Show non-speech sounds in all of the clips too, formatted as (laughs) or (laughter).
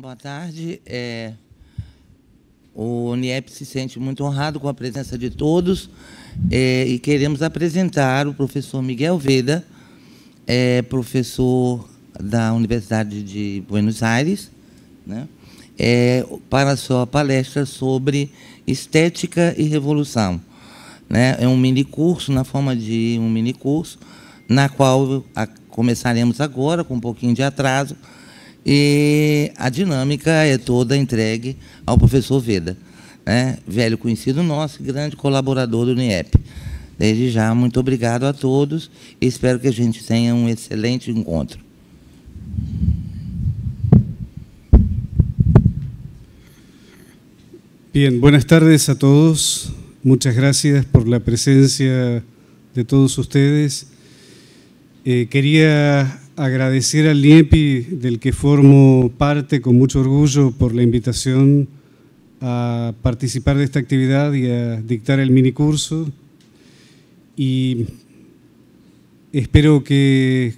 Boa tarde. É, o NIEP se sente muito honrado com a presença de todos é, e queremos apresentar o professor Miguel Veda, é, professor da Universidade de Buenos Aires, né, é, para a sua palestra sobre estética e revolução. Né, é um mini curso, na forma de um mini curso, na qual a, começaremos agora, com um pouquinho de atraso, e a dinâmica é toda entregue ao professor Veda, né? velho conhecido nosso, grande colaborador do NIEP. Desde já, muito obrigado a todos e espero que a gente tenha um excelente encontro. Bien, buenas tardes a todos. Muchas gracias por la presencia de todos ustedes. Eh, quería agradecer al IEPI, e del que formo parte con mucho orgullo, por la invitación a participar de esta actividad y a dictar el minicurso. Y espero que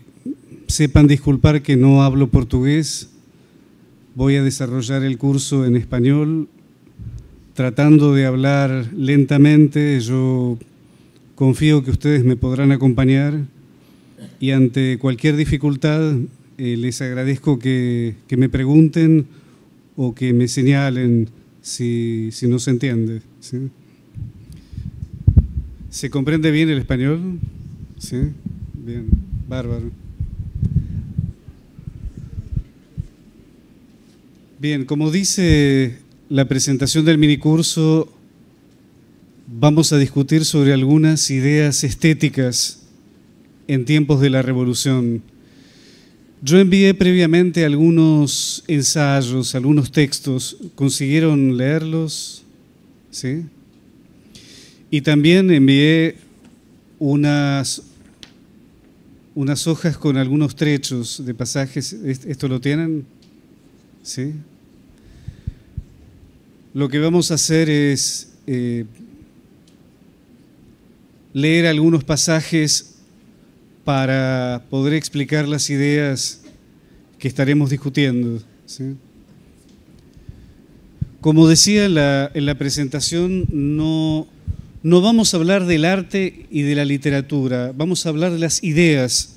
sepan disculpar que no hablo portugués. Voy a desarrollar el curso en español, tratando de hablar lentamente. Yo confío que ustedes me podrán acompañar y ante cualquier dificultad eh, les agradezco que, me pregunten o que me señalen si, no se entiende. ¿Se comprende bien el español? Sí, bien, bárbaro. Bien, como dice la presentación del minicurso, vamos a discutir sobre algunas ideas estéticas en tiempos de la revolución. Yo envié previamente algunos ensayos, algunos textos. ¿Consiguieron leerlos? ¿Sí? Y también envié unas, unas hojas con algunos trechos de pasajes. ¿Esto lo tienen? ¿Sí? Lo que vamos a hacer es eh, leer algunos pasajes para poder explicar las ideas que estaremos discutiendo. Como decía en la, presentación, no vamos a hablar del arte y de la literatura, vamos a hablar de las ideas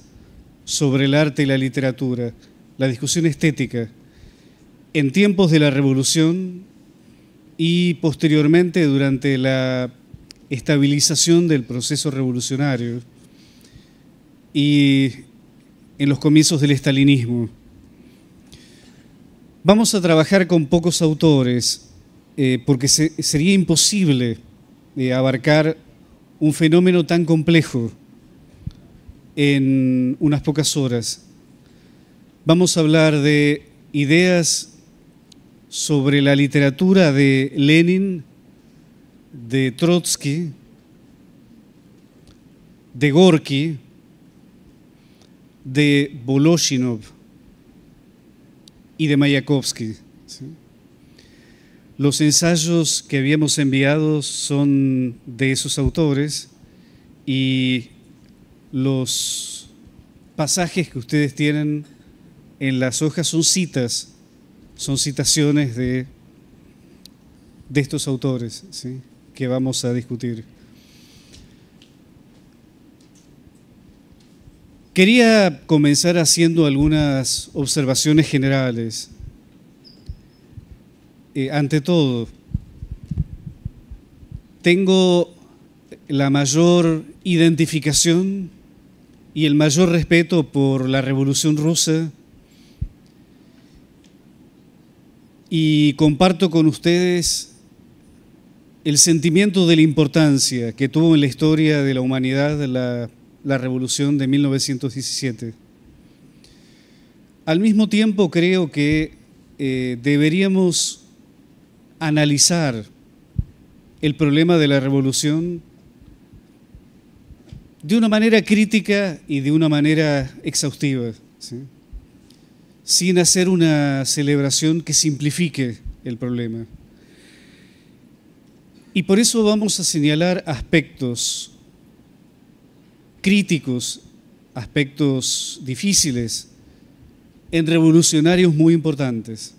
sobre el arte y la literatura, la discusión estética, en tiempos de la revolución y posteriormente durante la estabilización del proceso revolucionario y en los comienzos del estalinismo. Vamos a trabajar con pocos autores eh, porque sería imposible eh, abarcar un fenómeno tan complejo en unas pocas horas. Vamos a hablar de ideas sobre la literatura de Lenin, de Trotsky, de Gorky, de Boloshinov y de Mayakovsky. Los ensayos que habíamos enviado son de esos autores y los pasajes que ustedes tienen en las hojas son citas, son citaciones de, de estos autores que vamos a discutir. Quería comenzar haciendo algunas observaciones generales. Eh, ante todo, tengo la mayor identificación y el mayor respeto por la Revolución Rusa y comparto con ustedes el sentimiento de la importancia que tuvo en la historia de la humanidad la la revolución de 1917. Al mismo tiempo creo que eh, deberíamos analizar el problema de la revolución de una manera crítica y de una manera exhaustiva, sin hacer una celebración que simplifique el problema. Y por eso vamos a señalar aspectos críticos, aspectos difíciles, en revolucionarios muy importantes.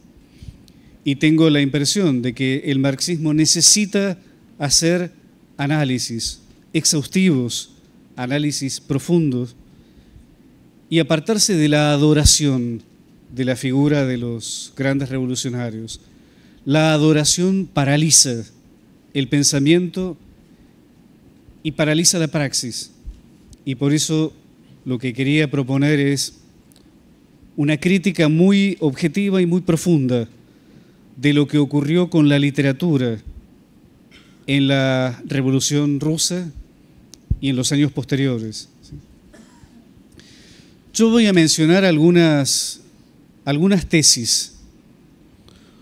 Y tengo la impresión de que el marxismo necesita hacer análisis exhaustivos, análisis profundos, y apartarse de la adoración de la figura de los grandes revolucionarios. La adoración paraliza el pensamiento y paraliza la praxis. Y por eso lo que quería proponer es una crítica muy objetiva y muy profunda de lo que ocurrió con la literatura en la Revolución Rusa y en los años posteriores. Yo voy a mencionar algunas, algunas tesis.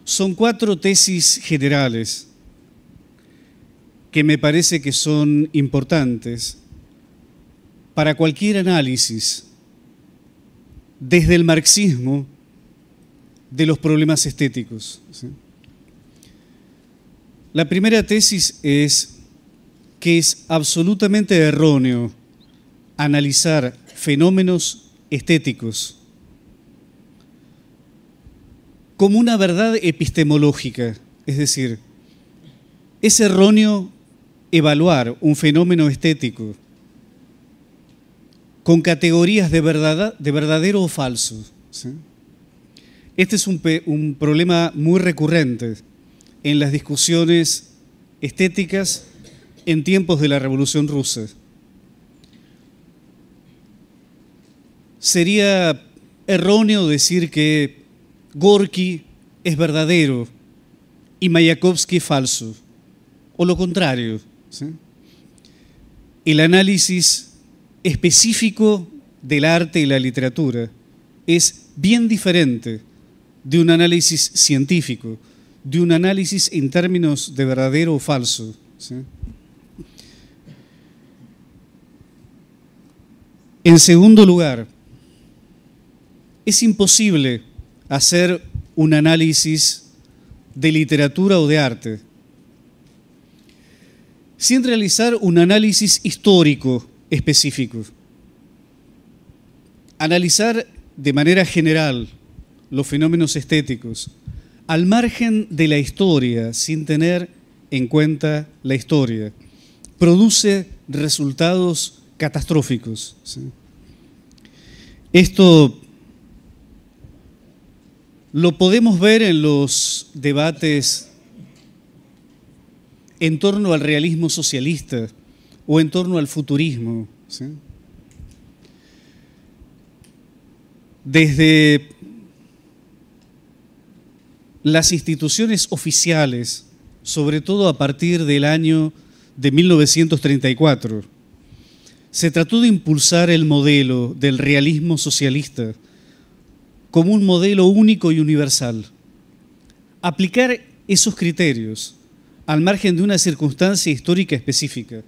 Son cuatro tesis generales que me parece que son importantes para cualquier análisis desde el marxismo de los problemas estéticos. La primera tesis es que es absolutamente erróneo analizar fenómenos estéticos como una verdad epistemológica, es decir, es erróneo evaluar un fenómeno estético con categorías de, verdad, de verdadero o falso. Este es un, problema muy recurrente en las discusiones estéticas en tiempos de la Revolución Rusa. Sería erróneo decir que Gorky es verdadero y Mayakovsky falso, o lo contrario. El análisis específico del arte y la literatura es bien diferente de un análisis científico, de un análisis en términos de verdadero o falso. En segundo lugar, es imposible hacer un análisis de literatura o de arte sin realizar un análisis histórico específicos. Analizar de manera general los fenómenos estéticos al margen de la historia, sin tener en cuenta la historia, produce resultados catastróficos. Esto lo podemos ver en los debates en torno al realismo socialista, o en torno al futurismo. Desde las instituciones oficiales, sobre todo a partir del año de 1934, se trató de impulsar el modelo del realismo socialista como un modelo único y universal. Aplicar esos criterios al margen de una circunstancia histórica específica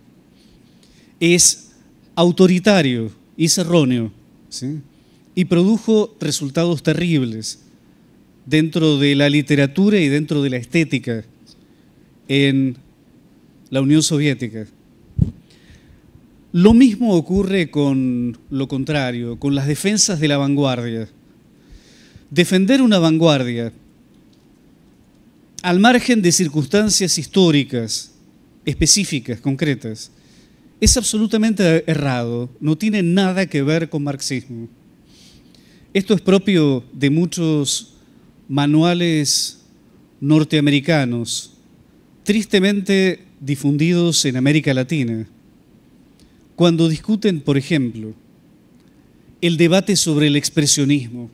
es autoritario, es erróneo, y produjo resultados terribles dentro de la literatura y dentro de la estética en la Unión Soviética. Lo mismo ocurre con lo contrario, con las defensas de la vanguardia. Defender una vanguardia al margen de circunstancias históricas específicas, concretas, es absolutamente errado, no tiene nada que ver con marxismo. Esto es propio de muchos manuales norteamericanos, tristemente difundidos en América Latina, cuando discuten, por ejemplo, el debate sobre el expresionismo.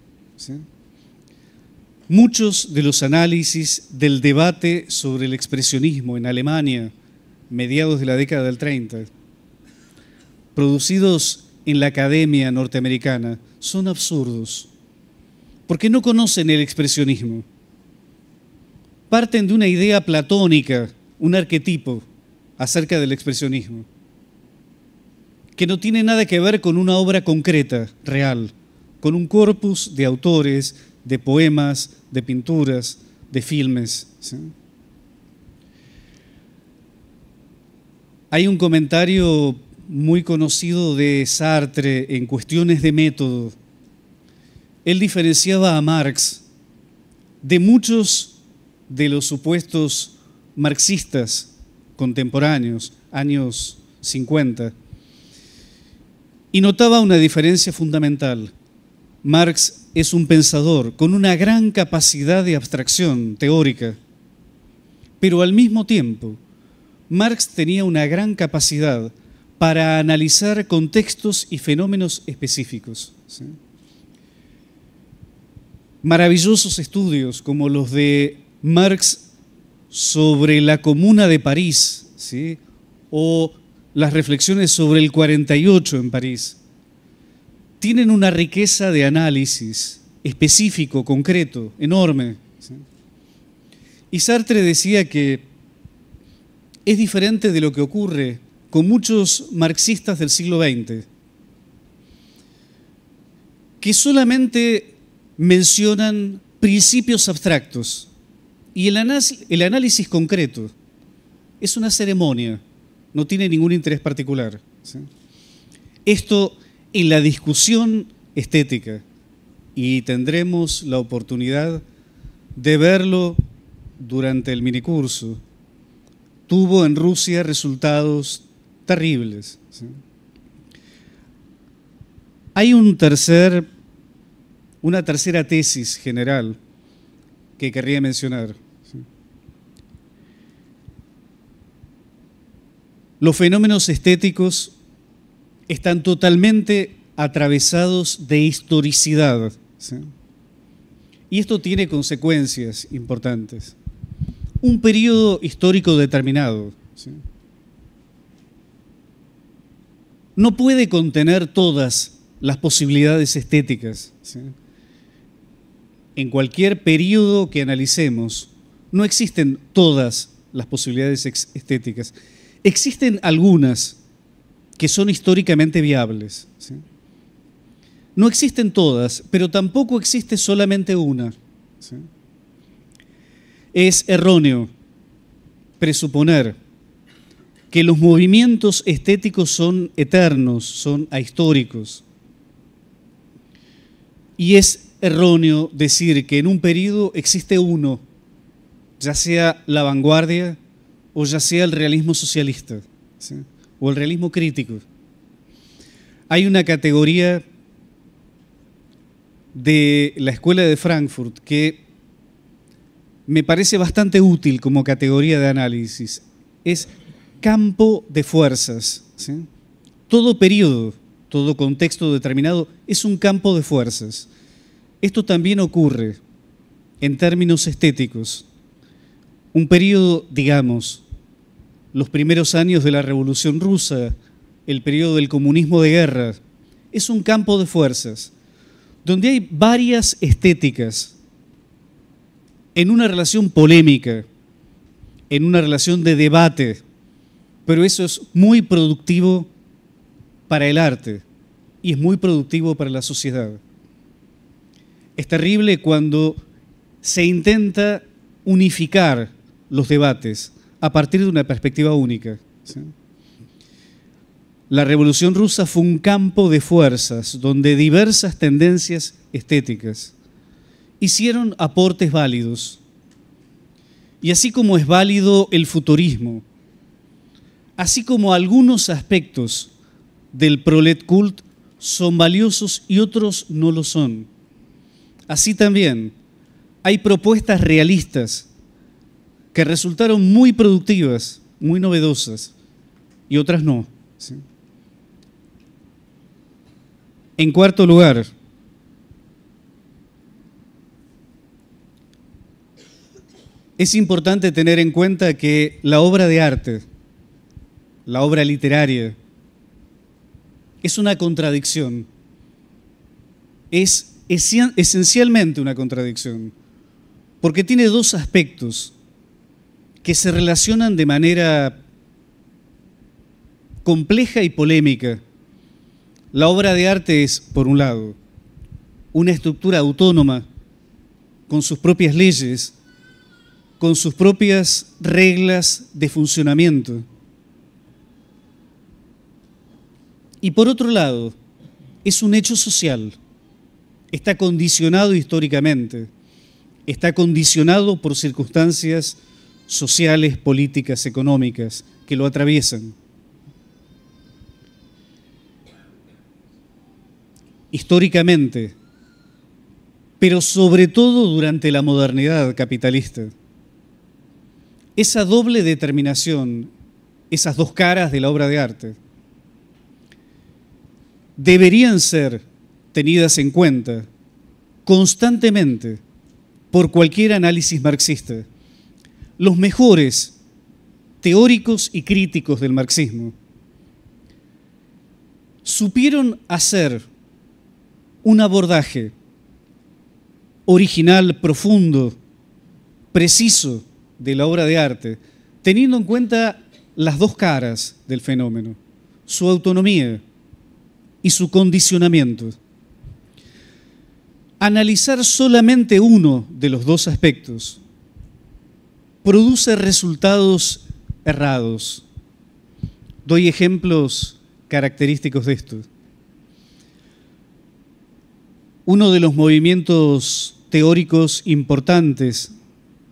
Muchos de los análisis del debate sobre el expresionismo en Alemania, mediados de la década del 30, producidos en la academia norteamericana son absurdos, porque no conocen el expresionismo. Parten de una idea platónica, un arquetipo acerca del expresionismo, que no tiene nada que ver con una obra concreta, real, con un corpus de autores, de poemas, de pinturas, de filmes. Hay un comentario muy conocido de Sartre en cuestiones de método, él diferenciaba a Marx de muchos de los supuestos marxistas contemporáneos, años 50, y notaba una diferencia fundamental. Marx es un pensador con una gran capacidad de abstracción teórica, pero al mismo tiempo, Marx tenía una gran capacidad para analizar contextos y fenómenos específicos. Maravillosos estudios como los de Marx sobre la Comuna de París, ¿sí? o las reflexiones sobre el 48 en París, tienen una riqueza de análisis específico, concreto, enorme. Y Sartre decía que es diferente de lo que ocurre con muchos marxistas del siglo XX, que solamente mencionan principios abstractos y el, análisis concreto es una ceremonia, no tiene ningún interés particular. Esto en la discusión estética, y tendremos la oportunidad de verlo durante el minicurso, tuvo en Rusia resultados terribles. Hay un tercer, una tercera tesis general que querría mencionar. Los fenómenos estéticos están totalmente atravesados de historicidad. Y esto tiene consecuencias importantes. Un periodo histórico determinado no puede contener todas las posibilidades estéticas. En cualquier periodo que analicemos, no existen todas las posibilidades estéticas. Existen algunas que son históricamente viables. No existen todas, pero tampoco existe solamente una. Es erróneo presuponer que los movimientos estéticos son eternos, son ahistóricos. Y es erróneo decir que en un periodo existe uno, ya sea la vanguardia o ya sea el realismo socialista o el realismo crítico. Hay una categoría de la Escuela de Frankfurt que me parece bastante útil como categoría de análisis. Es campo de fuerzas. Todo periodo, todo contexto determinado es un campo de fuerzas. Esto también ocurre en términos estéticos. Un periodo, digamos, los primeros años de la Revolución Rusa, el periodo del comunismo de guerra, es un campo de fuerzas donde hay varias estéticas en una relación polémica, en una relación de debate, pero eso es muy productivo para el arte y es muy productivo para la sociedad. Es terrible cuando se intenta unificar los debates a partir de una perspectiva única. La Revolución Rusa fue un campo de fuerzas donde diversas tendencias estéticas hicieron aportes válidos. Y así como es válido el futurismo, así como algunos aspectos del prolet cult son valiosos y otros no lo son. Así también hay propuestas realistas que resultaron muy productivas, muy novedosas, y otras no. En cuarto lugar, es importante tener en cuenta que la obra de arte, la obra literaria. Es una contradicción. Es esencialmente una contradicción, porque tiene dos aspectos que se relacionan de manera compleja y polémica. La obra de arte es, por un lado, una estructura autónoma, con sus propias leyes, con sus propias reglas de funcionamiento Y por otro lado, es un hecho social, está condicionado históricamente, está condicionado por circunstancias sociales, políticas, económicas, que lo atraviesan. Históricamente, pero sobre todo durante la modernidad capitalista. Esa doble determinación, esas dos caras de la obra de arte, deberían ser tenidas en cuenta constantemente por cualquier análisis marxista. Los mejores teóricos y críticos del marxismo supieron hacer un abordaje original, profundo, preciso de la obra de arte, teniendo en cuenta las dos caras del fenómeno, su autonomía y su condicionamiento. Analizar solamente uno de los dos aspectos produce resultados errados. Doy ejemplos característicos de esto. Uno de los movimientos teóricos importantes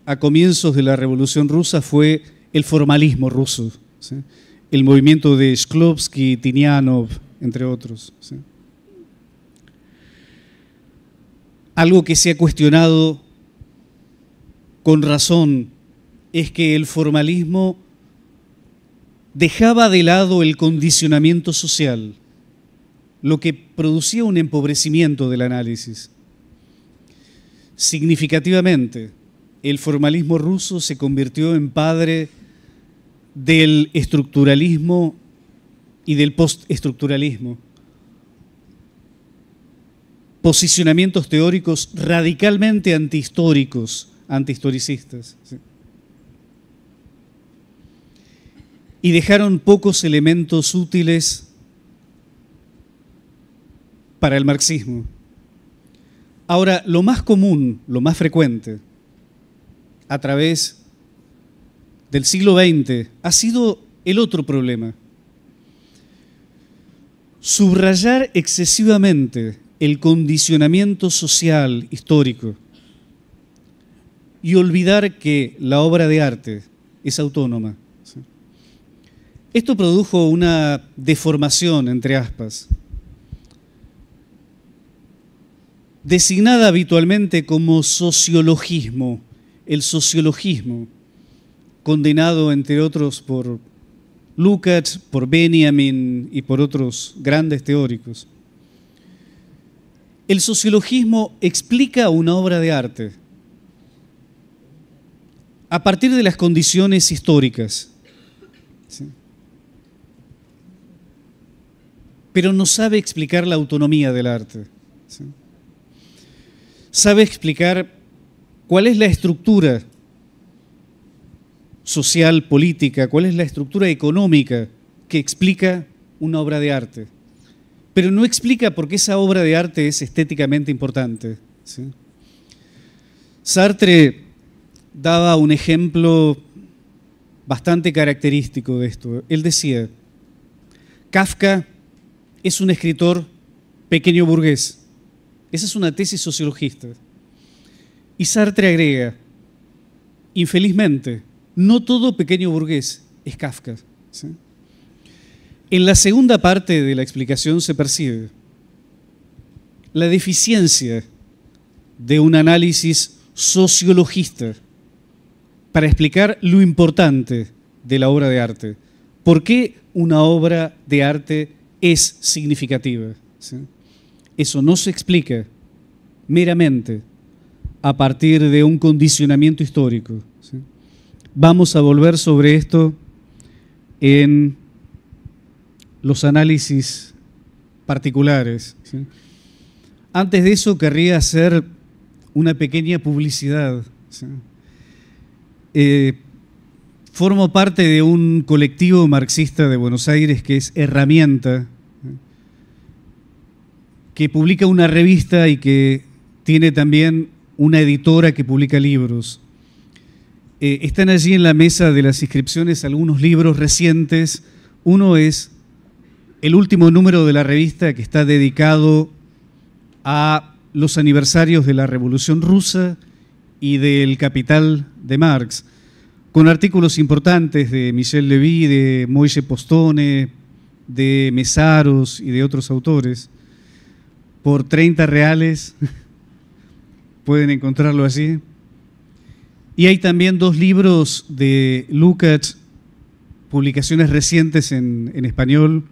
a comienzos de la Revolución Rusa fue el formalismo ruso. El movimiento de Shklovsky, Tinianov, entre otros. Algo que se ha cuestionado con razón es que el formalismo dejaba de lado el condicionamiento social, lo que producía un empobrecimiento del análisis. Significativamente, el formalismo ruso se convirtió en padre del estructuralismo y del postestructuralismo. Posicionamientos teóricos radicalmente antihistóricos, antihistoricistas. Y dejaron pocos elementos útiles para el marxismo. Ahora, lo más común, lo más frecuente, a través del siglo XX, ha sido el otro problema Subrayar excesivamente el condicionamiento social histórico y olvidar que la obra de arte es autónoma. Esto produjo una deformación entre aspas, designada habitualmente como sociologismo, el sociologismo, condenado entre otros por Lukács, por Benjamin y por otros grandes teóricos. El sociologismo explica una obra de arte a partir de las condiciones históricas. Pero no sabe explicar la autonomía del arte. Sabe explicar cuál es la estructura social, política, cuál es la estructura económica que explica una obra de arte. Pero no explica por qué esa obra de arte es estéticamente importante. Sartre daba un ejemplo bastante característico de esto. Él decía, Kafka es un escritor pequeño burgués. Esa es una tesis sociologista. Y Sartre agrega, infelizmente, no todo pequeño burgués es Kafka. En la segunda parte de la explicación se percibe la deficiencia de un análisis sociologista para explicar lo importante de la obra de arte. ¿Por qué una obra de arte es significativa? Eso no se explica meramente a partir de un condicionamiento histórico. Vamos a volver sobre esto en los análisis particulares. Antes de eso querría hacer una pequeña publicidad. Eh, formo parte de un colectivo marxista de Buenos Aires que es Herramienta, que publica una revista y que tiene también una editora que publica libros. Eh, están allí en la mesa de las inscripciones algunos libros recientes. Uno es el último número de la revista que está dedicado a los aniversarios de la Revolución Rusa y del Capital de Marx, con artículos importantes de Michel Levy, de Moise Postone, de Mesaros y de otros autores. Por 30 reales (laughs) pueden encontrarlo así. Y hay también dos libros de Lukács, publicaciones recientes en, español,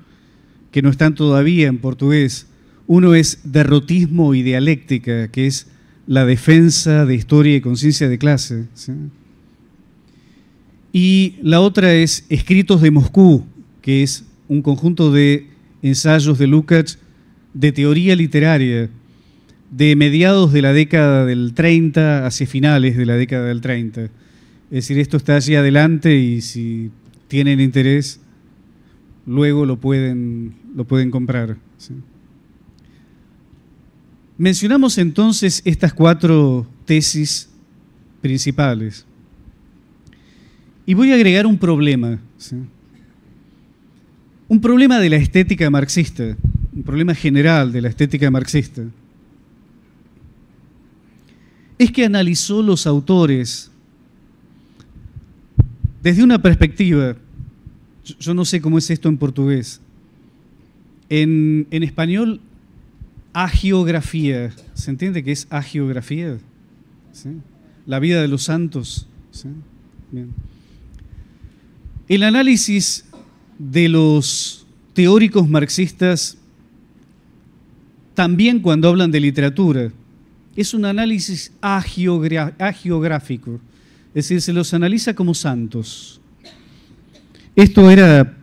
que no están todavía en portugués. Uno es Derrotismo y Dialéctica, que es la defensa de historia y conciencia de clase. Y la otra es Escritos de Moscú, que es un conjunto de ensayos de Lukács de teoría literaria de mediados de la década del 30 hacia finales de la década del 30. Es decir, esto está allí adelante y si tienen interés, luego lo pueden, lo pueden comprar. Mencionamos entonces estas cuatro tesis principales. Y voy a agregar un problema. Un problema de la estética marxista, un problema general de la estética marxista es que analizó los autores desde una perspectiva. Yo, no sé cómo es esto en portugués. En, español, agiografía. ¿Se entiende que es agiografía? La vida de los santos. El análisis de los teóricos marxistas, también cuando hablan de literatura, es un análisis agiográfico, es decir, se los analiza como santos. Esto era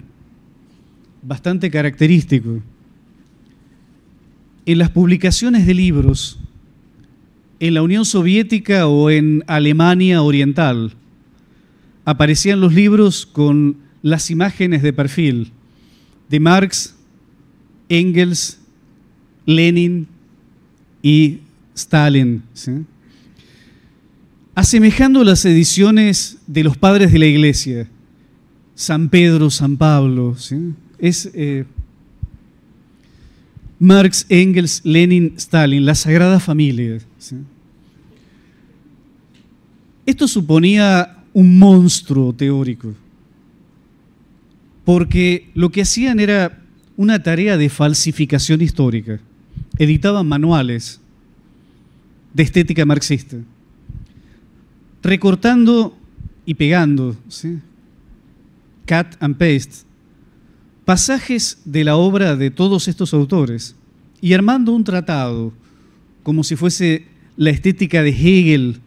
bastante característico. En las publicaciones de libros, en la Unión Soviética o en Alemania Oriental, aparecían los libros con las imágenes de perfil de Marx, Engels, Lenin y Stalin. Asemejando las ediciones de los padres de la iglesia, San Pedro, San Pablo, es eh, Marx, Engels, Lenin, Stalin, la Sagrada Familia. Esto suponía un monstruo teórico, porque lo que hacían era una tarea de falsificación histórica. Editaban manuales de estética marxista, recortando y pegando, cat cut and paste, pasajes de la obra de todos estos autores y armando un tratado como si fuese la estética de Hegel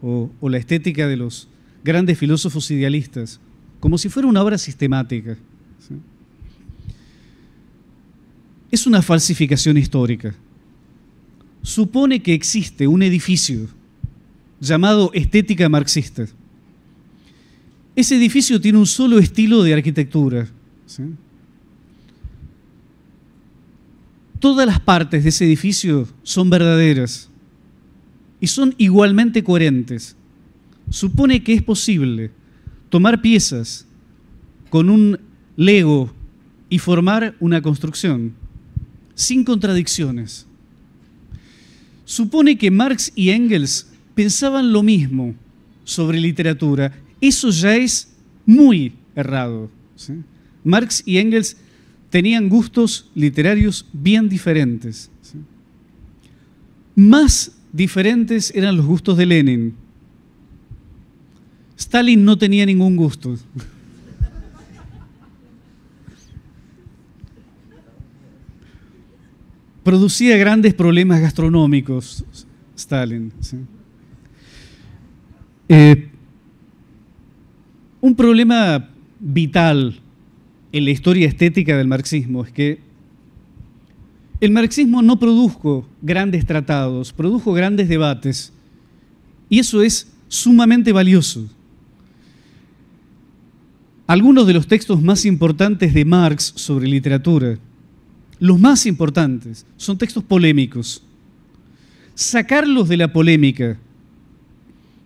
o, la estética de los grandes filósofos idealistas, como si fuera una obra sistemática. Es una falsificación histórica supone que existe un edificio llamado estética marxista. Ese edificio tiene un solo estilo de arquitectura. Todas las partes de ese edificio son verdaderas y son igualmente coherentes. Supone que es posible tomar piezas con un lego y formar una construcción sin contradicciones. Supone que Marx y Engels pensaban lo mismo sobre literatura. Eso ya es muy errado. Marx y Engels tenían gustos literarios bien diferentes. Más diferentes eran los gustos de Lenin. Stalin no tenía ningún gusto. producía grandes problemas gastronómicos, Stalin. Eh, un problema vital en la historia estética del marxismo es que el marxismo no produjo grandes tratados, produjo grandes debates, y eso es sumamente valioso. Algunos de los textos más importantes de Marx sobre literatura los más importantes, son textos polémicos. Sacarlos de la polémica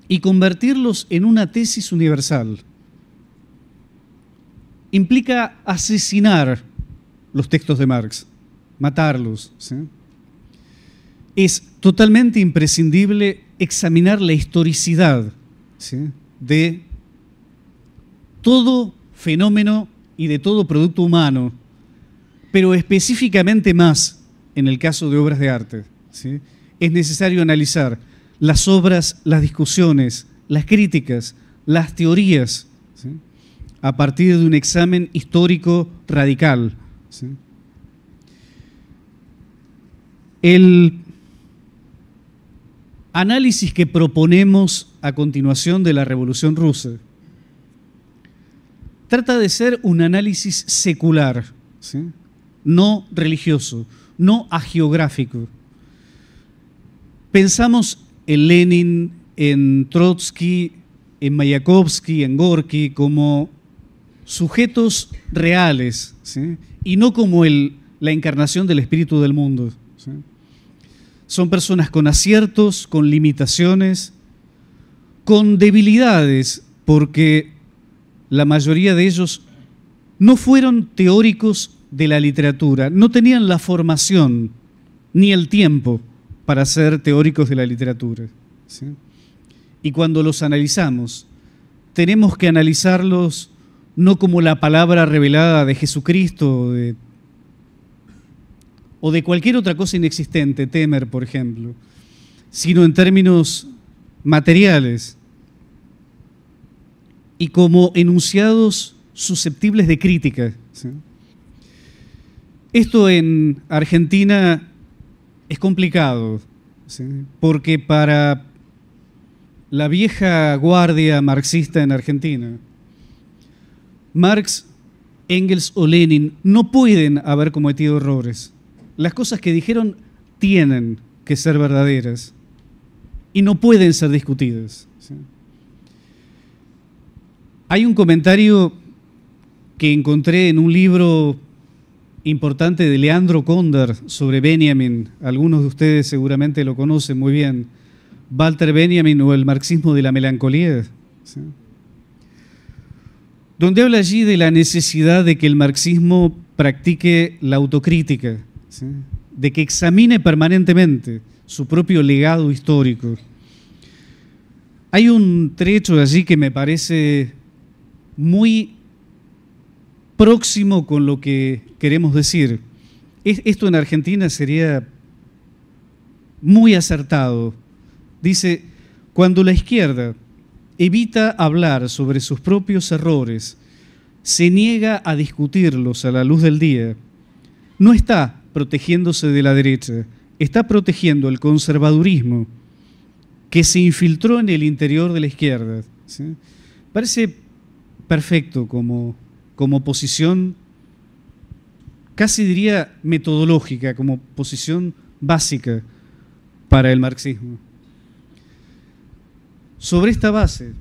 y convertirlos en una tesis universal implica asesinar los textos de Marx, matarlos. Es totalmente imprescindible examinar la historicidad de todo fenómeno y de todo producto humano pero específicamente más en el caso de obras de arte. Es necesario analizar las obras, las discusiones, las críticas, las teorías, a partir de un examen histórico radical. El análisis que proponemos a continuación de la Revolución Rusa trata de ser un análisis secular no religioso, no agiográfico. Pensamos en Lenin, en Trotsky, en Mayakovsky, en Gorky, como sujetos reales, y no como la encarnación del espíritu del mundo. Son personas con aciertos, con limitaciones, con debilidades, porque la mayoría de ellos no fueron teóricos de la literatura no tenían la formación ni el tiempo para ser teóricos de la literatura. Y cuando los analizamos, tenemos que analizarlos no como la palabra revelada de Jesucristo o de cualquier otra cosa inexistente, Temer, por ejemplo, sino en términos materiales y como enunciados susceptibles de crítica. Esto en Argentina es complicado, porque para la vieja guardia marxista en Argentina, Marx, Engels o Lenin no pueden haber cometido errores. Las cosas que dijeron tienen que ser verdaderas y no pueden ser discutidas. Hay un comentario que encontré en un libro importante de Leandro Conder sobre Benjamin. Algunos de ustedes seguramente lo conocen muy bien. Walter Benjamin o el marxismo de la melancolía. Donde habla allí de la necesidad de que el marxismo practique la autocrítica, de que examine permanentemente su propio legado histórico. Hay un trecho allí que me parece muy próximo con lo que queremos decir. esto en Argentina sería muy acertado. Dice, cuando la izquierda evita hablar sobre sus propios errores, se niega a discutirlos a la luz del día, no está protegiéndose de la derecha, está protegiendo el conservadurismo que se infiltró en el interior de la izquierda. Parece perfecto como, como posición, casi diría metodológica, como posición básica para el marxismo. Sobre esta base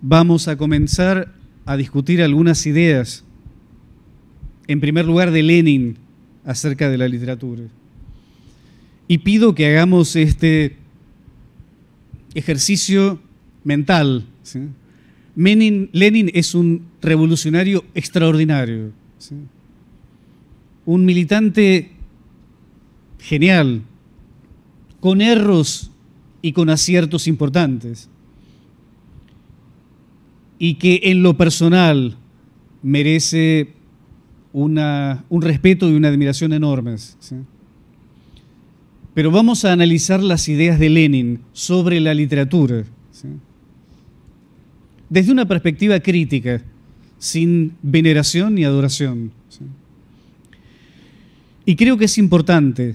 vamos a comenzar a discutir algunas ideas, en primer lugar de Lenin, acerca de la literatura. Y pido que hagamos este ejercicio mental. ¿sí? Lenin es un revolucionario extraordinario, un militante genial, con erros y con aciertos importantes, y que en lo personal merece un respeto y una admiración enormes. Pero vamos a analizar las ideas de Lenin sobre la literatura desde una perspectiva crítica, sin veneración ni adoración. Y creo que es importante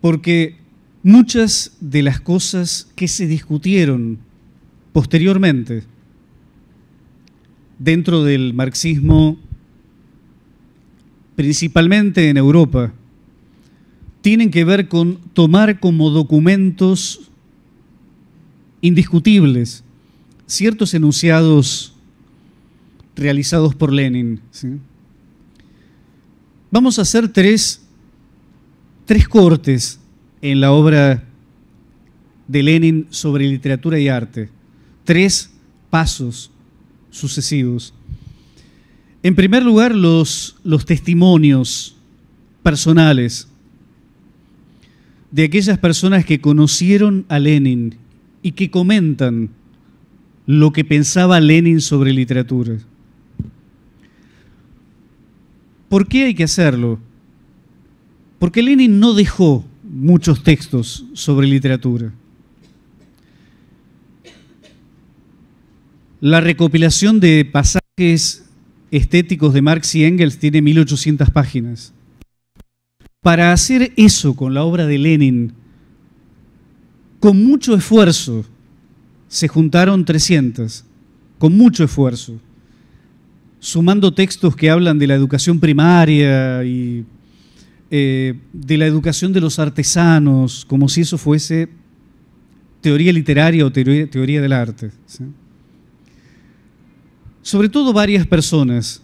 porque muchas de las cosas que se discutieron posteriormente dentro del marxismo, principalmente en Europa, tienen que ver con tomar como documentos indiscutibles ciertos enunciados realizados por Lenin. Vamos a hacer tres, tres cortes en la obra de Lenin sobre literatura y arte, tres pasos sucesivos. En primer lugar, los, los testimonios personales de aquellas personas que conocieron a Lenin y que comentan lo que pensaba Lenin sobre literatura. ¿Por qué hay que hacerlo? Porque Lenin no dejó muchos textos sobre literatura. La recopilación de pasajes estéticos de Marx y Engels tiene 1800 páginas. Para hacer eso con la obra de Lenin, con mucho esfuerzo, se juntaron 300, con mucho esfuerzo, sumando textos que hablan de la educación primaria y eh, de la educación de los artesanos, como si eso fuese teoría literaria o teoría, del arte. Sobre todo varias personas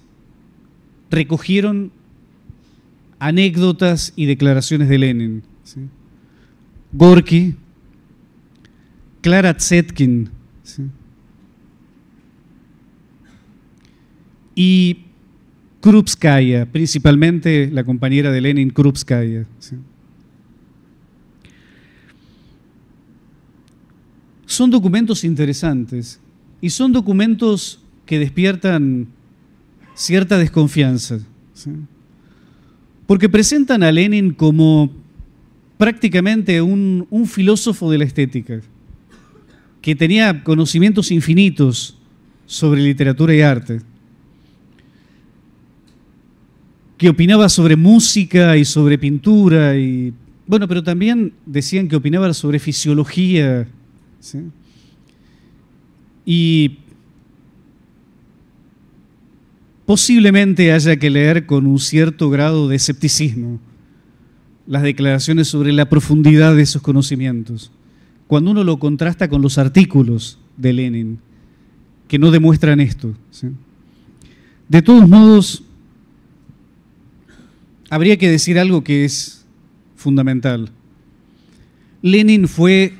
recogieron anécdotas y declaraciones de Lenin. ¿sí? Gorky, Clara Tsetkin Y Krupskaya, principalmente la compañera de Lenin Krupskaya. Son documentos interesantes y son documentos que despiertan cierta desconfianza, porque presentan a Lenin como prácticamente un filósofo de la estética que tenía conocimientos infinitos sobre literatura y arte, que opinaba sobre música y sobre pintura, y, bueno, pero también decían que opinaba sobre fisiología. Y posiblemente haya que leer con un cierto grado de escepticismo las declaraciones sobre la profundidad de esos conocimientos cuando uno lo contrasta con los artículos de Lenin, que no demuestran esto. De todos modos, habría que decir algo que es fundamental. Lenin fue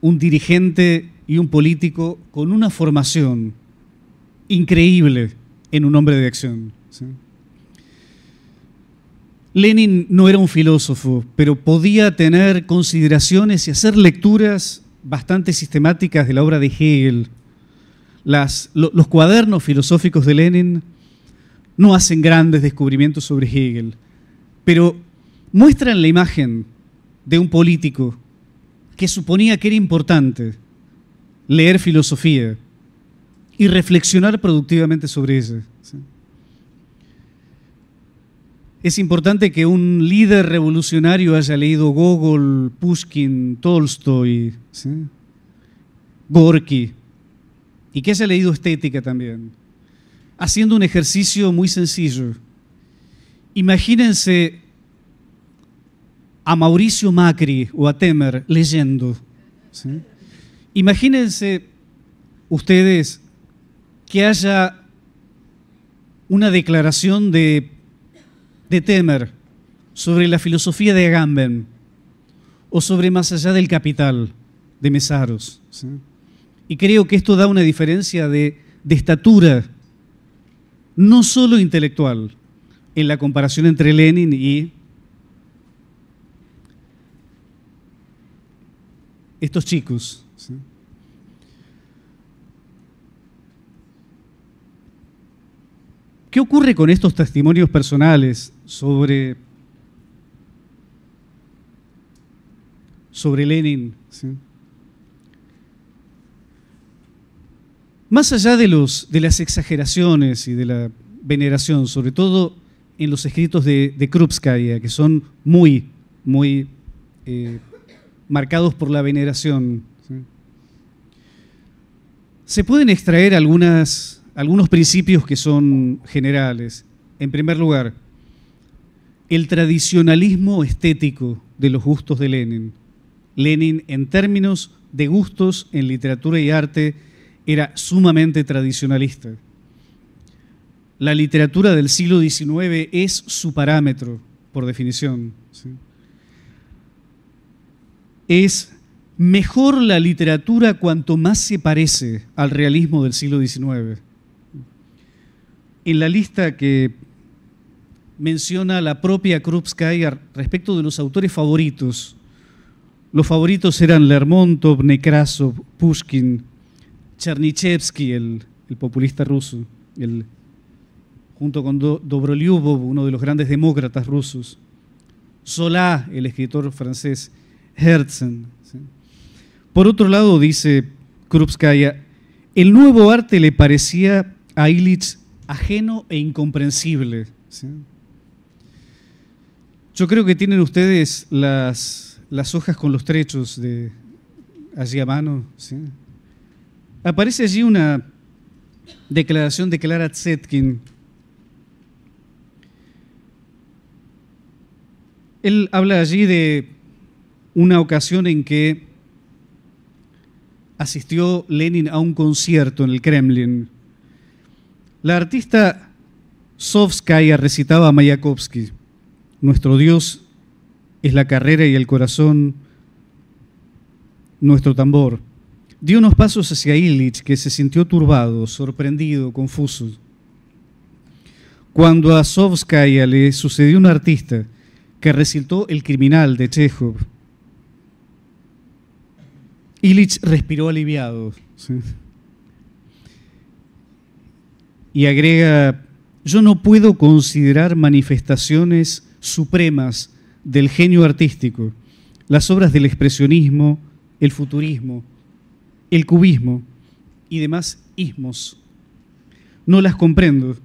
un dirigente y un político con una formación increíble en un hombre de acción. Lenin no era un filósofo, pero podía tener consideraciones y hacer lecturas bastante sistemáticas de la obra de Hegel. los cuadernos filosóficos de Lenin no hacen grandes descubrimientos sobre Hegel, pero muestran la imagen de un político que suponía que era importante leer filosofía y reflexionar productivamente sobre ella. Es importante que un líder revolucionario haya leído Gogol, Pushkin, Tolstoy, Gorky, y que haya leído estética también, haciendo un ejercicio muy sencillo. Imagínense a Mauricio Macri o a Temer leyendo. Imagínense ustedes que haya una declaración de de Temer, sobre la filosofía de Agamben o sobre Más allá del capital de Mesaros. Y creo que esto da una diferencia de, estatura, no solo intelectual, en la comparación entre Lenin y estos chicos. ¿Qué ocurre con estos testimonios personales sobre, sobre Lenin. Más allá de, de las exageraciones y de la veneración, sobre todo en los escritos de, de Krupskaya, que son muy, muy eh, marcados por la veneración, se pueden extraer algunas, algunos principios que son generales. En primer lugar, el tradicionalismo estético de los gustos de Lenin. Lenin, en términos de gustos en literatura y arte, era sumamente tradicionalista. La literatura del siglo XIX es su parámetro, por definición. Es mejor la literatura cuanto más se parece al realismo del siglo XIX. En la lista que menciona la propia Krupskaya respecto de los autores favoritos. Los favoritos eran Lermontov, Nekrasov, Pushkin, Chernichevsky, el, populista ruso, junto con Dobrolyubov, uno de los grandes demócratas rusos, Solá, el escritor francés, Herzen. Por otro lado, dice Krupskaya, el nuevo arte le parecía a Illich ajeno e incomprensible. Yo creo que tienen ustedes las, las hojas con los trechos de, allí a mano. Aparece allí una declaración de Clara Zetkin. Él habla allí de una ocasión en que asistió Lenin a un concierto en el Kremlin. La artista Sovskaya recitaba a Mayakovsky. Nuestro Dios es la carrera y el corazón nuestro tambor. Dio unos pasos hacia Illich, que se sintió turbado, sorprendido, confuso. Cuando a Sovskaya le sucedió un artista que recitó El criminal de Chekhov, Illich respiró aliviado. Y agrega, yo no puedo considerar manifestaciones supremas del genio artístico, las obras del expresionismo, el futurismo, el cubismo y demás ismos. No las comprendo.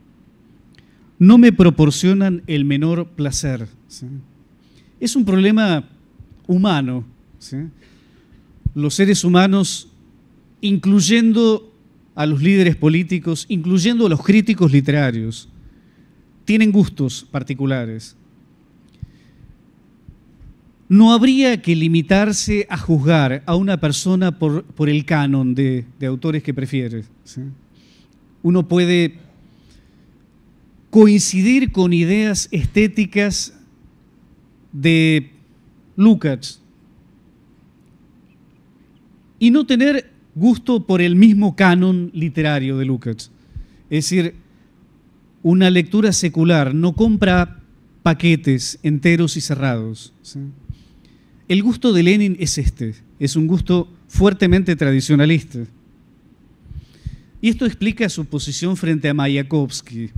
No me proporcionan el menor placer. Es un problema humano. Los seres humanos, incluyendo a los líderes políticos, incluyendo a los críticos literarios, tienen gustos particulares no habría que limitarse a juzgar a una persona por, por el canon de, de, autores que prefiere. Uno puede coincidir con ideas estéticas de Lukács y no tener gusto por el mismo canon literario de Lukács. Es decir, una lectura secular no compra paquetes enteros y cerrados. ¿sí? El gusto de Lenin es este, es un gusto fuertemente tradicionalista. Y esto explica su posición frente a Mayakovsky.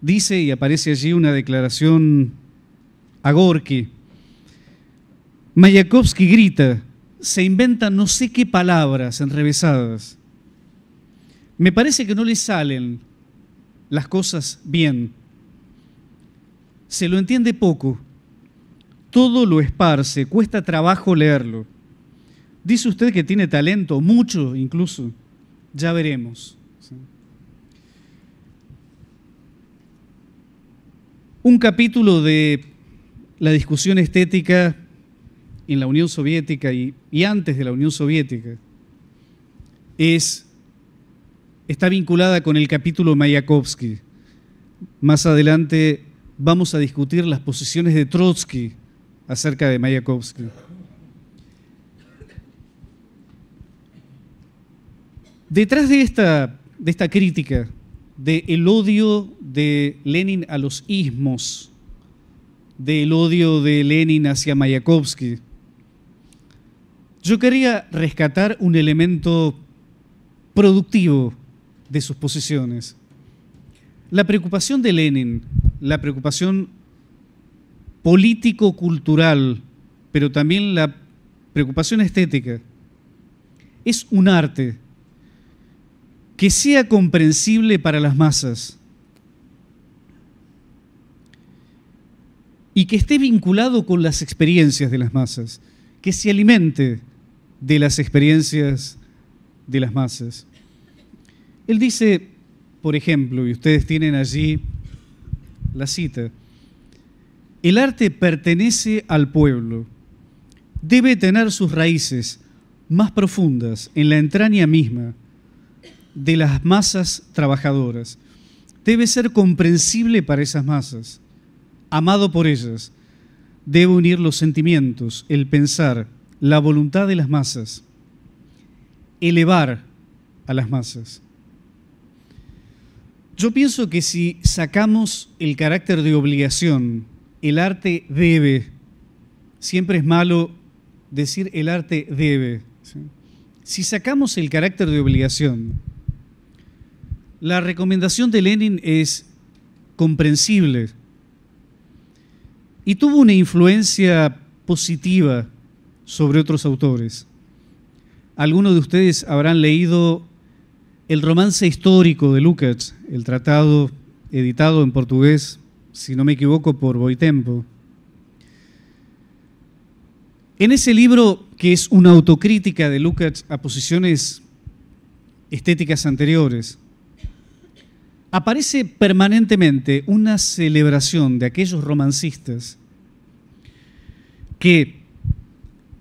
Dice y aparece allí una declaración a Gorky. Mayakovsky grita, se inventan no sé qué palabras enrevesadas. Me parece que no le salen las cosas bien. Se lo entiende poco todo lo esparce, cuesta trabajo leerlo. Dice usted que tiene talento, mucho incluso. Ya veremos. Un capítulo de la discusión estética en la Unión Soviética y, antes de la Unión Soviética es, está vinculada con el capítulo Mayakovsky. Más adelante vamos a discutir las posiciones de Trotsky acerca de Mayakovsky. Detrás de esta, de esta crítica, del el odio de Lenin a los ismos, del odio de Lenin hacia Mayakovsky, yo quería rescatar un elemento productivo de sus posiciones. La preocupación de Lenin, la preocupación político-cultural, pero también la preocupación estética. Es un arte que sea comprensible para las masas y que esté vinculado con las experiencias de las masas, que se alimente de las experiencias de las masas. Él dice, por ejemplo, y ustedes tienen allí la cita, el arte pertenece al pueblo. Debe tener sus raíces más profundas en la entraña misma de las masas trabajadoras. Debe ser comprensible para esas masas, amado por ellas. Debe unir los sentimientos, el pensar, la voluntad de las masas, elevar a las masas. Yo pienso que si sacamos el carácter de obligación el arte debe. Siempre es malo decir el arte debe. Si sacamos el carácter de obligación, la recomendación de Lenin es comprensible y tuvo una influencia positiva sobre otros autores. Algunos de ustedes habrán leído el romance histórico de Lukács, el tratado editado en portugués si no me equivoco, por Boitempo. En ese libro, que es una autocrítica de Lukács a posiciones estéticas anteriores, aparece permanentemente una celebración de aquellos romancistas que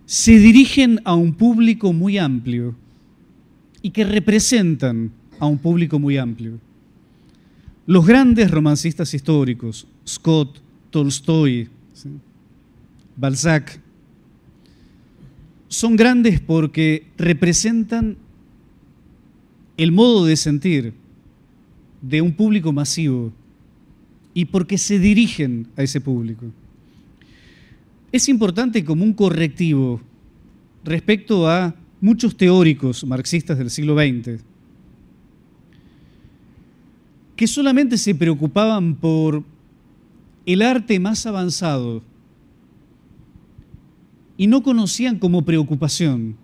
se dirigen a un público muy amplio y que representan a un público muy amplio. Los grandes romancistas históricos, Scott, Tolstoy, Balzac, son grandes porque representan el modo de sentir de un público masivo y porque se dirigen a ese público. Es importante como un correctivo respecto a muchos teóricos marxistas del siglo XX que solamente se preocupaban por el arte más avanzado y no conocían como preocupación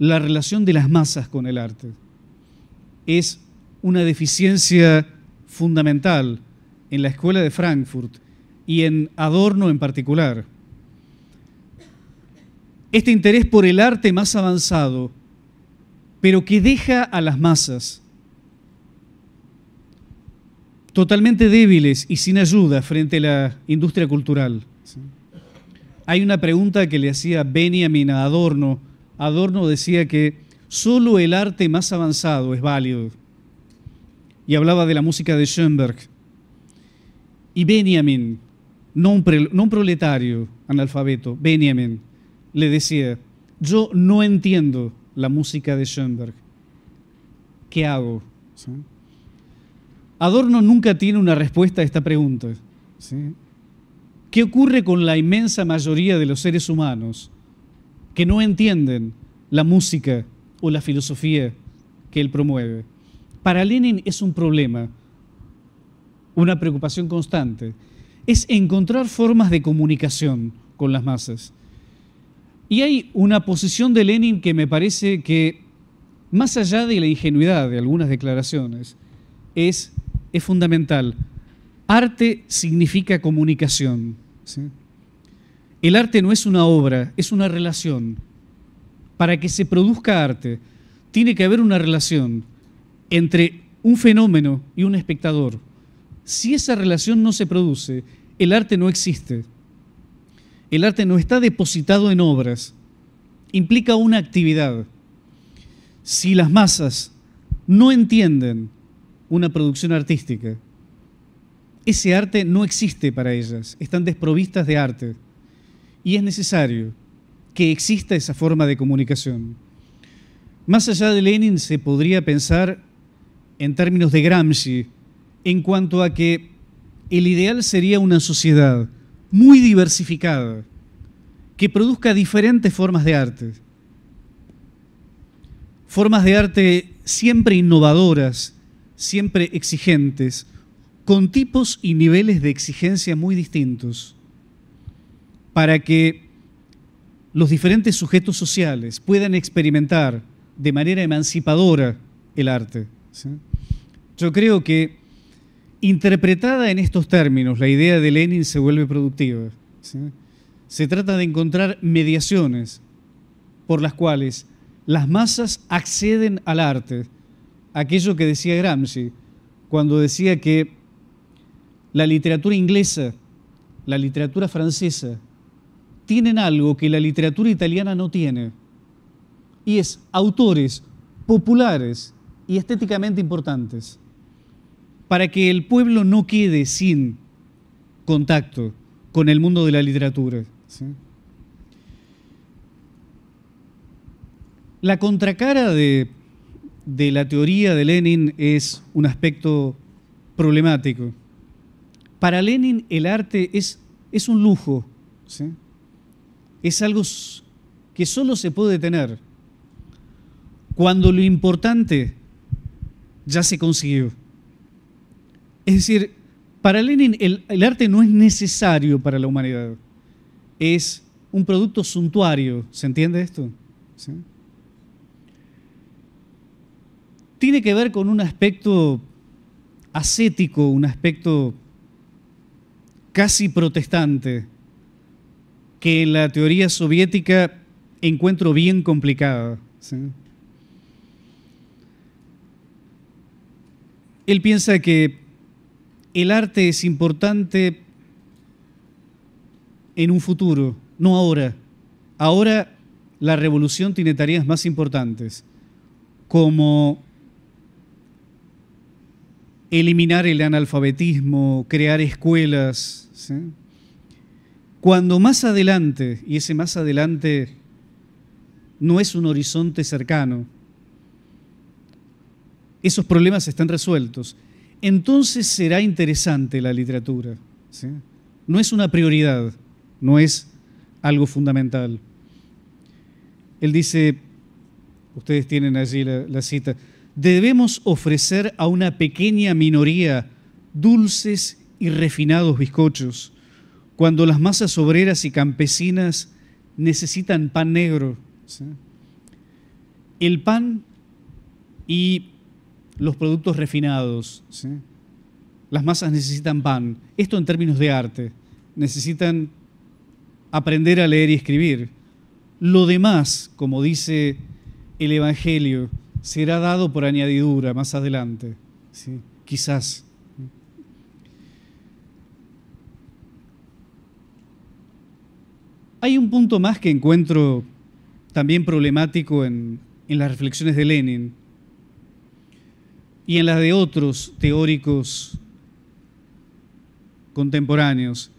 la relación de las masas con el arte. Es una deficiencia fundamental en la escuela de Frankfurt y en Adorno en particular. Este interés por el arte más avanzado, pero que deja a las masas totalmente débiles y sin ayuda frente a la industria cultural. Hay una pregunta que le hacía Benjamin a Adorno. Adorno decía que solo el arte más avanzado es válido. Y hablaba de la música de Schoenberg. Y Benjamin, no un, proletario analfabeto, Benjamin, le decía, yo no entiendo la música de Schoenberg. ¿Qué hago? Adorno nunca tiene una respuesta a esta pregunta. ¿Qué ocurre con la inmensa mayoría de los seres humanos que no entienden la música o la filosofía que él promueve? Para Lenin es un problema, una preocupación constante. Es encontrar formas de comunicación con las masas. Y hay una posición de Lenin que me parece que, más allá de la ingenuidad de algunas declaraciones, es es fundamental. Arte significa comunicación. El arte no es una obra, es una relación. Para que se produzca arte, tiene que haber una relación entre un fenómeno y un espectador. Si esa relación no se produce, el arte no existe. El arte no está depositado en obras. Implica una actividad. Si las masas no entienden una producción artística. Ese arte no existe para ellas, están desprovistas de arte. Y es necesario que exista esa forma de comunicación. Más allá de Lenin se podría pensar en términos de Gramsci, en cuanto a que el ideal sería una sociedad muy diversificada, que produzca diferentes formas de arte. Formas de arte siempre innovadoras, siempre exigentes, con tipos y niveles de exigencia muy distintos, para que los diferentes sujetos sociales puedan experimentar de manera emancipadora el arte. Yo creo que interpretada en estos términos, la idea de Lenin se vuelve productiva. Se trata de encontrar mediaciones por las cuales las masas acceden al arte aquello que decía Gramsci cuando decía que la literatura inglesa, la literatura francesa, tienen algo que la literatura italiana no tiene, y es autores populares y estéticamente importantes, para que el pueblo no quede sin contacto con el mundo de la literatura. La contracara de de la teoría de Lenin es un aspecto problemático. Para Lenin el arte es, es un lujo, es algo que solo se puede tener cuando lo importante ya se consiguió. Es decir, para Lenin el, el arte no es necesario para la humanidad, es un producto suntuario, ¿se entiende esto? ¿Sí? tiene que ver con un aspecto ascético, un aspecto casi protestante, que en la teoría soviética encuentro bien complicada. Él piensa que el arte es importante en un futuro, no ahora. Ahora la revolución tiene tareas más importantes, como eliminar el analfabetismo, crear escuelas. Cuando más adelante, y ese más adelante no es un horizonte cercano, esos problemas están resueltos, entonces será interesante la literatura. No es una prioridad, no es algo fundamental. Él dice, ustedes tienen allí la cita, debemos ofrecer a una pequeña minoría dulces y refinados bizcochos, cuando las masas obreras y campesinas necesitan pan negro. El pan y los productos refinados. Las masas necesitan pan. Esto en términos de arte. Necesitan aprender a leer y escribir. Lo demás, como dice el Evangelio, será dado por añadidura más adelante, ¿sí? quizás. Hay un punto más que encuentro también problemático en, en las reflexiones de Lenin y en las de otros teóricos contemporáneos.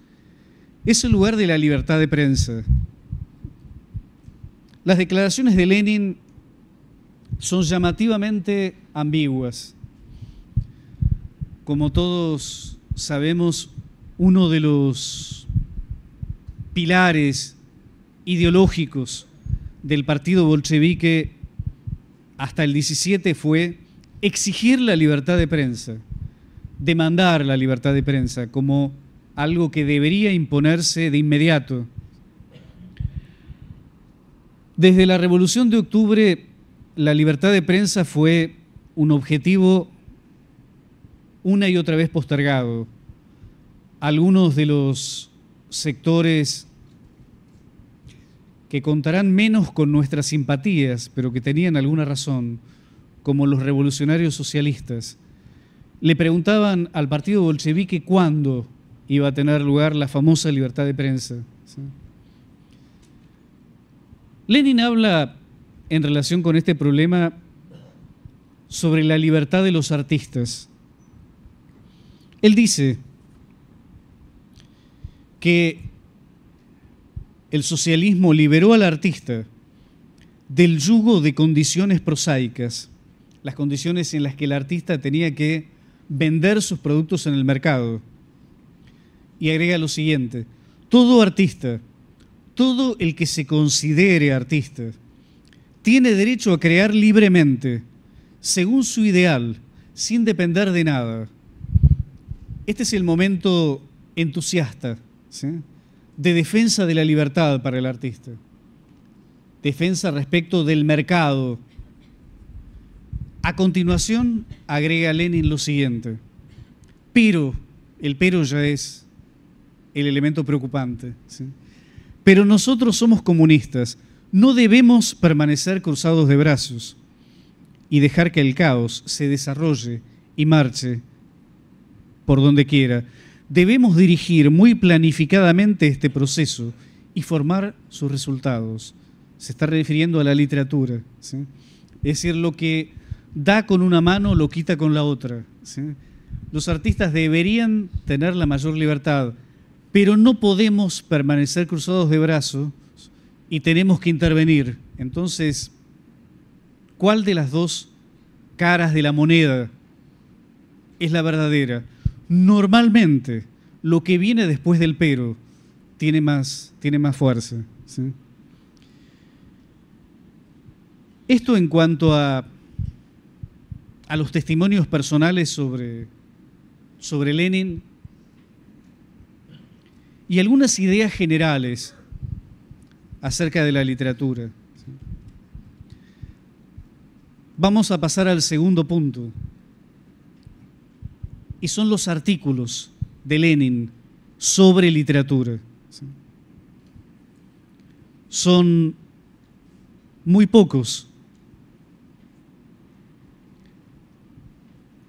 Es el lugar de la libertad de prensa. Las declaraciones de Lenin son llamativamente ambiguas. Como todos sabemos, uno de los pilares ideológicos del partido bolchevique hasta el 17 fue exigir la libertad de prensa, demandar la libertad de prensa como algo que debería imponerse de inmediato. Desde la Revolución de Octubre la libertad de prensa fue un objetivo una y otra vez postergado. Algunos de los sectores que contarán menos con nuestras simpatías, pero que tenían alguna razón, como los revolucionarios socialistas, le preguntaban al partido bolchevique cuándo iba a tener lugar la famosa libertad de prensa. Lenin habla en relación con este problema sobre la libertad de los artistas. Él dice que el socialismo liberó al artista del yugo de condiciones prosaicas, las condiciones en las que el artista tenía que vender sus productos en el mercado. Y agrega lo siguiente, todo artista, todo el que se considere artista, tiene derecho a crear libremente, según su ideal, sin depender de nada. Este es el momento entusiasta, de defensa de la libertad para el artista, defensa respecto del mercado. A continuación, agrega Lenin lo siguiente, pero, el pero ya es el elemento preocupante, pero nosotros somos comunistas, no debemos permanecer cruzados de brazos y dejar que el caos se desarrolle y marche por donde quiera. Debemos dirigir muy planificadamente este proceso y formar sus resultados. Se está refiriendo a la literatura. Es decir, lo que da con una mano lo quita con la otra. Los artistas deberían tener la mayor libertad, pero no podemos permanecer cruzados de brazos y tenemos que intervenir. Entonces, ¿cuál de las dos caras de la moneda es la verdadera? Normalmente, lo que viene después del pero tiene más, tiene más fuerza. Esto en cuanto a, a los testimonios personales sobre, sobre Lenin y algunas ideas generales acerca de la literatura. Vamos a pasar al segundo punto, y son los artículos de Lenin sobre literatura. Son muy pocos,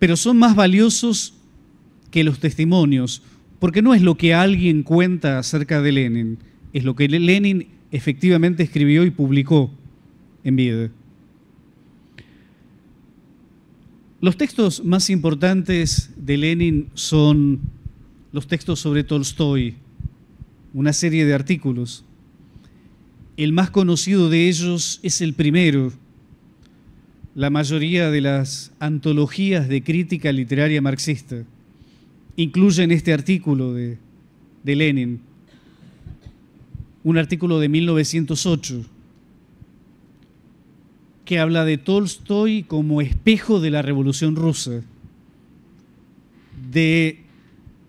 pero son más valiosos que los testimonios, porque no es lo que alguien cuenta acerca de Lenin, es lo que Lenin efectivamente escribió y publicó en vida. Los textos más importantes de Lenin son los textos sobre Tolstoy, una serie de artículos. El más conocido de ellos es el primero. La mayoría de las antologías de crítica literaria marxista incluyen este artículo de, de Lenin un artículo de 1908 que habla de Tolstoy como espejo de la Revolución Rusa, de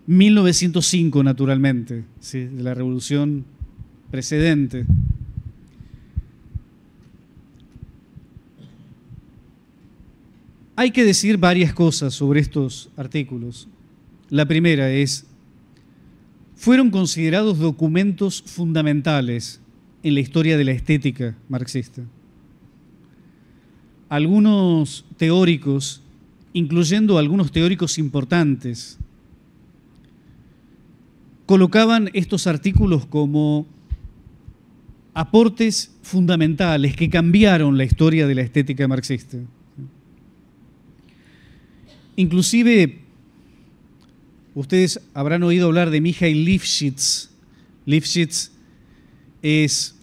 1905 naturalmente, de la revolución precedente. Hay que decir varias cosas sobre estos artículos. La primera es fueron considerados documentos fundamentales en la historia de la estética marxista. Algunos teóricos, incluyendo algunos teóricos importantes, colocaban estos artículos como aportes fundamentales que cambiaron la historia de la estética marxista. Inclusive Ustedes habrán oído hablar de Mikhail Lifshitz. Lifshitz es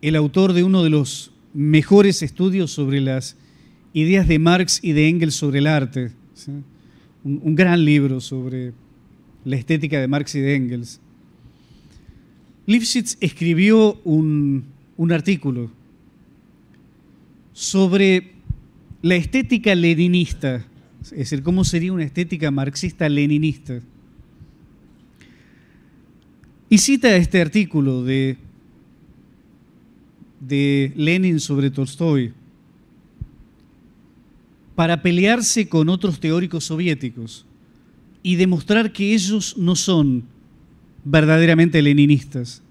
el autor de uno de los mejores estudios sobre las ideas de Marx y de Engels sobre el arte. Un, gran libro sobre la estética de Marx y de Engels. Lifshitz escribió un, un artículo sobre la estética leninista es decir, ¿cómo sería una estética marxista-leninista? Y cita este artículo de, de Lenin sobre Tolstoy para pelearse con otros teóricos soviéticos y demostrar que ellos no son verdaderamente leninistas.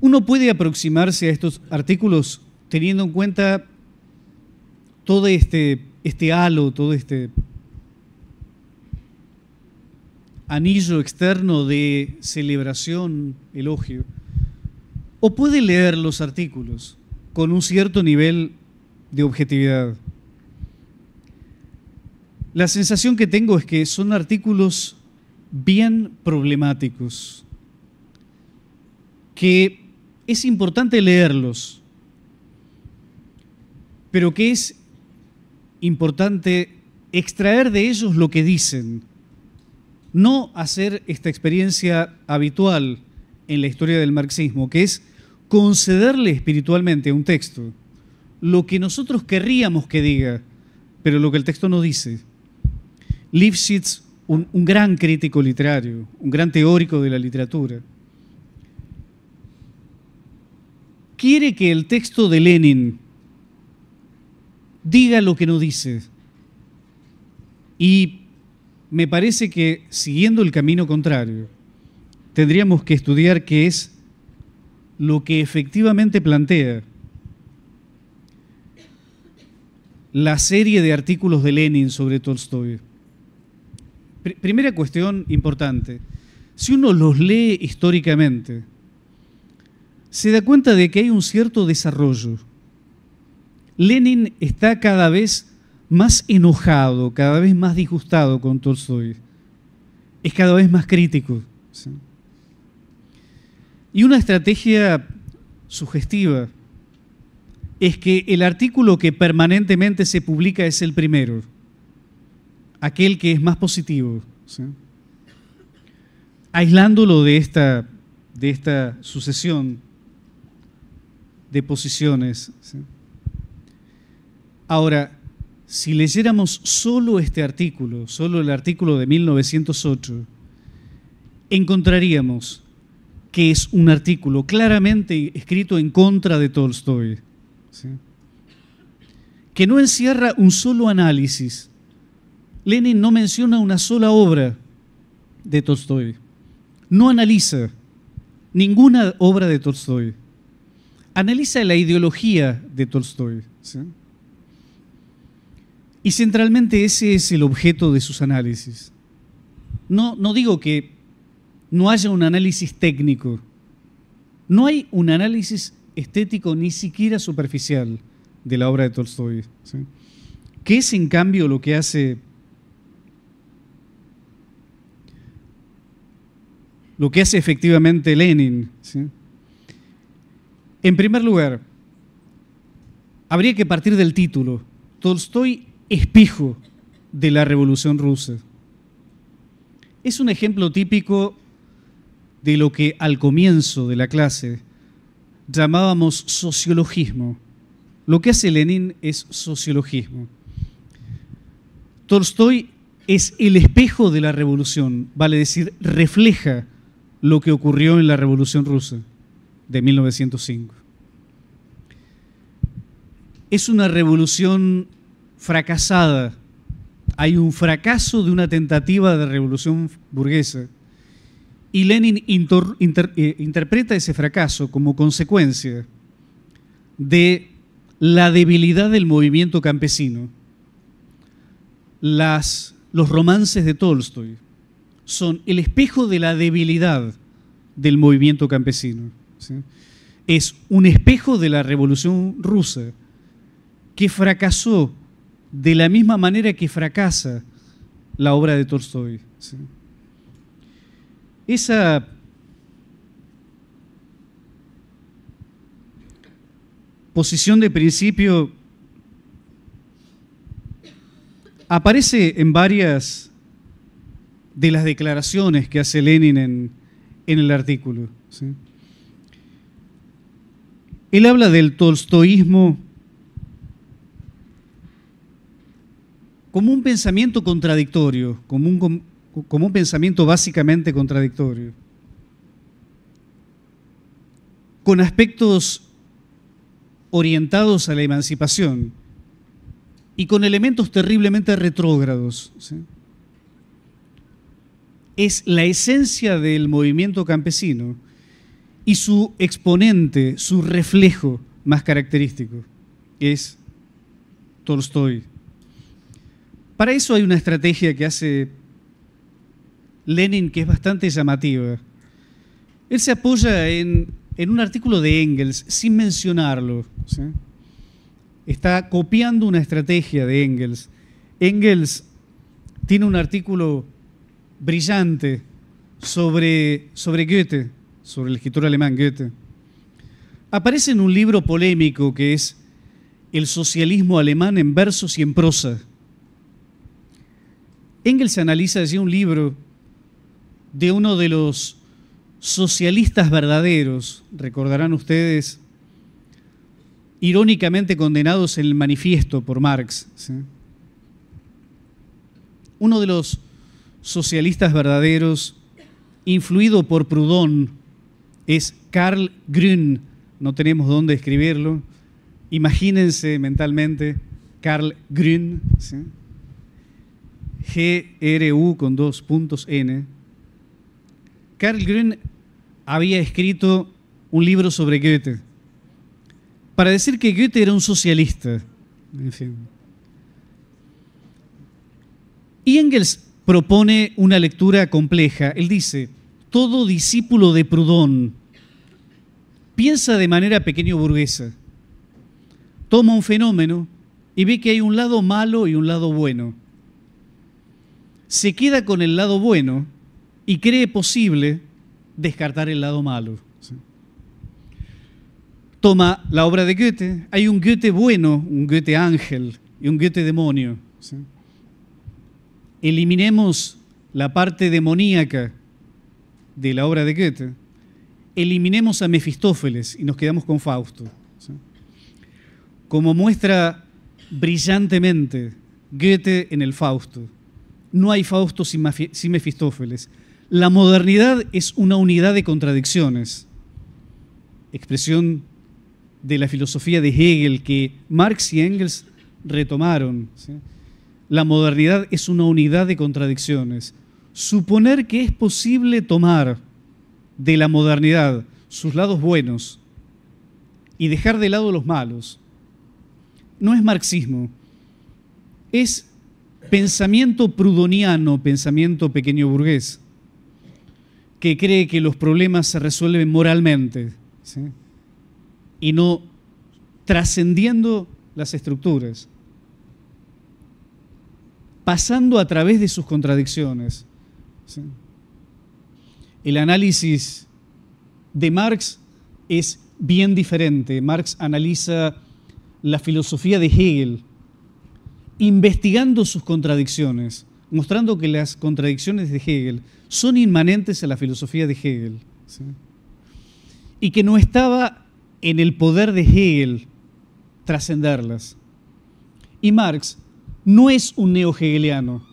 Uno puede aproximarse a estos artículos teniendo en cuenta todo este, este halo, todo este anillo externo de celebración, elogio, o puede leer los artículos con un cierto nivel de objetividad. La sensación que tengo es que son artículos bien problemáticos, que es importante leerlos, pero que es importante extraer de ellos lo que dicen, no hacer esta experiencia habitual en la historia del marxismo, que es concederle espiritualmente a un texto lo que nosotros querríamos que diga, pero lo que el texto no dice. Lipschitz, un gran crítico literario, un gran teórico de la literatura, quiere que el texto de Lenin diga lo que no dice. Y me parece que siguiendo el camino contrario, tendríamos que estudiar qué es lo que efectivamente plantea la serie de artículos de Lenin sobre Tolstoy. primera cuestión importante, si uno los lee históricamente, se da cuenta de que hay un cierto desarrollo Lenin está cada vez más enojado, cada vez más disgustado con Tolstoy. Es cada vez más crítico. Y una estrategia sugestiva es que el artículo que permanentemente se publica es el primero, aquel que es más positivo, aislándolo de esta, de esta sucesión de posiciones. Ahora, si leyéramos solo este artículo, solo el artículo de 1908, encontraríamos que es un artículo claramente escrito en contra de Tolstoy, que no encierra un solo análisis. Lenin no menciona una sola obra de Tolstoy, no analiza ninguna obra de Tolstoy, analiza la ideología de Tolstoy. Y centralmente ese es el objeto de sus análisis. No, no digo que no haya un análisis técnico. No hay un análisis estético ni siquiera superficial de la obra de Tolstoy. ¿Qué es en cambio lo que hace lo que hace efectivamente Lenin? En primer lugar, habría que partir del título. Tolstoy espejo de la Revolución Rusa. Es un ejemplo típico de lo que al comienzo de la clase llamábamos sociologismo. Lo que hace Lenin es sociologismo. Tolstoy es el espejo de la revolución, vale decir, refleja lo que ocurrió en la Revolución Rusa de 1905. Es una revolución fracasada. Hay un fracaso de una tentativa de revolución burguesa. Y Lenin eh, interpreta ese fracaso como consecuencia de la debilidad del movimiento campesino. los romances de Tolstoy son el espejo de la debilidad del movimiento campesino. Es un espejo de la revolución rusa que fracasó de la misma manera que fracasa la obra de Tolstoy. Esa posición de principio aparece en varias de las declaraciones que hace Lenin en, el artículo. Él habla del tolstoísmo como un pensamiento contradictorio, como un, pensamiento básicamente contradictorio, con aspectos orientados a la emancipación y con elementos terriblemente retrógrados. Es la esencia del movimiento campesino y su exponente, su reflejo más característico, es Tolstoy. Para eso hay una estrategia que hace Lenin que es bastante llamativa. Él se apoya en, un artículo de Engels sin mencionarlo. Está copiando una estrategia de Engels. Engels tiene un artículo brillante sobre, sobre Goethe, sobre el escritor alemán Goethe. Aparece en un libro polémico que es El socialismo alemán en versos y en prosa. Engels analiza allí un libro de uno de los socialistas verdaderos, recordarán ustedes, irónicamente condenados en el manifiesto por Marx. Uno de los socialistas verdaderos, influido por Proudhon, es Karl Grün. No tenemos dónde escribirlo. Imagínense mentalmente Karl Grün. GRU con dos puntos N, Carl Grün había escrito un libro sobre Goethe para decir que Goethe era un socialista. En fin. Y Engels propone una lectura compleja. Él dice, todo discípulo de Proudhon piensa de manera pequeño burguesa, toma un fenómeno y ve que hay un lado malo y un lado bueno se queda con el lado bueno y cree posible descartar el lado malo. Toma la obra de Goethe. Hay un Goethe bueno, un Goethe ángel y un Goethe demonio. Eliminemos la parte demoníaca de la obra de Goethe. Eliminemos a Mefistófeles y nos quedamos con Fausto. Como muestra brillantemente Goethe en el Fausto no hay Fausto sin, Mefistófeles. La modernidad es una unidad de contradicciones. Expresión de la filosofía de Hegel que Marx y Engels retomaron. La modernidad es una unidad de contradicciones. Suponer que es posible tomar de la modernidad sus lados buenos y dejar de lado los malos no es marxismo, es Pensamiento prudoniano, pensamiento pequeño burgués, que cree que los problemas se resuelven moralmente y no trascendiendo las estructuras, pasando a través de sus contradicciones. El análisis de Marx es bien diferente. Marx analiza la filosofía de Hegel investigando sus contradicciones, mostrando que las contradicciones de Hegel son inmanentes a la filosofía de Hegel, y que no estaba en el poder de Hegel trascenderlas. Y Marx no es un neo-hegeliano.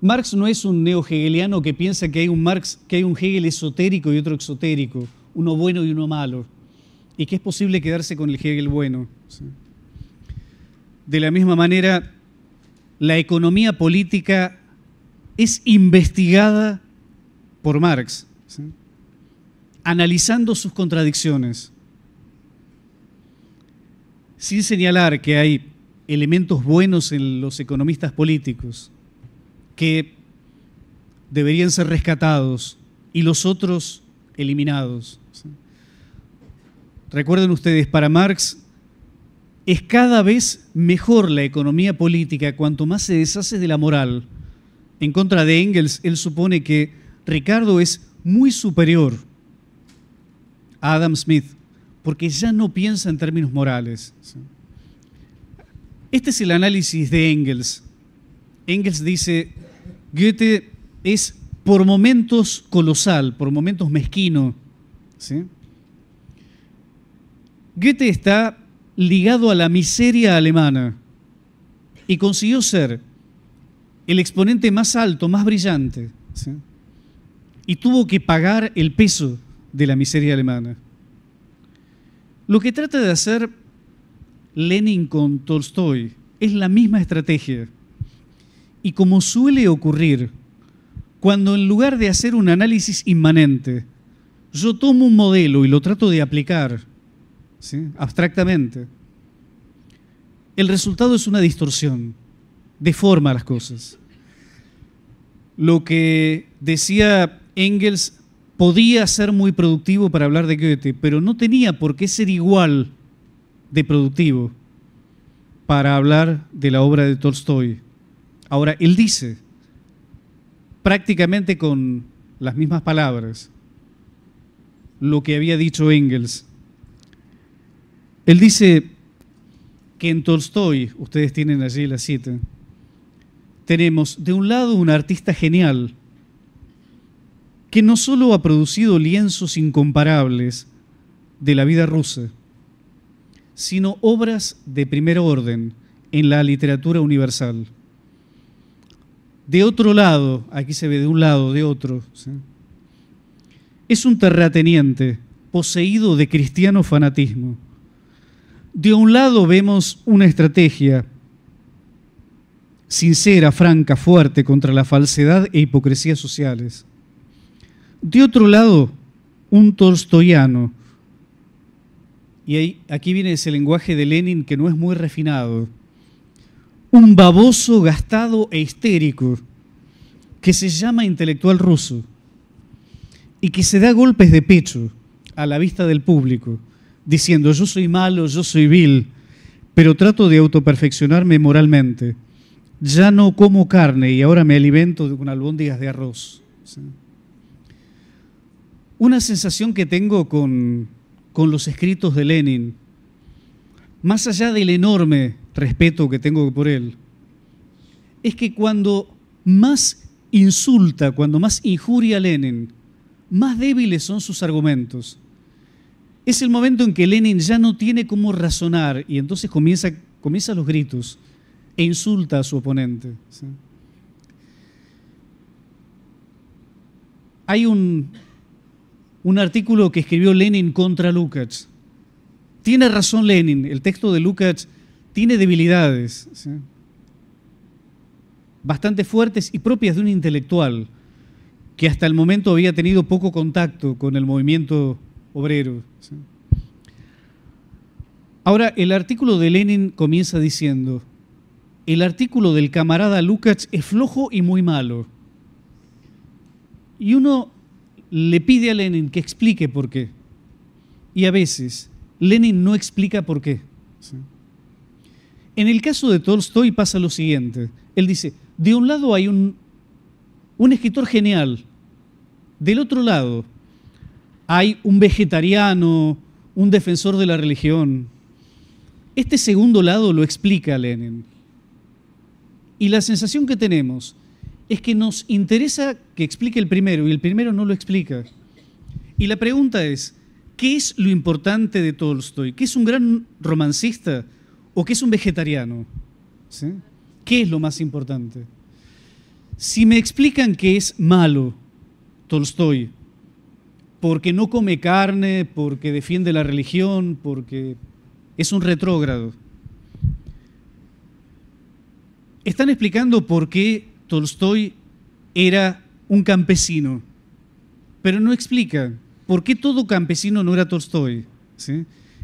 Marx no es un neo-hegeliano que piensa que hay un Marx, que hay un Hegel esotérico y otro exotérico, uno bueno y uno malo y que es posible quedarse con el Hegel bueno. De la misma manera, la economía política es investigada por Marx, analizando sus contradicciones, sin señalar que hay elementos buenos en los economistas políticos que deberían ser rescatados y los otros eliminados. Recuerden ustedes, para Marx es cada vez mejor la economía política cuanto más se deshace de la moral. En contra de Engels, él supone que Ricardo es muy superior a Adam Smith, porque ya no piensa en términos morales. Este es el análisis de Engels. Engels dice, Goethe es por momentos colosal, por momentos mezquino. ¿sí? Goethe está ligado a la miseria alemana y consiguió ser el exponente más alto, más brillante, y tuvo que pagar el peso de la miseria alemana. Lo que trata de hacer Lenin con Tolstoy es la misma estrategia. Y como suele ocurrir, cuando en lugar de hacer un análisis inmanente, yo tomo un modelo y lo trato de aplicar abstractamente, el resultado es una distorsión, deforma las cosas. Lo que decía Engels podía ser muy productivo para hablar de Goethe, pero no tenía por qué ser igual de productivo para hablar de la obra de Tolstoy. Ahora, él dice, prácticamente con las mismas palabras, lo que había dicho Engels él dice que en Tolstoy, ustedes tienen allí la cita, tenemos de un lado un artista genial que no solo ha producido lienzos incomparables de la vida rusa, sino obras de primer orden en la literatura universal. De otro lado, aquí se ve de un lado, de otro, es un terrateniente poseído de cristiano fanatismo de un lado vemos una estrategia sincera, franca, fuerte contra la falsedad e hipocresía sociales. De otro lado, un tolstoyano. Y aquí viene ese lenguaje de Lenin que no es muy refinado. Un baboso gastado e histérico que se llama intelectual ruso y que se da golpes de pecho a la vista del público diciendo, yo soy malo, yo soy vil, pero trato de autoperfeccionarme moralmente. Ya no como carne y ahora me alimento con albóndigas de arroz. Una sensación que tengo con, con los escritos de Lenin, más allá del enorme respeto que tengo por él, es que cuando más insulta, cuando más injuria a Lenin, más débiles son sus argumentos. Es el momento en que Lenin ya no tiene cómo razonar y entonces comienza, los gritos e insulta a su oponente. Hay un, artículo que escribió Lenin contra Lukács. Tiene razón Lenin, el texto de Lukács tiene debilidades bastante fuertes y propias de un intelectual que hasta el momento había tenido poco contacto con el movimiento obrero. Ahora, el artículo de Lenin comienza diciendo, el artículo del camarada Lukács es flojo y muy malo. Y uno le pide a Lenin que explique por qué. Y a veces Lenin no explica por qué. En el caso de Tolstoy pasa lo siguiente. Él dice, de un lado hay un, un escritor genial, del otro lado hay un vegetariano, un defensor de la religión. Este segundo lado lo explica Lenin. Y la sensación que tenemos es que nos interesa que explique el primero y el primero no lo explica. Y la pregunta es, ¿qué es lo importante de Tolstoy? ¿Qué es un gran romancista o qué es un vegetariano? ¿Qué es lo más importante? Si me explican que es malo Tolstoy porque no come carne, porque defiende la religión, porque es un retrógrado. Están explicando por qué Tolstoy era un campesino, pero no explica por qué todo campesino no era Tolstoy.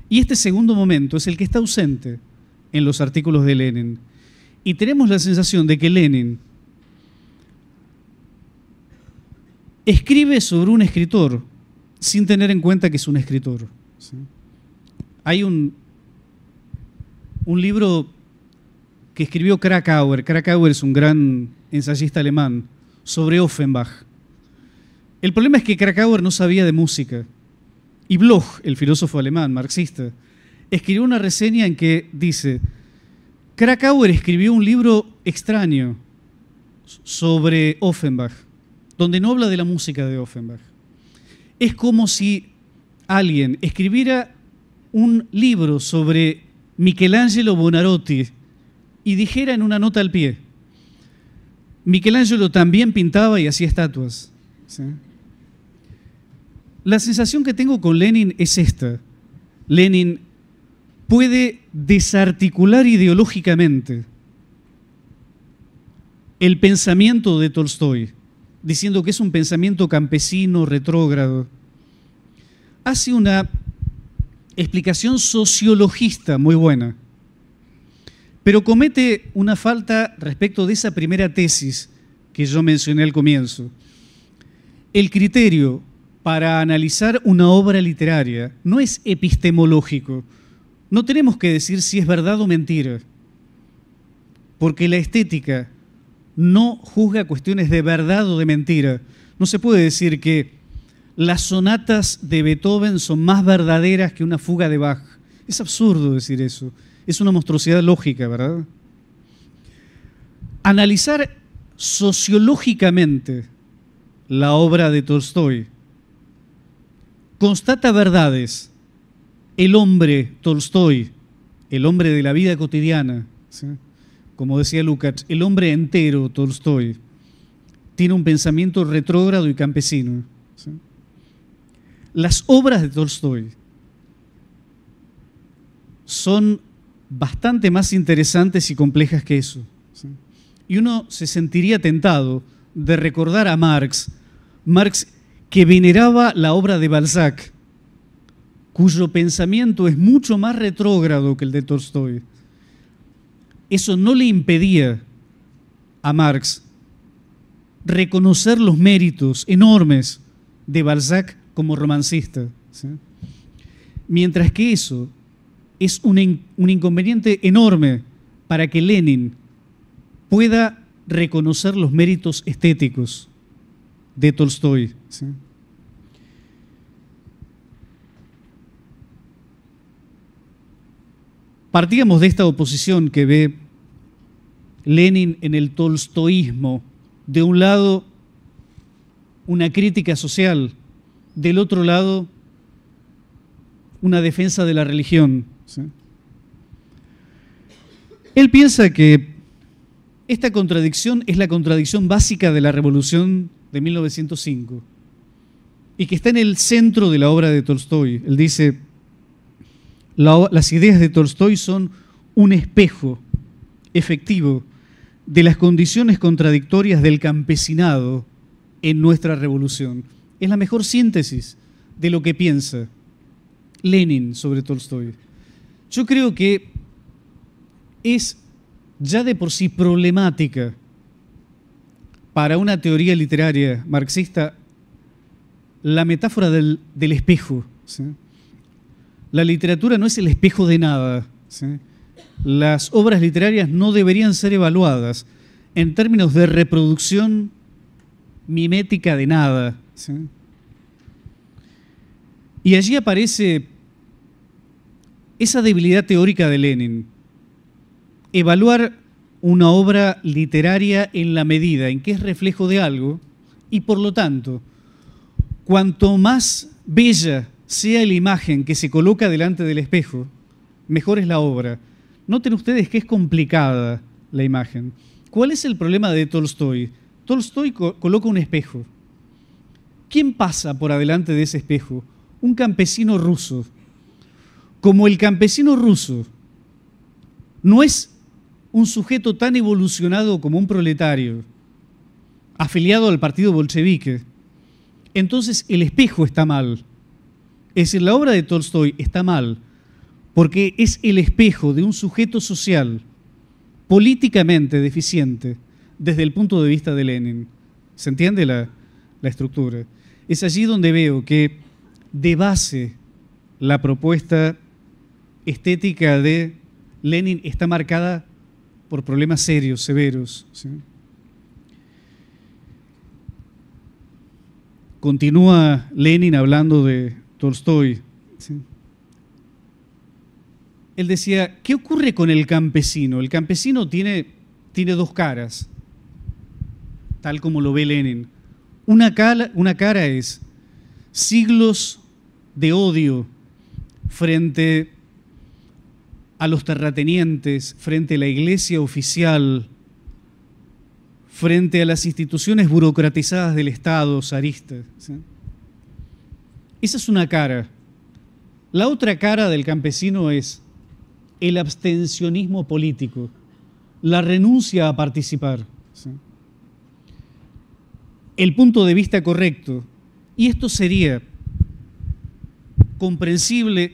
Y este segundo momento es el que está ausente en los artículos de Lenin. Y tenemos la sensación de que Lenin escribe sobre un escritor sin tener en cuenta que es un escritor. Hay un, un libro que escribió Krakauer, Krakauer es un gran ensayista alemán, sobre Offenbach. El problema es que Krakauer no sabía de música. Y Bloch, el filósofo alemán, marxista, escribió una reseña en que dice, Krakauer escribió un libro extraño sobre Offenbach, donde no habla de la música de Offenbach. Es como si alguien escribiera un libro sobre Michelangelo Bonarotti y dijera en una nota al pie, Michelangelo también pintaba y hacía estatuas. La sensación que tengo con Lenin es esta. Lenin puede desarticular ideológicamente el pensamiento de Tolstoy diciendo que es un pensamiento campesino retrógrado. Hace una explicación sociologista muy buena, pero comete una falta respecto de esa primera tesis que yo mencioné al comienzo. El criterio para analizar una obra literaria no es epistemológico. No tenemos que decir si es verdad o mentira, porque la estética no juzga cuestiones de verdad o de mentira. No se puede decir que las sonatas de Beethoven son más verdaderas que una fuga de Bach. Es absurdo decir eso. Es una monstruosidad lógica, ¿verdad? Analizar sociológicamente la obra de Tolstoy constata verdades. El hombre Tolstoy, el hombre de la vida cotidiana como decía Lukács, el hombre entero, Tolstoy, tiene un pensamiento retrógrado y campesino. Las obras de Tolstoy son bastante más interesantes y complejas que eso. Y uno se sentiría tentado de recordar a Marx, Marx que veneraba la obra de Balzac, cuyo pensamiento es mucho más retrógrado que el de Tolstoy eso no le impedía a Marx reconocer los méritos enormes de Balzac como romancista. Mientras que eso es un, inconveniente enorme para que Lenin pueda reconocer los méritos estéticos de Tolstoy. Partíamos de esta oposición que ve Lenin en el tolstoísmo. De un lado, una crítica social, del otro lado, una defensa de la religión. Él piensa que esta contradicción es la contradicción básica de la revolución de 1905 y que está en el centro de la obra de Tolstoy. Él dice, las ideas de Tolstoy son un espejo efectivo de las condiciones contradictorias del campesinado en nuestra revolución. Es la mejor síntesis de lo que piensa Lenin sobre Tolstoy. Yo creo que es ya de por sí problemática para una teoría literaria marxista la metáfora del, espejo. La literatura no es el espejo de nada las obras literarias no deberían ser evaluadas en términos de reproducción mimética de nada. Y allí aparece esa debilidad teórica de Lenin. Evaluar una obra literaria en la medida en que es reflejo de algo y por lo tanto, cuanto más bella sea la imagen que se coloca delante del espejo, mejor es la obra. Noten ustedes que es complicada la imagen. ¿Cuál es el problema de Tolstoy? Tolstoy coloca un espejo. ¿Quién pasa por adelante de ese espejo? Un campesino ruso. Como el campesino ruso no es un sujeto tan evolucionado como un proletario, afiliado al partido bolchevique, entonces el espejo está mal. Es decir, la obra de Tolstoy está mal porque es el espejo de un sujeto social políticamente deficiente desde el punto de vista de Lenin. ¿Se entiende la, estructura? Es allí donde veo que de base la propuesta estética de Lenin está marcada por problemas serios, severos. Continúa Lenin hablando de Tolstoy él decía, ¿qué ocurre con el campesino? El campesino tiene, tiene dos caras, tal como lo ve Lenin. Una cara, es siglos de odio frente a los terratenientes, frente a la iglesia oficial, frente a las instituciones burocratizadas del Estado, zarista. Esa es una cara. La otra cara del campesino es el abstencionismo político, la renuncia a participar. El punto de vista correcto, y esto sería comprensible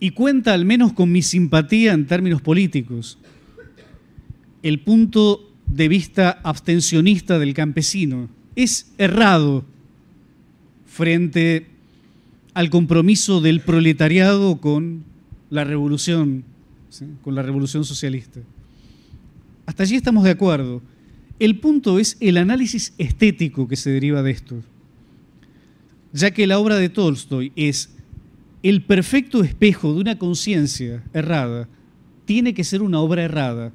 y cuenta al menos con mi simpatía en términos políticos, el punto de vista abstencionista del campesino es errado frente al compromiso del proletariado con la revolución con la revolución socialista. Hasta allí estamos de acuerdo. El punto es el análisis estético que se deriva de esto, ya que la obra de Tolstoy es el perfecto espejo de una conciencia errada, tiene que ser una obra errada.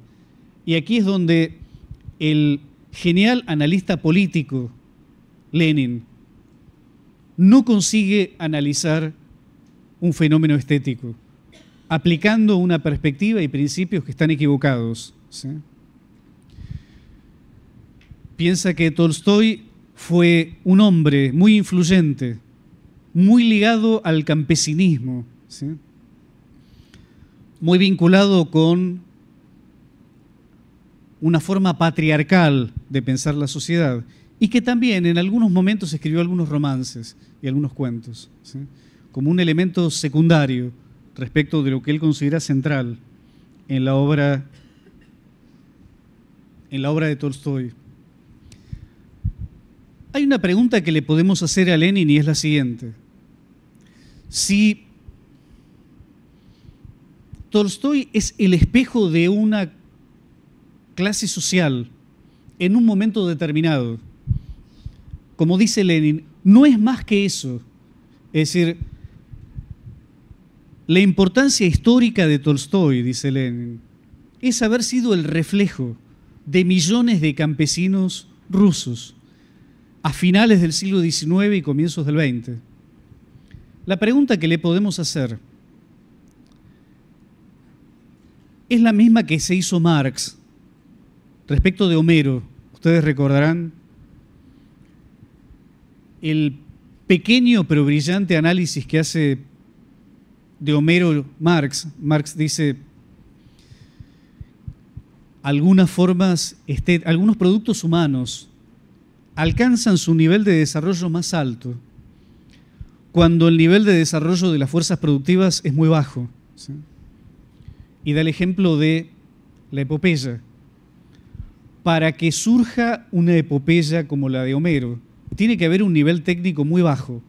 Y aquí es donde el genial analista político, Lenin, no consigue analizar un fenómeno estético aplicando una perspectiva y principios que están equivocados. Piensa que Tolstoy fue un hombre muy influyente, muy ligado al campesinismo, muy vinculado con una forma patriarcal de pensar la sociedad y que también en algunos momentos escribió algunos romances y algunos cuentos, como un elemento secundario respecto de lo que él considera central en la obra, en la obra de Tolstoy. Hay una pregunta que le podemos hacer a Lenin y es la siguiente. Si Tolstoy es el espejo de una clase social en un momento determinado, como dice Lenin, no es más que eso. Es decir, la importancia histórica de Tolstoy, dice Lenin, es haber sido el reflejo de millones de campesinos rusos a finales del siglo XIX y comienzos del XX. La pregunta que le podemos hacer es la misma que se hizo Marx respecto de Homero. Ustedes recordarán el pequeño pero brillante análisis que hace de Homero Marx, Marx dice, algunas formas, este, algunos productos humanos alcanzan su nivel de desarrollo más alto cuando el nivel de desarrollo de las fuerzas productivas es muy bajo. Y da el ejemplo de la epopeya. Para que surja una epopeya como la de Homero, tiene que haber un nivel técnico muy bajo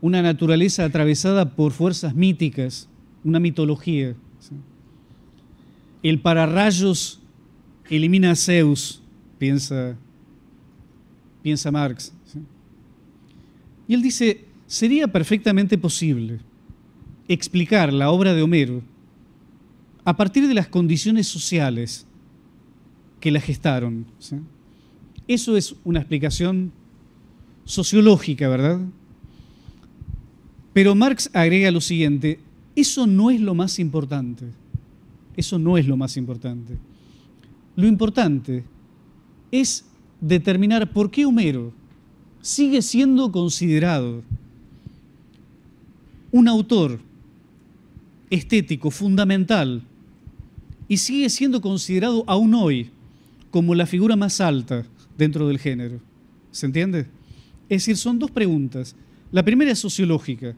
una naturaleza atravesada por fuerzas míticas, una mitología. El pararrayos elimina a Zeus, piensa, piensa Marx. Y él dice, sería perfectamente posible explicar la obra de Homero a partir de las condiciones sociales que la gestaron. Eso es una explicación sociológica, ¿verdad? Pero Marx agrega lo siguiente, eso no es lo más importante, eso no es lo más importante. Lo importante es determinar por qué Homero sigue siendo considerado un autor estético fundamental y sigue siendo considerado aún hoy como la figura más alta dentro del género. ¿Se entiende? Es decir, son dos preguntas. La primera es sociológica.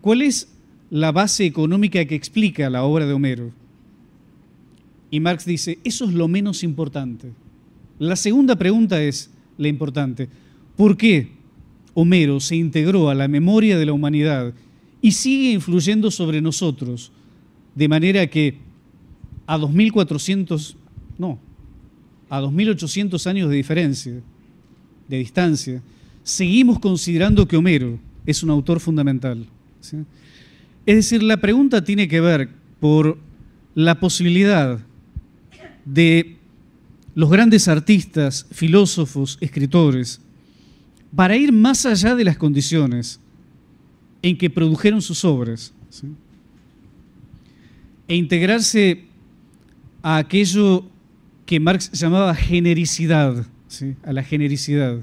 ¿Cuál es la base económica que explica la obra de Homero? Y Marx dice, eso es lo menos importante. La segunda pregunta es la importante. ¿Por qué Homero se integró a la memoria de la humanidad y sigue influyendo sobre nosotros? De manera que a 2400, no, a 2800 años de diferencia, de distancia, seguimos considerando que Homero, es un autor fundamental. Es decir, la pregunta tiene que ver por la posibilidad de los grandes artistas, filósofos, escritores, para ir más allá de las condiciones en que produjeron sus obras e integrarse a aquello que Marx llamaba genericidad, a la genericidad.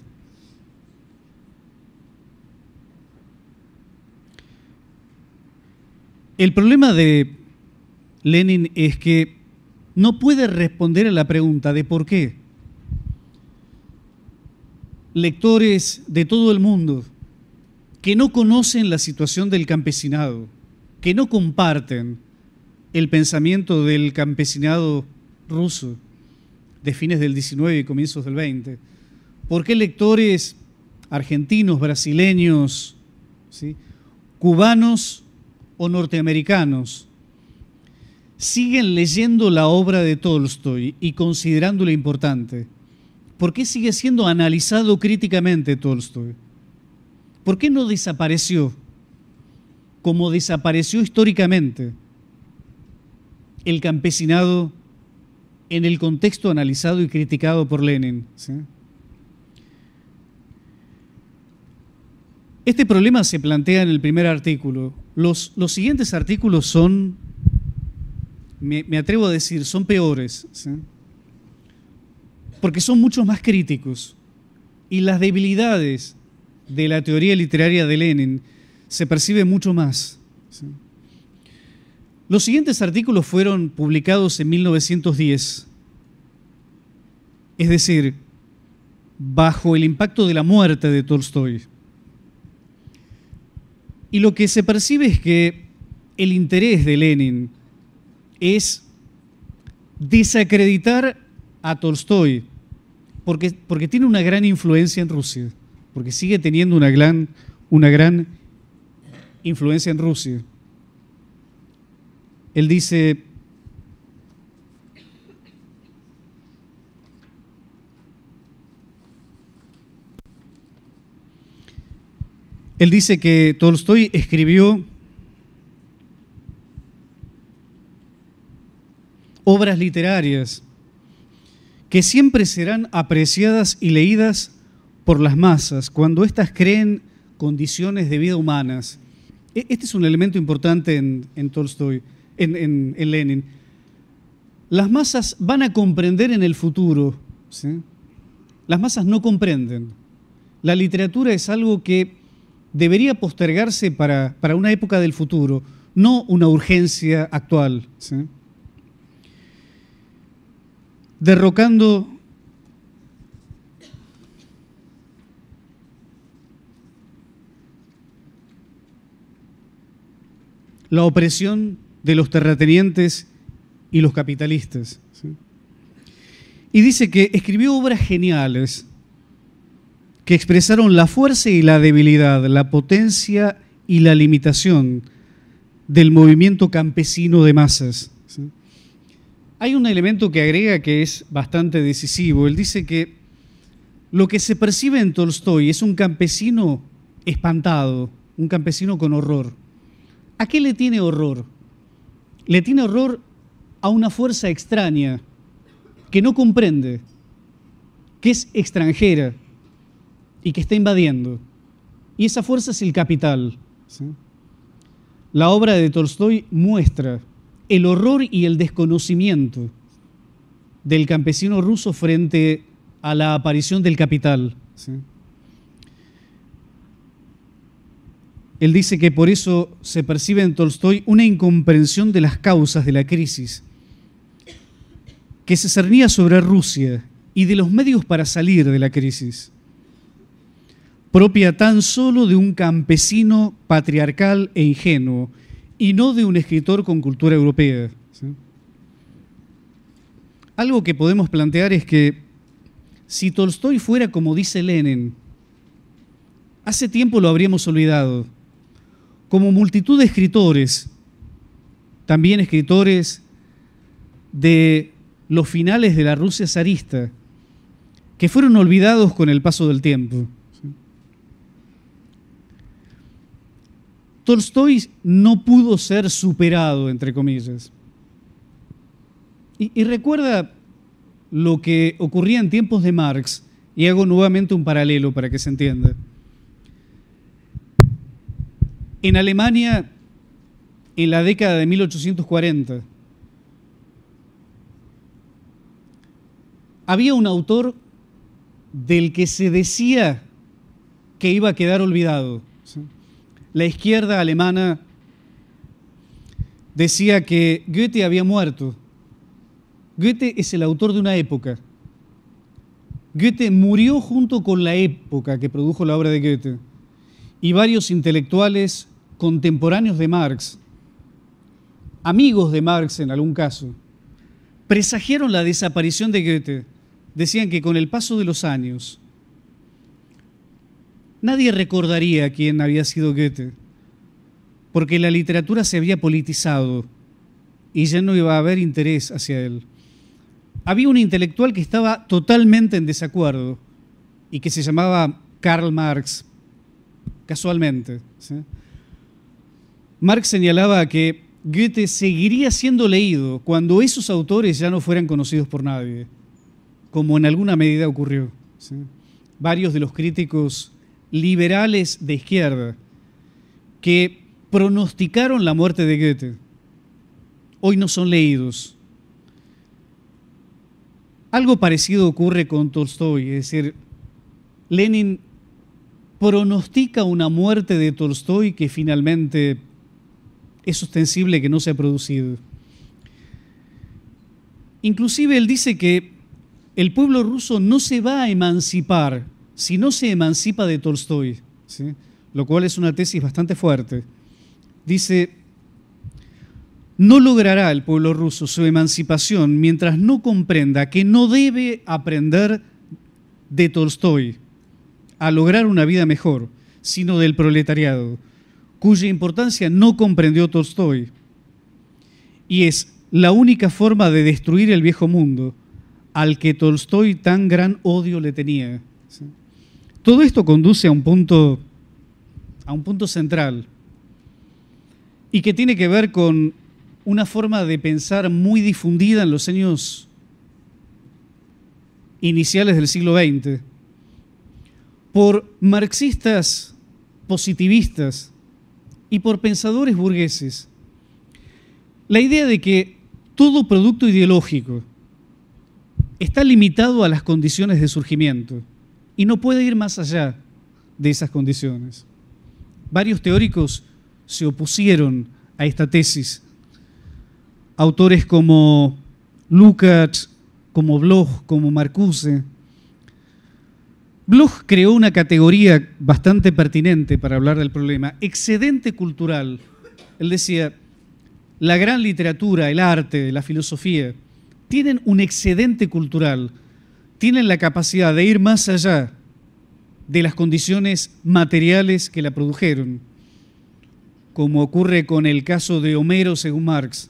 El problema de Lenin es que no puede responder a la pregunta de por qué. Lectores de todo el mundo que no conocen la situación del campesinado, que no comparten el pensamiento del campesinado ruso de fines del 19 y comienzos del 20, ¿por qué lectores argentinos, brasileños, cubanos o norteamericanos siguen leyendo la obra de Tolstoy y considerándola importante, ¿por qué sigue siendo analizado críticamente Tolstoy? ¿Por qué no desapareció como desapareció históricamente el campesinado en el contexto analizado y criticado por Lenin? Este problema se plantea en el primer artículo. Los, siguientes artículos son, me, atrevo a decir, son peores, porque son mucho más críticos. Y las debilidades de la teoría literaria de Lenin se perciben mucho más. Los siguientes artículos fueron publicados en 1910, es decir, bajo el impacto de la muerte de Tolstoy. Y lo que se percibe es que el interés de Lenin es desacreditar a Tolstoy, porque, porque tiene una gran influencia en Rusia, porque sigue teniendo una gran, una gran influencia en Rusia. Él dice, Él dice que Tolstoy escribió obras literarias que siempre serán apreciadas y leídas por las masas cuando éstas creen condiciones de vida humanas. E, este es un elemento importante en, Tolstoy, en, Lenin. Las masas van a comprender en el futuro. Las masas no comprenden. La literatura es algo que debería postergarse para, una época del futuro, no una urgencia actual. Derrocando la opresión de los terratenientes y los capitalistas. Y dice que escribió obras geniales, que expresaron la fuerza y la debilidad, la potencia y la limitación del movimiento campesino de masas. Hay un elemento que agrega que es bastante decisivo. Él dice que lo que se percibe en Tolstoy es un campesino espantado, un campesino con horror. ¿A qué le tiene horror? Le tiene horror a una fuerza extraña que no comprende, que es extranjera, y que está invadiendo. Y esa fuerza es el capital. La obra de Tolstoy muestra el horror y el desconocimiento del campesino ruso frente a la aparición del capital. Él dice que por eso se percibe en Tolstoy una incomprensión de las causas de la crisis que se cernía sobre Rusia y de los medios para salir de la crisis propia tan solo de un campesino patriarcal e ingenuo, y no de un escritor con cultura europea. Algo que podemos plantear es que si Tolstoy fuera como dice Lenin, hace tiempo lo habríamos olvidado. Como multitud de escritores, también escritores de los finales de la Rusia zarista, que fueron olvidados con el paso del tiempo. Tolstoy no pudo ser superado, entre comillas. Y, recuerda lo que ocurría en tiempos de Marx, y hago nuevamente un paralelo para que se entienda. En Alemania, en la década de 1840, había un autor del que se decía que iba a quedar olvidado la izquierda alemana decía que Goethe había muerto. Goethe es el autor de una época. Goethe murió junto con la época que produjo la obra de Goethe y varios intelectuales contemporáneos de Marx, amigos de Marx en algún caso, presagiaron la desaparición de Goethe. Decían que con el paso de los años, nadie recordaría quién había sido Goethe, porque la literatura se había politizado y ya no iba a haber interés hacia él. Había un intelectual que estaba totalmente en desacuerdo y que se llamaba Karl Marx, casualmente. Marx señalaba que Goethe seguiría siendo leído cuando esos autores ya no fueran conocidos por nadie, como en alguna medida ocurrió. Varios de los críticos liberales de izquierda que pronosticaron la muerte de Goethe, hoy no son leídos. Algo parecido ocurre con Tolstoy, es decir, Lenin pronostica una muerte de Tolstoy que finalmente es ostensible que no se ha producido. Inclusive él dice que el pueblo ruso no se va a emancipar si no se emancipa de Tolstoy, lo cual es una tesis bastante fuerte, dice, no logrará el pueblo ruso su emancipación mientras no comprenda que no debe aprender de Tolstoy a lograr una vida mejor, sino del proletariado, cuya importancia no comprendió Tolstoy. Y es la única forma de destruir el viejo mundo al que Tolstoy tan gran odio le tenía. Todo esto conduce a un punto, a un punto central y que tiene que ver con una forma de pensar muy difundida en los años iniciales del siglo XX por marxistas positivistas y por pensadores burgueses. La idea de que todo producto ideológico está limitado a las condiciones de surgimiento y no puede ir más allá de esas condiciones. Varios teóricos se opusieron a esta tesis. Autores como Lukács, como Bloch, como Marcuse. Bloch creó una categoría bastante pertinente para hablar del problema, excedente cultural. Él decía, la gran literatura, el arte, la filosofía, tienen un excedente cultural tienen la capacidad de ir más allá de las condiciones materiales que la produjeron, como ocurre con el caso de Homero según Marx.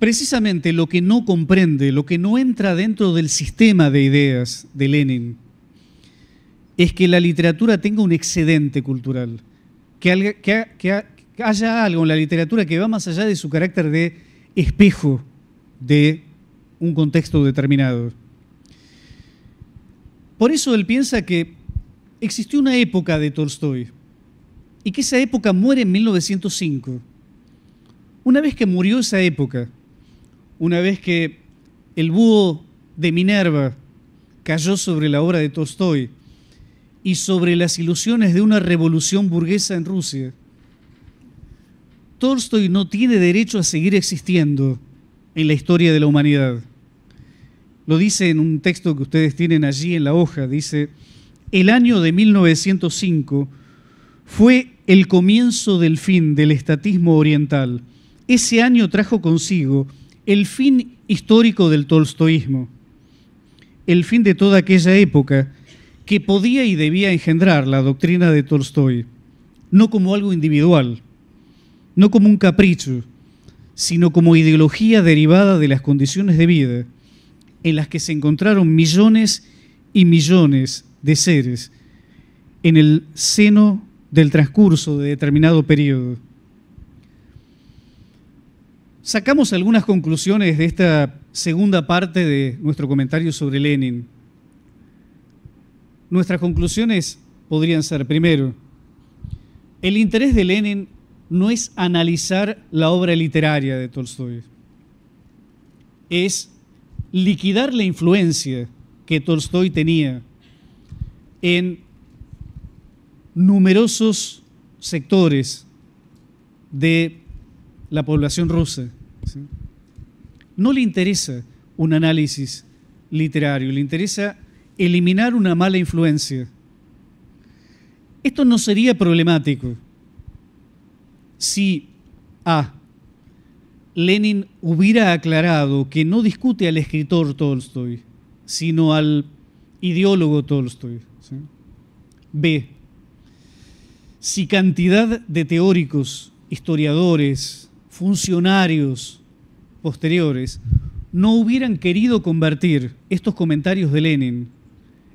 Precisamente lo que no comprende, lo que no entra dentro del sistema de ideas de Lenin, es que la literatura tenga un excedente cultural, que, que haya algo en la literatura que va más allá de su carácter de espejo de un contexto determinado. Por eso él piensa que existió una época de Tolstoy y que esa época muere en 1905. Una vez que murió esa época, una vez que el búho de Minerva cayó sobre la obra de Tolstoy y sobre las ilusiones de una revolución burguesa en Rusia, Tolstoy no tiene derecho a seguir existiendo en la historia de la humanidad. Lo dice en un texto que ustedes tienen allí en la hoja, dice, el año de 1905 fue el comienzo del fin del estatismo oriental. Ese año trajo consigo el fin histórico del tolstoísmo, el fin de toda aquella época que podía y debía engendrar la doctrina de Tolstoy, no como algo individual, no como un capricho, sino como ideología derivada de las condiciones de vida en las que se encontraron millones y millones de seres en el seno del transcurso de determinado periodo. Sacamos algunas conclusiones de esta segunda parte de nuestro comentario sobre Lenin. Nuestras conclusiones podrían ser, primero, el interés de Lenin no es analizar la obra literaria de Tolstoy, es liquidar la influencia que Tolstoy tenía en numerosos sectores de la población rusa. No le interesa un análisis literario, le interesa eliminar una mala influencia. Esto no sería problemático si A. Lenin hubiera aclarado que no discute al escritor Tolstoy, sino al ideólogo Tolstoy. B. Si cantidad de teóricos, historiadores, funcionarios posteriores no hubieran querido convertir estos comentarios de Lenin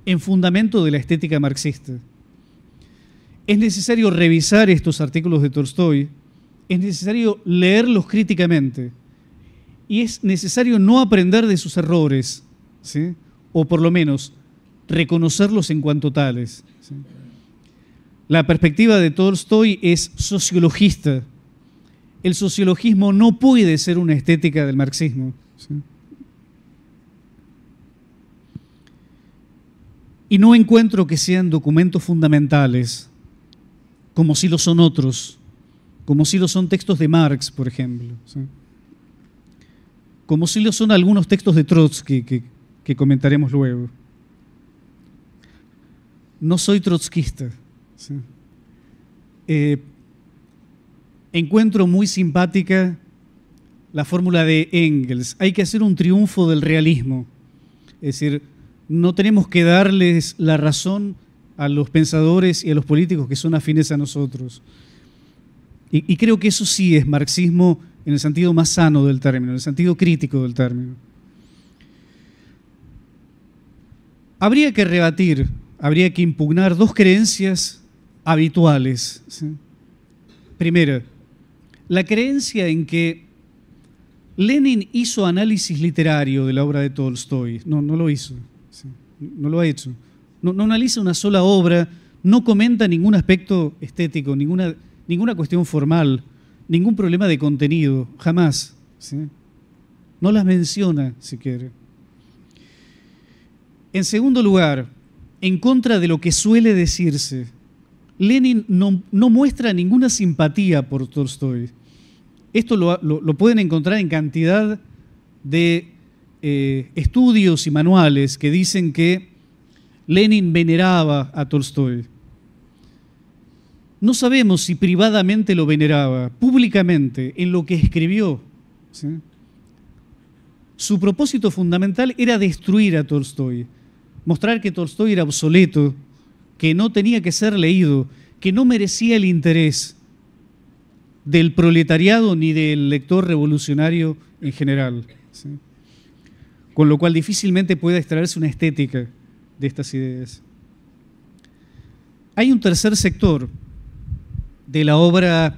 en fundamento de la estética marxista. Es necesario revisar estos artículos de Tolstoy, es necesario leerlos críticamente y es necesario no aprender de sus errores, ¿sí? o por lo menos reconocerlos en cuanto tales. La perspectiva de Tolstoy es sociologista. El sociologismo no puede ser una estética del marxismo. Y no encuentro que sean documentos fundamentales como si lo son otros, como si lo son textos de Marx, por ejemplo, como si lo son algunos textos de Trotsky que, comentaremos luego. No soy trotskista. Eh, encuentro muy simpática la fórmula de Engels. Hay que hacer un triunfo del realismo. Es decir, no tenemos que darles la razón a los pensadores y a los políticos que son afines a nosotros. Y, creo que eso sí es marxismo en el sentido más sano del término, en el sentido crítico del término. Habría que rebatir, habría que impugnar dos creencias habituales. Primera, la creencia en que Lenin hizo análisis literario de la obra de Tolstoy. No, no lo hizo. No lo ha hecho no, analiza una sola obra, no comenta ningún aspecto estético, ninguna, ninguna cuestión formal, ningún problema de contenido, jamás. No las menciona, si quiere. En segundo lugar, en contra de lo que suele decirse, Lenin no, muestra ninguna simpatía por Tolstoy. Esto lo, pueden encontrar en cantidad de eh, estudios y manuales que dicen que Lenin veneraba a Tolstoy. No sabemos si privadamente lo veneraba, públicamente, en lo que escribió. Su propósito fundamental era destruir a Tolstoy, mostrar que Tolstoy era obsoleto, que no tenía que ser leído, que no merecía el interés del proletariado ni del lector revolucionario en general. Con lo cual difícilmente puede extraerse una estética de estas ideas. Hay un tercer sector de la obra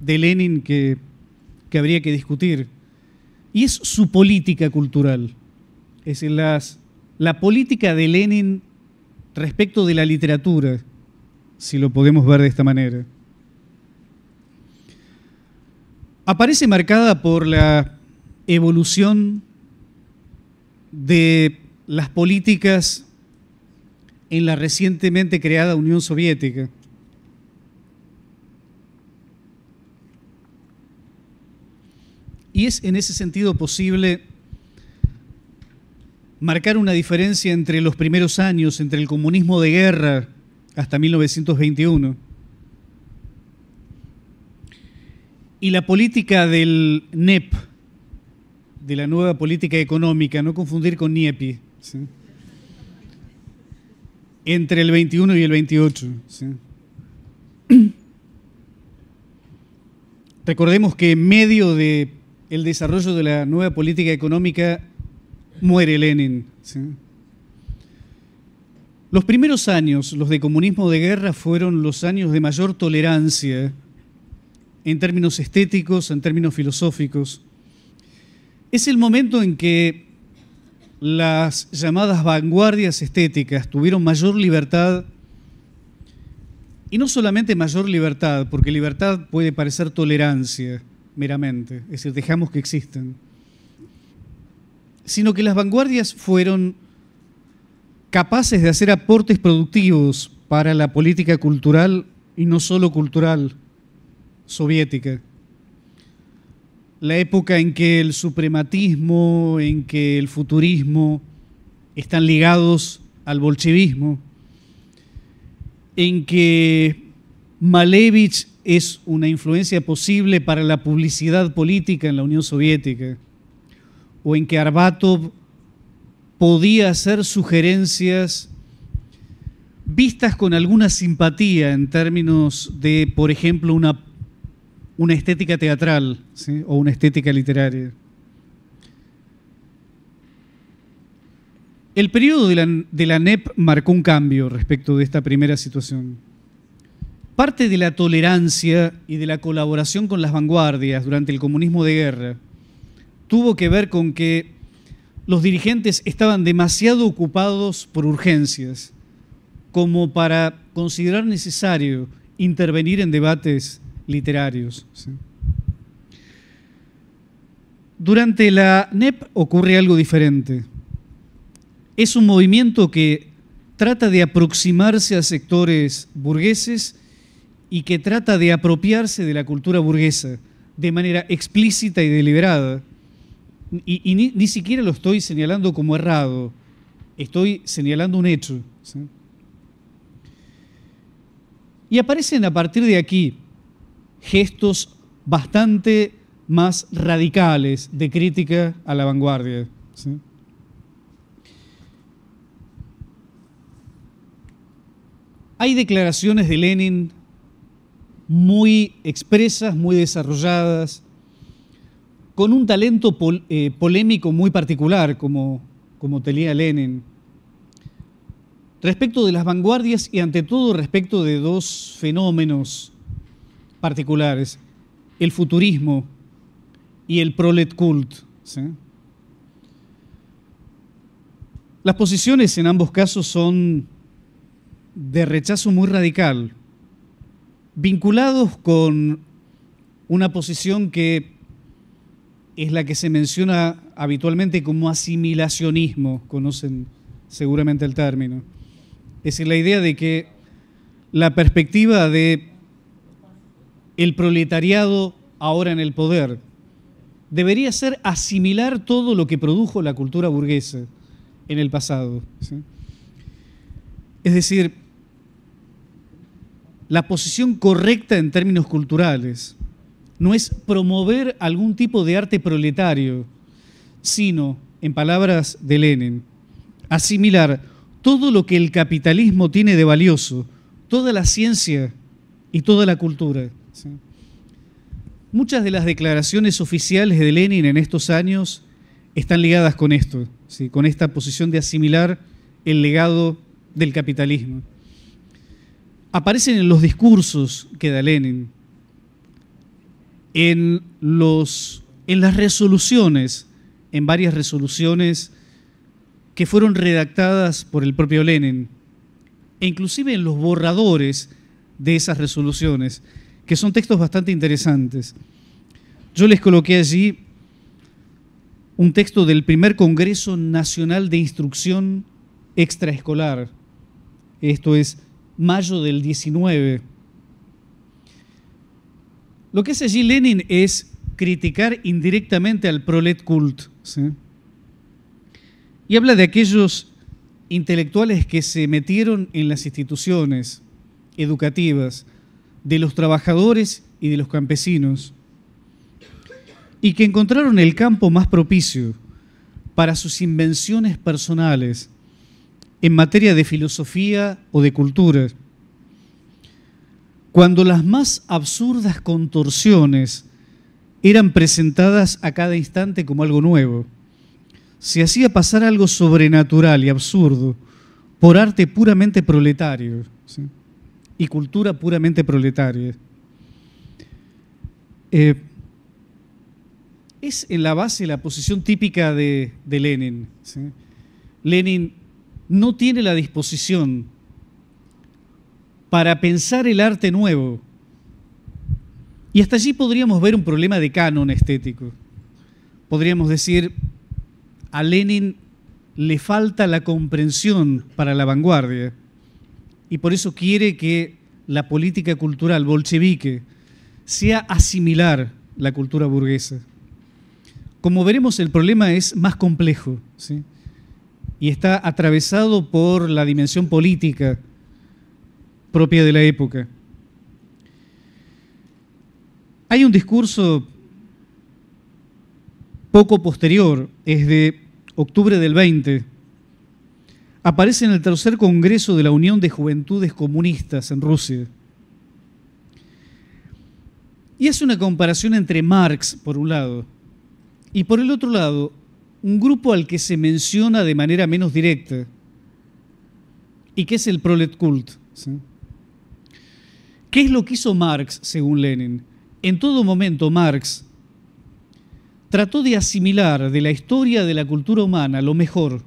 de Lenin que, habría que discutir, y es su política cultural. Es decir, la política de Lenin respecto de la literatura, si lo podemos ver de esta manera. Aparece marcada por la evolución de las políticas en la recientemente creada Unión Soviética. Y es en ese sentido posible marcar una diferencia entre los primeros años, entre el comunismo de guerra hasta 1921 y la política del NEP, de la nueva política económica, no confundir con NIEPI, entre el 21 y el 28. Recordemos que en medio del desarrollo de la nueva política económica muere Lenin. Los primeros años, los de comunismo de guerra, fueron los años de mayor tolerancia en términos estéticos, en términos filosóficos. Es el momento en que las llamadas vanguardias estéticas tuvieron mayor libertad, y no solamente mayor libertad, porque libertad puede parecer tolerancia meramente, es decir, dejamos que existan, sino que las vanguardias fueron capaces de hacer aportes productivos para la política cultural y no solo cultural soviética la época en que el suprematismo, en que el futurismo están ligados al bolchevismo, en que Malevich es una influencia posible para la publicidad política en la Unión Soviética, o en que Arbatov podía hacer sugerencias vistas con alguna simpatía en términos de, por ejemplo, una una estética teatral o una estética literaria. El periodo de la, de la NEP marcó un cambio respecto de esta primera situación. Parte de la tolerancia y de la colaboración con las vanguardias durante el comunismo de guerra tuvo que ver con que los dirigentes estaban demasiado ocupados por urgencias como para considerar necesario intervenir en debates literarios. Durante la NEP ocurre algo diferente. Es un movimiento que trata de aproximarse a sectores burgueses y que trata de apropiarse de la cultura burguesa de manera explícita y deliberada. Y, ni, siquiera lo estoy señalando como errado, estoy señalando un hecho. Y aparecen a partir de aquí gestos bastante más radicales de crítica a la vanguardia. Hay declaraciones de Lenin muy expresas, muy desarrolladas, con un talento eh, polémico muy particular, como, como tenía Lenin. Respecto de las vanguardias y ante todo respecto de dos fenómenos particulares, el futurismo y el prolet cult. Las posiciones en ambos casos son de rechazo muy radical, vinculados con una posición que es la que se menciona habitualmente como asimilacionismo, conocen seguramente el término. Es decir, la idea de que la perspectiva de el proletariado ahora en el poder, debería ser asimilar todo lo que produjo la cultura burguesa en el pasado. Es decir, la posición correcta en términos culturales no es promover algún tipo de arte proletario, sino, en palabras de Lenin, asimilar todo lo que el capitalismo tiene de valioso, toda la ciencia y toda la cultura. Muchas de las declaraciones oficiales de Lenin en estos años están ligadas con esto, con esta posición de asimilar el legado del capitalismo. Aparecen en los discursos que da Lenin, en, en las resoluciones, en varias resoluciones que fueron redactadas por el propio Lenin, e inclusive en los borradores de esas resoluciones que son textos bastante interesantes. Yo les coloqué allí un texto del primer Congreso Nacional de Instrucción Extraescolar, esto es mayo del 19. Lo que hace allí Lenin es criticar indirectamente al prolet cult. Y habla de aquellos intelectuales que se metieron en las instituciones educativas, de los trabajadores y de los campesinos, y que encontraron el campo más propicio para sus invenciones personales en materia de filosofía o de cultura, cuando las más absurdas contorsiones eran presentadas a cada instante como algo nuevo. Se hacía pasar algo sobrenatural y absurdo por arte puramente proletario y cultura puramente proletaria. Eh, es en la base la posición típica de, Lenin. Lenin no tiene la disposición para pensar el arte nuevo. Y hasta allí podríamos ver un problema de canon estético. Podríamos decir, a Lenin le falta la comprensión para la vanguardia y por eso quiere que la política cultural bolchevique sea asimilar la cultura burguesa. Como veremos, el problema es más complejo y está atravesado por la dimensión política propia de la época. Hay un discurso poco posterior, es de octubre del 20, aparece en el tercer Congreso de la Unión de Juventudes Comunistas en Rusia. Y hace una comparación entre Marx, por un lado, y por el otro lado, un grupo al que se menciona de manera menos directa, y que es el Proletkult. ¿Qué es lo que hizo Marx, según Lenin? En todo momento, Marx trató de asimilar de la historia de la cultura humana lo mejor.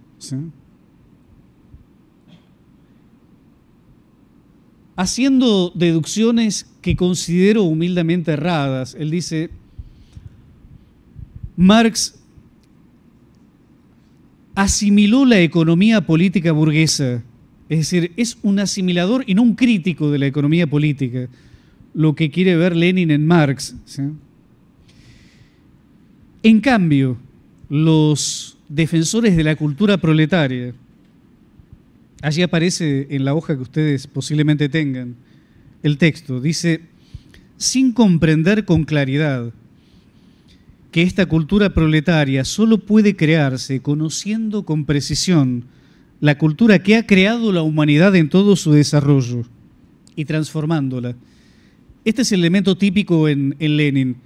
haciendo deducciones que considero humildemente erradas. Él dice, Marx asimiló la economía política burguesa, es decir, es un asimilador y no un crítico de la economía política, lo que quiere ver Lenin en Marx. En cambio, los defensores de la cultura proletaria Allí aparece en la hoja que ustedes posiblemente tengan el texto. Dice, sin comprender con claridad que esta cultura proletaria solo puede crearse conociendo con precisión la cultura que ha creado la humanidad en todo su desarrollo y transformándola. Este es el elemento típico en, Lenin,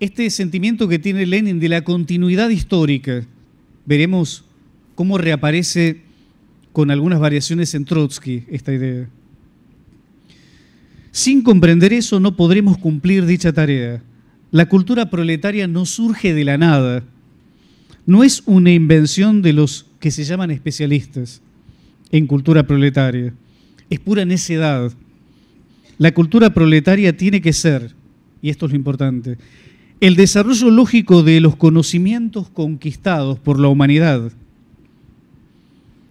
este sentimiento que tiene Lenin de la continuidad histórica. Veremos cómo reaparece con algunas variaciones en Trotsky esta idea. Sin comprender eso no podremos cumplir dicha tarea. La cultura proletaria no surge de la nada. No es una invención de los que se llaman especialistas en cultura proletaria. Es pura necedad. La cultura proletaria tiene que ser, y esto es lo importante, el desarrollo lógico de los conocimientos conquistados por la humanidad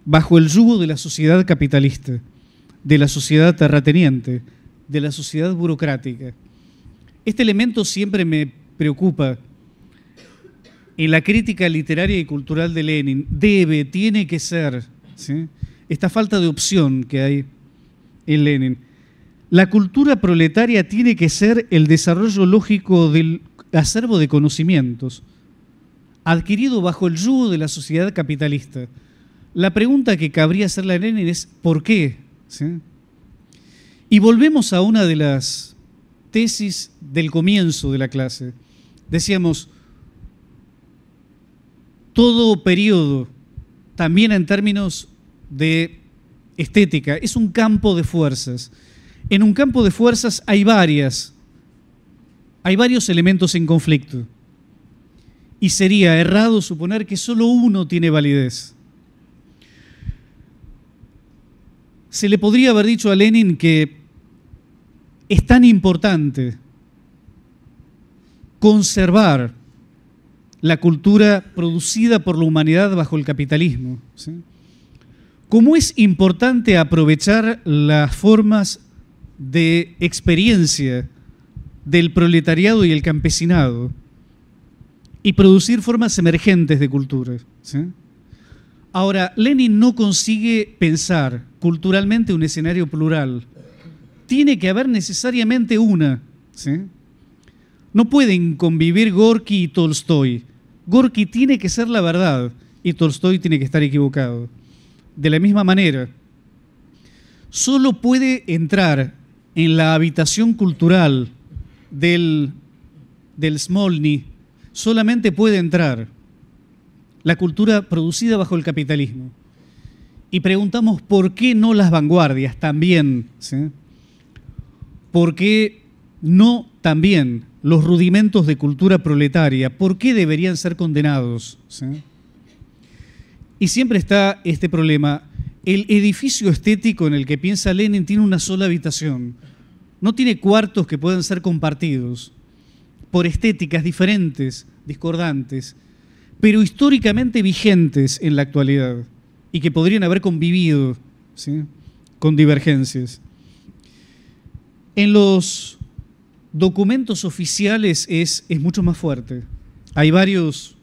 bajo el yugo de la sociedad capitalista, de la sociedad terrateniente, de la sociedad burocrática. Este elemento siempre me preocupa en la crítica literaria y cultural de Lenin. Debe, tiene que ser. Esta falta de opción que hay en Lenin. La cultura proletaria tiene que ser el desarrollo lógico del acervo de conocimientos adquirido bajo el yugo de la sociedad capitalista. La pregunta que cabría hacerle a Lenin es ¿por qué? Y volvemos a una de las tesis del comienzo de la clase. Decíamos, todo periodo, también en términos de estética, es un campo de fuerzas. En un campo de fuerzas hay varias, hay varios elementos en conflicto. Y sería errado suponer que solo uno tiene validez. se le podría haber dicho a Lenin que es tan importante conservar la cultura producida por la humanidad bajo el capitalismo. Como es importante aprovechar las formas de experiencia del proletariado y el campesinado y producir formas emergentes de cultura. Ahora, Lenin no consigue pensar culturalmente un escenario plural. Tiene que haber necesariamente una. No pueden convivir Gorky y Tolstoy. Gorky tiene que ser la verdad y Tolstoy tiene que estar equivocado. De la misma manera, solo puede entrar en la habitación cultural del, del Smolny, solamente puede entrar la cultura producida bajo el capitalismo. Y preguntamos por qué no las vanguardias también, por qué no también los rudimentos de cultura proletaria, por qué deberían ser condenados. Y siempre está este problema. El edificio estético en el que piensa Lenin tiene una sola habitación. No tiene cuartos que puedan ser compartidos por estéticas diferentes, discordantes pero históricamente vigentes en la actualidad y que podrían haber convivido con divergencias. En los documentos oficiales es, mucho más fuerte. Hay varios,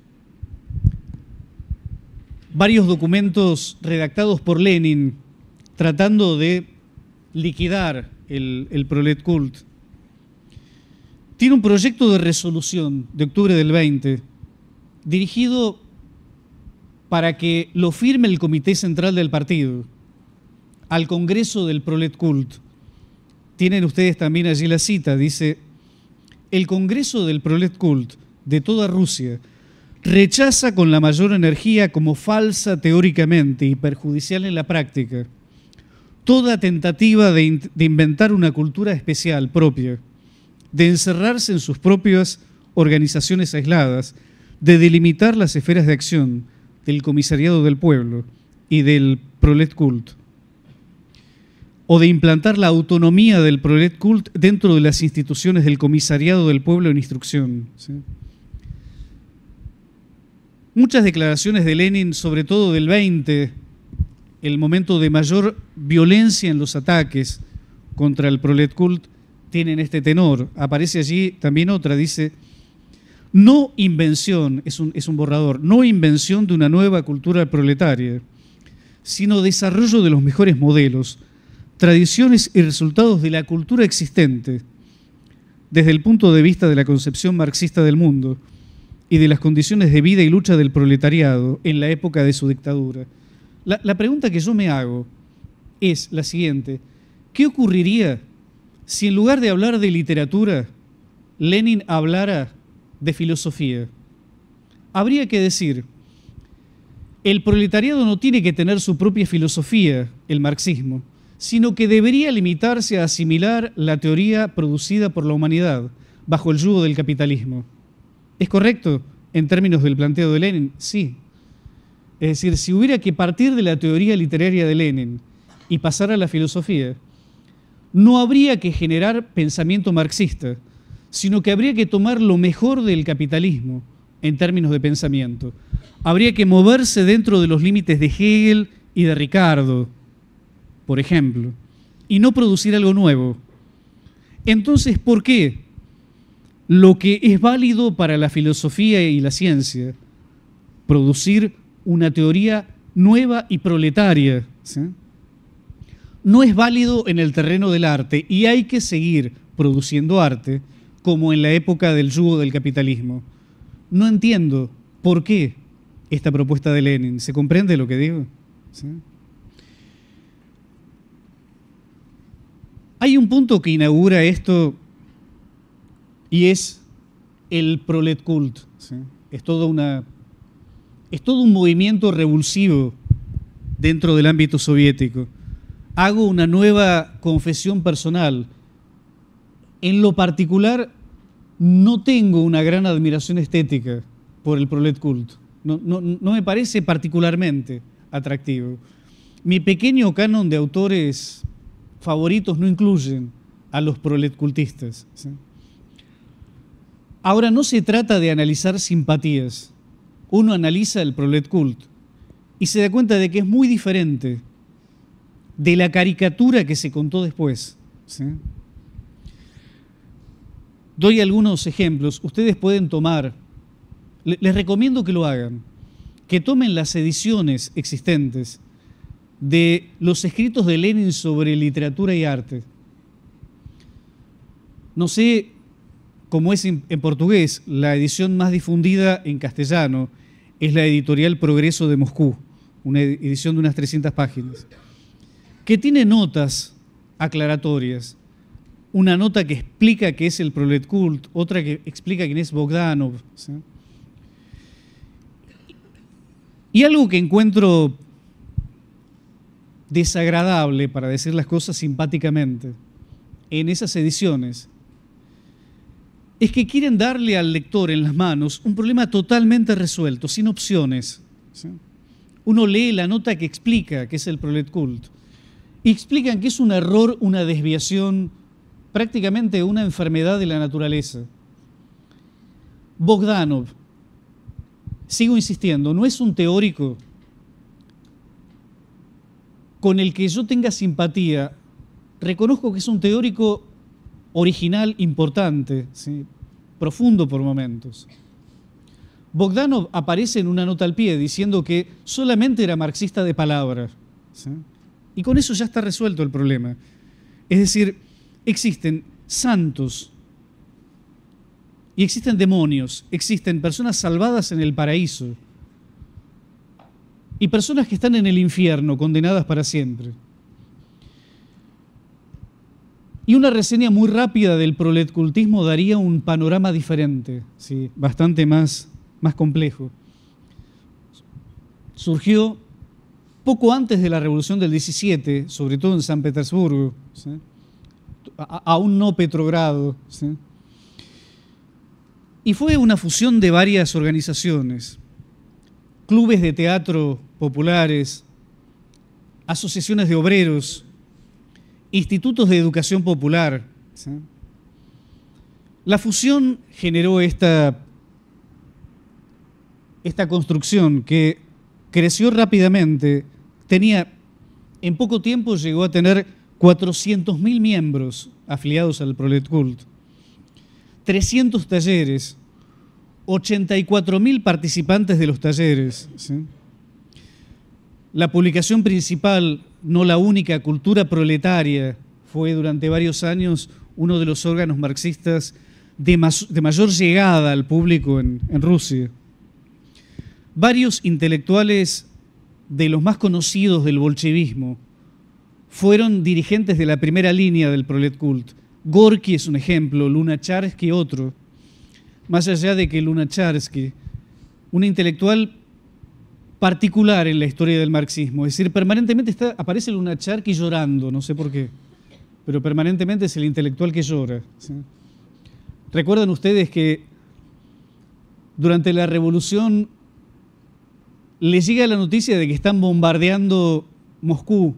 varios documentos redactados por Lenin tratando de liquidar el, el Prolet Cult. Tiene un proyecto de resolución de octubre del 20 dirigido para que lo firme el Comité Central del Partido, al Congreso del Prolet Cult. Tienen ustedes también allí la cita, dice, el Congreso del Prolet Cult de toda Rusia rechaza con la mayor energía como falsa teóricamente y perjudicial en la práctica toda tentativa de, de inventar una cultura especial propia, de encerrarse en sus propias organizaciones aisladas, de delimitar las esferas de acción del comisariado del pueblo y del prolet o de implantar la autonomía del prolet cult dentro de las instituciones del comisariado del pueblo en instrucción. Muchas declaraciones de Lenin, sobre todo del 20, el momento de mayor violencia en los ataques contra el prolet cult, tienen este tenor. Aparece allí también otra, dice, no invención, es un, borrador, no invención de una nueva cultura proletaria, sino desarrollo de los mejores modelos, tradiciones y resultados de la cultura existente, desde el punto de vista de la concepción marxista del mundo y de las condiciones de vida y lucha del proletariado en la época de su dictadura. La, la pregunta que yo me hago es la siguiente, ¿qué ocurriría si en lugar de hablar de literatura, Lenin hablara de filosofía. Habría que decir, el proletariado no tiene que tener su propia filosofía, el marxismo, sino que debería limitarse a asimilar la teoría producida por la humanidad bajo el yugo del capitalismo. ¿Es correcto en términos del planteo de Lenin? Sí. Es decir, si hubiera que partir de la teoría literaria de Lenin y pasar a la filosofía, no habría que generar pensamiento marxista, sino que habría que tomar lo mejor del capitalismo en términos de pensamiento. Habría que moverse dentro de los límites de Hegel y de Ricardo, por ejemplo, y no producir algo nuevo. Entonces, ¿por qué lo que es válido para la filosofía y la ciencia, producir una teoría nueva y proletaria, no es válido en el terreno del arte y hay que seguir produciendo arte como en la época del yugo del capitalismo. No entiendo por qué esta propuesta de Lenin. ¿Se comprende lo que digo? Hay un punto que inaugura esto y es el prolet cult. es todo un movimiento revulsivo dentro del ámbito soviético. Hago una nueva confesión personal en lo particular, no tengo una gran admiración estética por el prolet cult. No, me parece particularmente atractivo. Mi pequeño canon de autores favoritos no incluyen a los prolet cultistas. Ahora, no se trata de analizar simpatías. Uno analiza el prolet cult y se da cuenta de que es muy diferente de la caricatura que se contó después. ¿sí? doy algunos ejemplos. Ustedes pueden tomar, les recomiendo que lo hagan, que tomen las ediciones existentes de los escritos de Lenin sobre literatura y arte. No sé cómo es en portugués, la edición más difundida en castellano es la editorial Progreso de Moscú, una edición de unas 300 páginas, que tiene notas aclaratorias una nota que explica que es el Prolet Cult, otra que explica quién es Bogdanov. Y algo que encuentro desagradable, para decir las cosas simpáticamente, en esas ediciones, es que quieren darle al lector en las manos un problema totalmente resuelto, sin opciones. Uno lee la nota que explica que es el Prolet Cult, y explican que es un error, una desviación, prácticamente una enfermedad de la naturaleza. Bogdanov, sigo insistiendo, no es un teórico con el que yo tenga simpatía. Reconozco que es un teórico original, importante, profundo por momentos. Bogdanov aparece en una nota al pie diciendo que solamente era marxista de palabras Y con eso ya está resuelto el problema. Es decir, existen santos y existen demonios, existen personas salvadas en el paraíso y personas que están en el infierno, condenadas para siempre. Y una reseña muy rápida del proletcultismo daría un panorama diferente, ¿sí? bastante más, más complejo. Surgió poco antes de la revolución del 17, sobre todo en San Petersburgo aún no Petrogrado. Y fue una fusión de varias organizaciones, clubes de teatro populares, asociaciones de obreros, institutos de educación popular. La fusión generó esta, esta construcción que creció rápidamente, tenía, en poco tiempo llegó a tener 400.000 miembros afiliados al Prolet 300 talleres, 84.000 participantes de los talleres. La publicación principal, no la única, Cultura Proletaria, fue durante varios años uno de los órganos marxistas de, mayor llegada al público en Rusia. Varios intelectuales de los más conocidos del bolchevismo, fueron dirigentes de la primera línea del Prolet Cult. Gorky es un ejemplo, Lunacharsky otro. Más allá de que Lunacharsky, un intelectual particular en la historia del marxismo, es decir, permanentemente está, aparece Lunacharsky llorando, no sé por qué, pero permanentemente es el intelectual que llora. ¿Recuerdan ustedes que durante la revolución les llega la noticia de que están bombardeando Moscú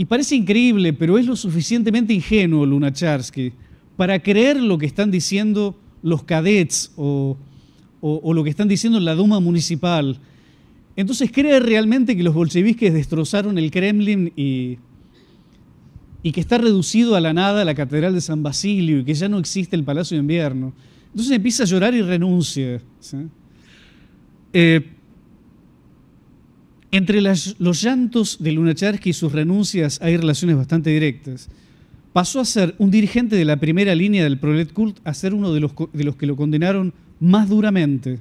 y parece increíble, pero es lo suficientemente ingenuo Lunacharsky para creer lo que están diciendo los cadets o, lo que están diciendo la Duma Municipal. Entonces cree realmente que los bolcheviques destrozaron el Kremlin y, que está reducido a la nada la Catedral de San Basilio y que ya no existe el Palacio de Invierno. Entonces empieza a llorar y renuncia. Eh, entre los llantos de Lunacharsky y sus renuncias hay relaciones bastante directas. Pasó a ser un dirigente de la primera línea del Proletkult, a ser uno de los, que lo condenaron más duramente.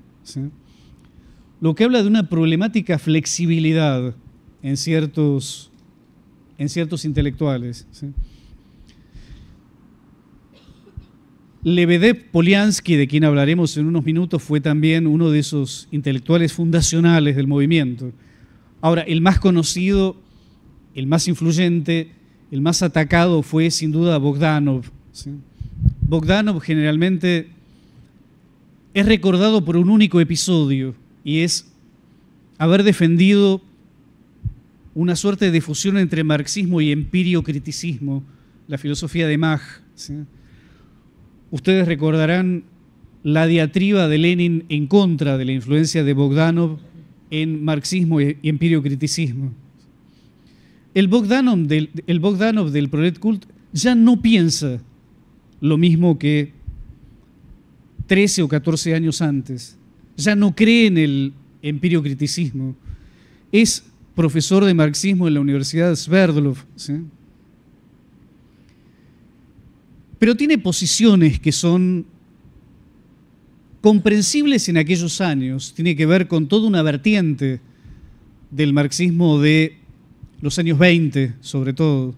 Lo que habla de una problemática flexibilidad en ciertos, intelectuales. ¿sí? Lebedev Poliansky, de quien hablaremos en unos minutos, fue también uno de esos intelectuales fundacionales del movimiento. Ahora, el más conocido, el más influyente, el más atacado fue sin duda Bogdanov. Bogdanov generalmente es recordado por un único episodio y es haber defendido una suerte de fusión entre marxismo y empiro-criticismo, la filosofía de Mach. Ustedes recordarán la diatriba de Lenin en contra de la influencia de Bogdanov en marxismo y empiriocriticismo. El Bogdanov del, el Bogdanov ya no piensa lo mismo que 13 o 14 años antes. Ya no cree en el empiriocriticismo. Es profesor de marxismo en la Universidad Sverdlov. Pero tiene posiciones que son comprensibles en aquellos años, tiene que ver con toda una vertiente del marxismo de los años 20, sobre todo.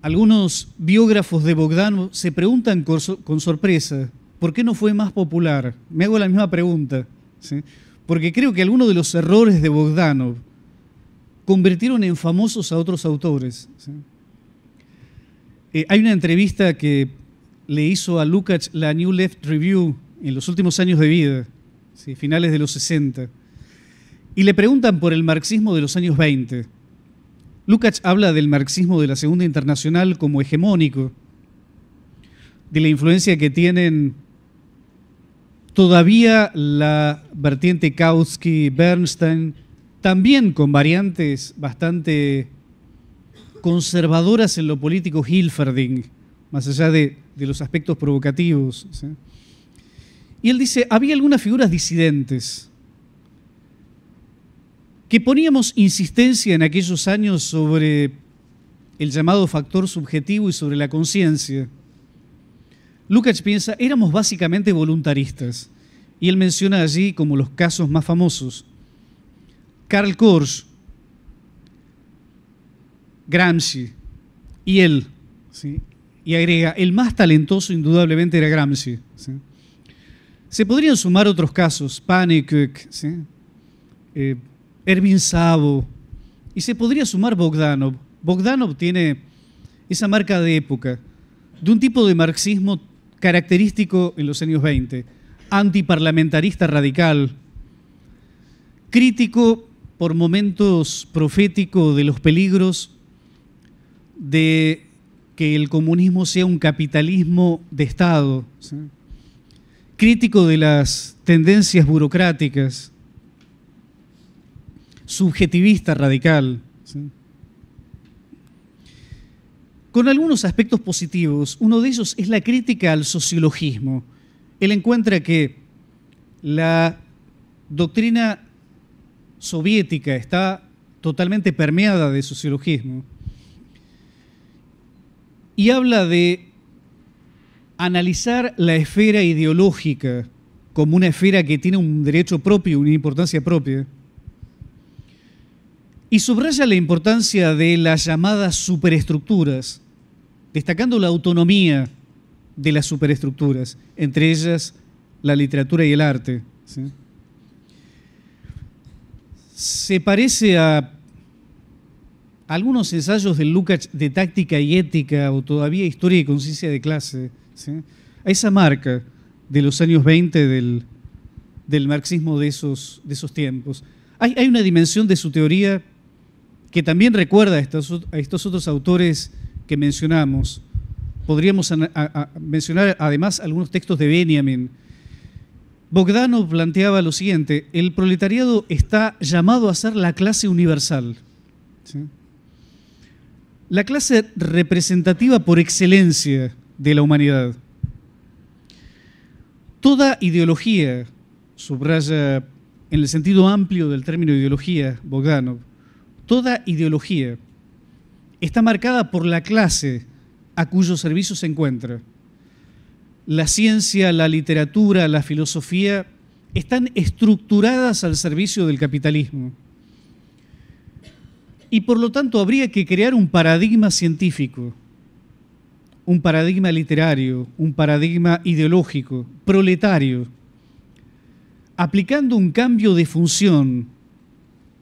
Algunos biógrafos de Bogdanov se preguntan con sorpresa, ¿por qué no fue más popular? Me hago la misma pregunta, porque creo que algunos de los errores de Bogdanov convirtieron en famosos a otros autores. Eh, hay una entrevista que le hizo a Lukács la New Left Review en los últimos años de vida, finales de los 60, y le preguntan por el marxismo de los años 20. Lukács habla del marxismo de la Segunda Internacional como hegemónico, de la influencia que tienen todavía la vertiente Kautsky-Bernstein, también con variantes bastante conservadoras en lo político Hilferding, más allá de de los aspectos provocativos. Y él dice, había algunas figuras disidentes que poníamos insistencia en aquellos años sobre el llamado factor subjetivo y sobre la conciencia. Lukács piensa, éramos básicamente voluntaristas, y él menciona allí como los casos más famosos. Karl Korsch, Gramsci y él. ¿sí? Y agrega, el más talentoso indudablemente era Gramsci. Se podrían sumar otros casos, Panikuk, eh, Erwin Sabo, y se podría sumar Bogdanov. Bogdanov tiene esa marca de época, de un tipo de marxismo característico en los años 20, antiparlamentarista radical, crítico por momentos profético de los peligros de que el comunismo sea un capitalismo de Estado, crítico de las tendencias burocráticas, subjetivista radical. Con algunos aspectos positivos, uno de ellos es la crítica al sociologismo. Él encuentra que la doctrina soviética está totalmente permeada de sociologismo y habla de analizar la esfera ideológica como una esfera que tiene un derecho propio, una importancia propia, y subraya la importancia de las llamadas superestructuras, destacando la autonomía de las superestructuras, entre ellas la literatura y el arte. Se parece a algunos ensayos de Lukács de táctica y ética o todavía historia y conciencia de clase, a esa marca de los años 20 del, marxismo de esos, de esos tiempos. Hay, una dimensión de su teoría que también recuerda a estos, otros autores que mencionamos. Podríamos mencionar además algunos textos de Benjamin. Bogdano planteaba lo siguiente, el proletariado está llamado a ser la clase universal. ¿sí? la clase representativa por excelencia de la humanidad. Toda ideología, subraya en el sentido amplio del término ideología Bogdanov, toda ideología está marcada por la clase a cuyo servicio se encuentra. La ciencia, la literatura, la filosofía están estructuradas al servicio del capitalismo. Y por lo tanto habría que crear un paradigma científico, un paradigma literario, un paradigma ideológico, proletario, aplicando un cambio de función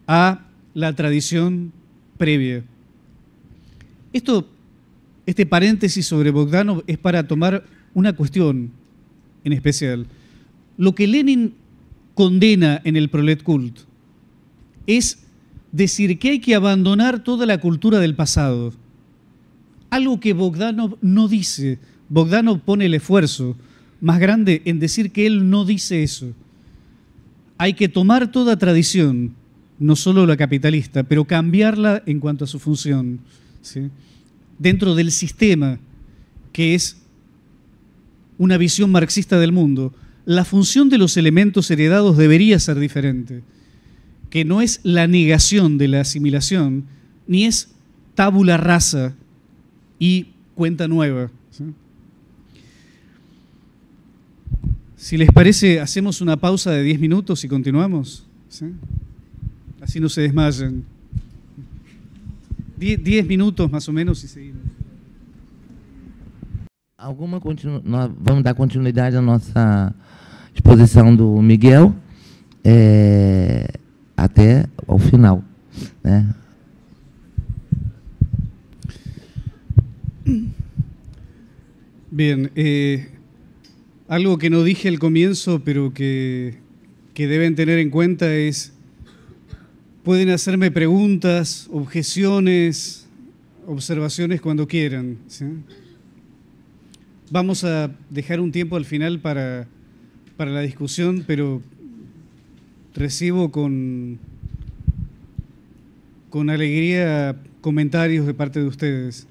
a la tradición previa. Esto, este paréntesis sobre Bogdanov es para tomar una cuestión en especial. Lo que Lenin condena en el prolet cult es decir que hay que abandonar toda la cultura del pasado. Algo que Bogdanov no dice. Bogdanov pone el esfuerzo más grande en decir que él no dice eso. Hay que tomar toda tradición, no solo la capitalista, pero cambiarla en cuanto a su función, dentro del sistema, que es una visión marxista del mundo. La función de los elementos heredados debería ser diferente que no es la negación de la asimilación, ni es tabula rasa y cuenta nueva. Si les parece, hacemos una pausa de 10 minutos y continuamos. Así no se desmayan. 10 minutos más o menos y seguimos. Alguma a dar continuidad a nuestra exposición do Miguel até o final. Bien, eh, algo que no dije al comienzo, pero que, deben tener en cuenta es, pueden hacerme preguntas, objeciones, observaciones cuando quieran. Vamos a dejar un tiempo al final para, para la discusión, pero recibo con, con alegría comentarios de parte de ustedes.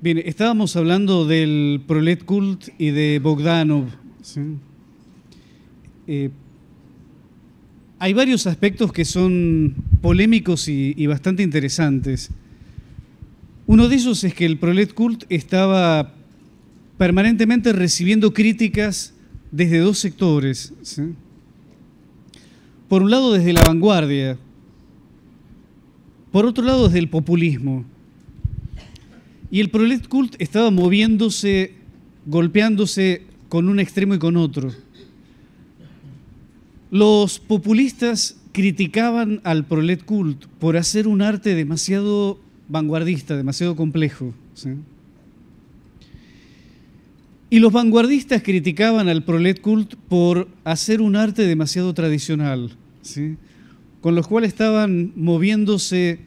Bien, estábamos hablando del Prolet cult y de Bogdanov. Eh, hay varios aspectos que son polémicos y, bastante interesantes. Uno de ellos es que el Prolet cult estaba permanentemente recibiendo críticas desde dos sectores. Por un lado, desde la vanguardia. Por otro lado, desde el populismo. Y el prolet cult estaba moviéndose, golpeándose con un extremo y con otro. Los populistas criticaban al prolet cult por hacer un arte demasiado vanguardista, demasiado complejo. Y los vanguardistas criticaban al prolet por hacer un arte demasiado tradicional, con los cuales estaban moviéndose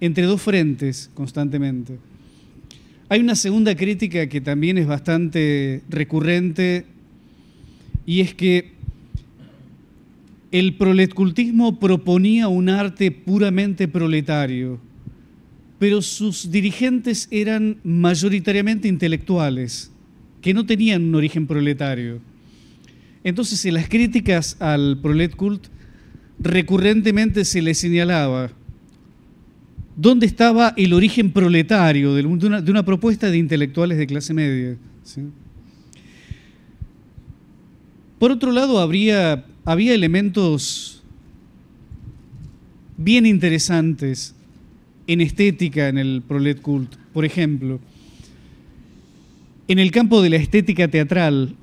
entre dos frentes constantemente. Hay una segunda crítica que también es bastante recurrente y es que el proletcultismo proponía un arte puramente proletario, pero sus dirigentes eran mayoritariamente intelectuales que no tenían un origen proletario. Entonces, en las críticas al prolet cult, recurrentemente se le señalaba dónde estaba el origen proletario de una, propuesta de intelectuales de clase media. Por otro lado, habría, había elementos bien interesantes en estética en el prolet cult. Por ejemplo, en el campo de la estética teatral,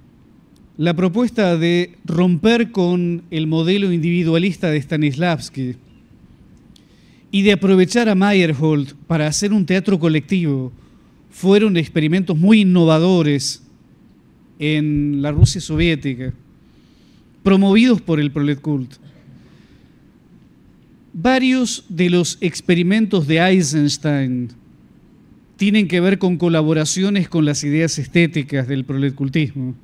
la propuesta de romper con el modelo individualista de Stanislavski y de aprovechar a Meyerhold para hacer un teatro colectivo fueron experimentos muy innovadores en la Rusia soviética, promovidos por el Proletkult. Varios de los experimentos de Eisenstein tienen que ver con colaboraciones con las ideas estéticas del proletcultismo.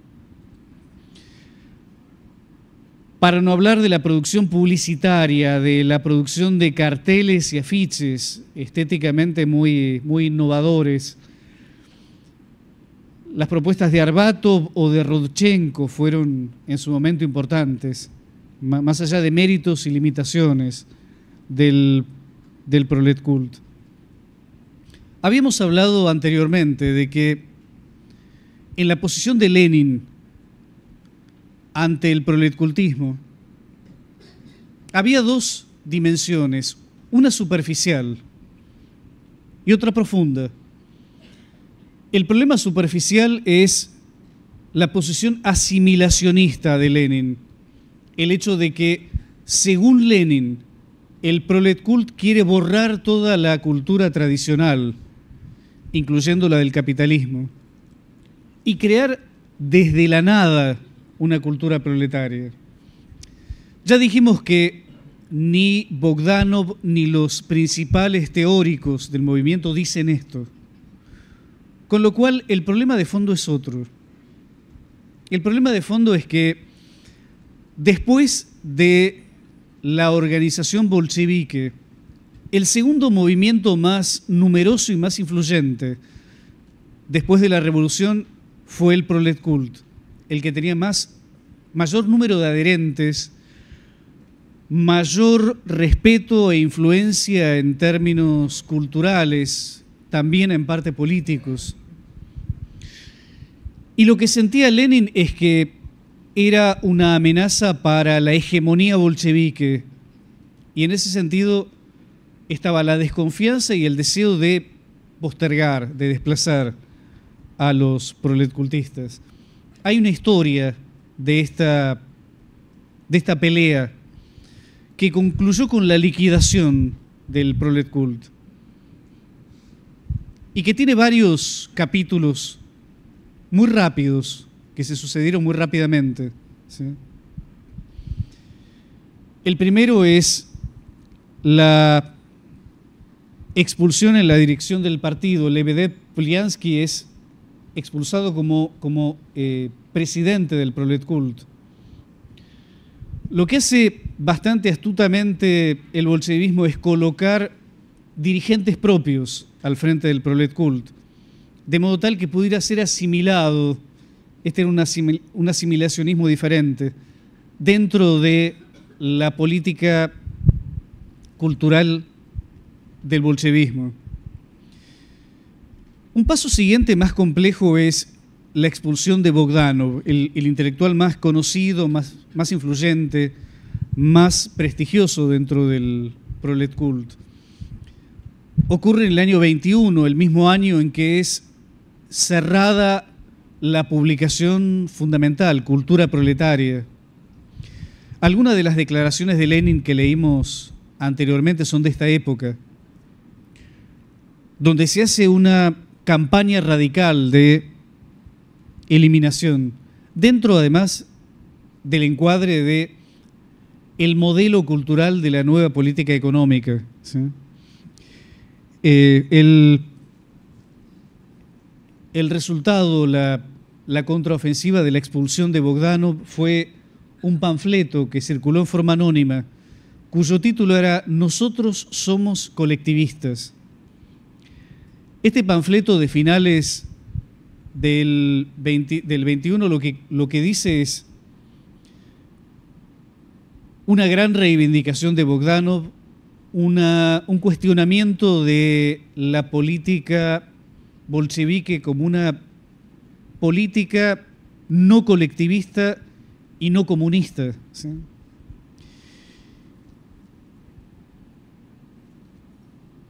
Para no hablar de la producción publicitaria, de la producción de carteles y afiches estéticamente muy, muy innovadores. Las propuestas de Arbato o de Rodchenko fueron en su momento importantes, más allá de méritos y limitaciones del, del Habíamos hablado anteriormente de que en la posición de Lenin ante el proletcultismo había dos dimensiones, una superficial y otra profunda. El problema superficial es la posición asimilacionista de Lenin, el hecho de que, según Lenin, el proletcult quiere borrar toda la cultura tradicional incluyendo la del capitalismo, y crear desde la nada una cultura proletaria. Ya dijimos que ni Bogdanov ni los principales teóricos del movimiento dicen esto. Con lo cual el problema de fondo es otro. El problema de fondo es que después de la organización bolchevique, el segundo movimiento más numeroso y más influyente después de la revolución fue el Prolet Cult, el que tenía más, mayor número de adherentes, mayor respeto e influencia en términos culturales, también en parte políticos. Y lo que sentía Lenin es que era una amenaza para la hegemonía bolchevique. Y en ese sentido, estaba la desconfianza y el deseo de postergar, de desplazar a los proletcultistas. Hay una historia de esta, de esta pelea que concluyó con la liquidación del proletcult y que tiene varios capítulos muy rápidos que se sucedieron muy rápidamente. El primero es la expulsión en la dirección del partido. Lebedev Pliansky es expulsado como, como eh, presidente del Proletkult. Lo que hace bastante astutamente el bolchevismo es colocar dirigentes propios al frente del Proletkult, de modo tal que pudiera ser asimilado, este era un, un asimilacionismo diferente, dentro de la política cultural del bolchevismo. Un paso siguiente más complejo es la expulsión de Bogdanov, el, intelectual más conocido, más, más, influyente, más prestigioso dentro del prolet cult. Ocurre en el año 21, el mismo año en que es cerrada la publicación fundamental, Cultura Proletaria. Algunas de las declaraciones de Lenin que leímos anteriormente son de esta época donde se hace una campaña radical de eliminación, dentro además del encuadre de el modelo cultural de la nueva política económica. Eh, el, resultado, la, la contraofensiva de la expulsión de Bogdanov fue un panfleto que circuló en forma anónima, cuyo título era Nosotros somos colectivistas. Este panfleto de finales del, del 21 lo que, lo que dice es una gran reivindicación de Bogdanov, un cuestionamiento de la política bolchevique como una política no colectivista y no comunista.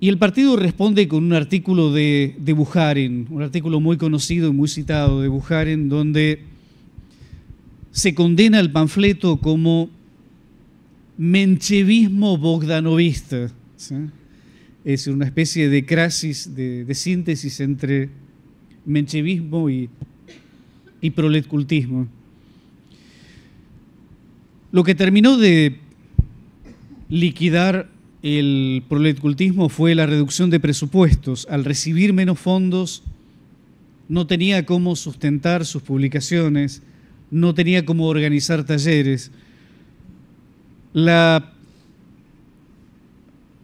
Y el partido responde con un artículo de, de un artículo muy conocido y muy citado de Buharin, donde se condena el panfleto como menchevismo bogdanovista. Es una especie de crasis, de, síntesis entre menchevismo y, y proletcultismo. Lo que terminó de liquidar el proletcultismo fue la reducción de presupuestos. Al recibir menos fondos, no tenía cómo sustentar sus publicaciones, no tenía cómo organizar talleres. La,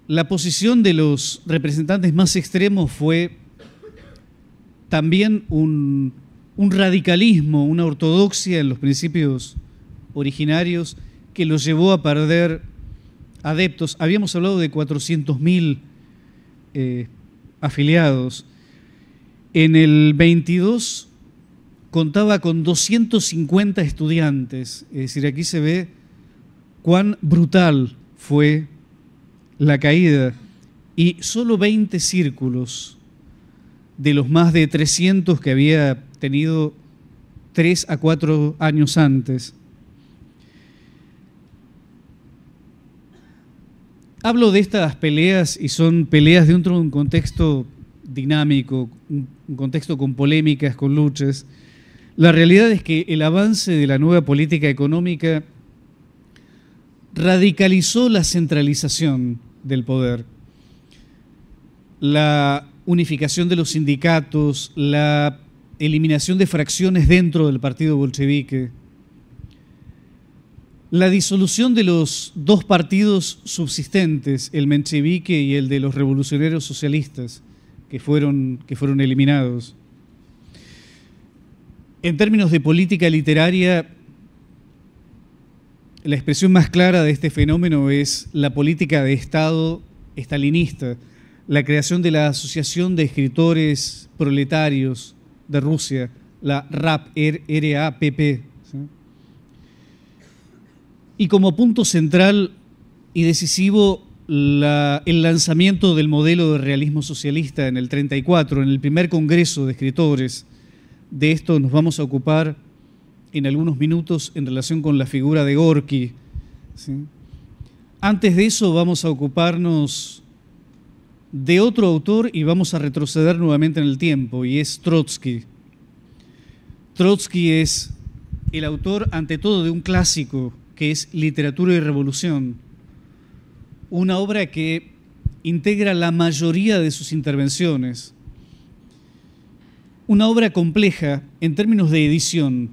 la posición de los representantes más extremos fue también un, un radicalismo, una ortodoxia en los principios originarios que los llevó a perder adeptos, habíamos hablado de 400.000 eh, afiliados. En el 22 contaba con 250 estudiantes, es decir, aquí se ve cuán brutal fue la caída y solo 20 círculos de los más de 300 que había tenido 3 a 4 años antes. hablo de estas peleas y son peleas dentro de un contexto dinámico, un contexto con polémicas, con luchas. La realidad es que el avance de la nueva política económica radicalizó la centralización del poder, la unificación de los sindicatos, la eliminación de fracciones dentro del partido bolchevique, la disolución de los dos partidos subsistentes, el menchevique y el de los revolucionarios socialistas, que fueron, que fueron eliminados. En términos de política literaria, la expresión más clara de este fenómeno es la política de Estado estalinista, la creación de la Asociación de Escritores Proletarios de Rusia, la RAP, e RAPP, y como punto central y decisivo, el lanzamiento del modelo de realismo socialista en el 34, en el primer Congreso de Escritores. De esto nos vamos a ocupar en algunos minutos en relación con la figura de Gorky. Antes de eso vamos a ocuparnos de otro autor y vamos a retroceder nuevamente en el tiempo, y es Trotsky. Trotsky es el autor, ante todo, de un clásico que es Literatura y Revolución, una obra que integra la mayoría de sus intervenciones, una obra compleja en términos de edición.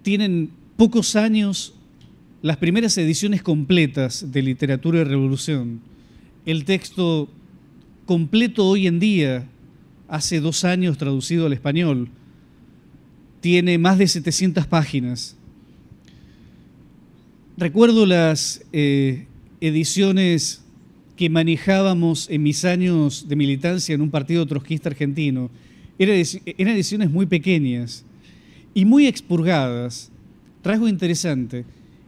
Tienen pocos años las primeras ediciones completas de Literatura y Revolución. El texto completo hoy en día, hace dos años traducido al español, tiene más de 700 páginas. Recuerdo las eh, ediciones que manejábamos en mis años de militancia en un partido trotskista argentino. Eran ediciones muy pequeñas y muy expurgadas. Rasgo interesante,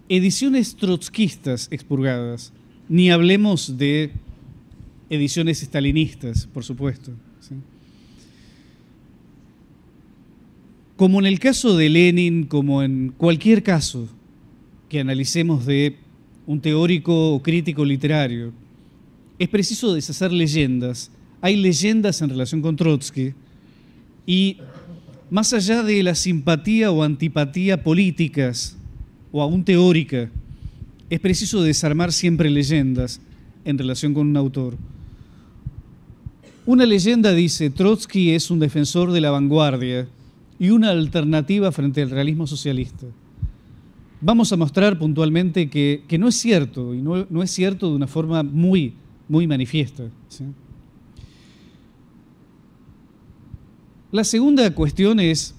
ediciones trotskistas expurgadas. Ni hablemos de ediciones stalinistas, por supuesto. Como en el caso de Lenin, como en cualquier caso que analicemos de un teórico o crítico literario, es preciso deshacer leyendas. Hay leyendas en relación con Trotsky y más allá de la simpatía o antipatía políticas o aún teórica, es preciso desarmar siempre leyendas en relación con un autor. Una leyenda dice, Trotsky es un defensor de la vanguardia y una alternativa frente al realismo socialista vamos a mostrar puntualmente que, no es cierto, y no, es cierto de una forma muy, muy manifiesta. La segunda cuestión es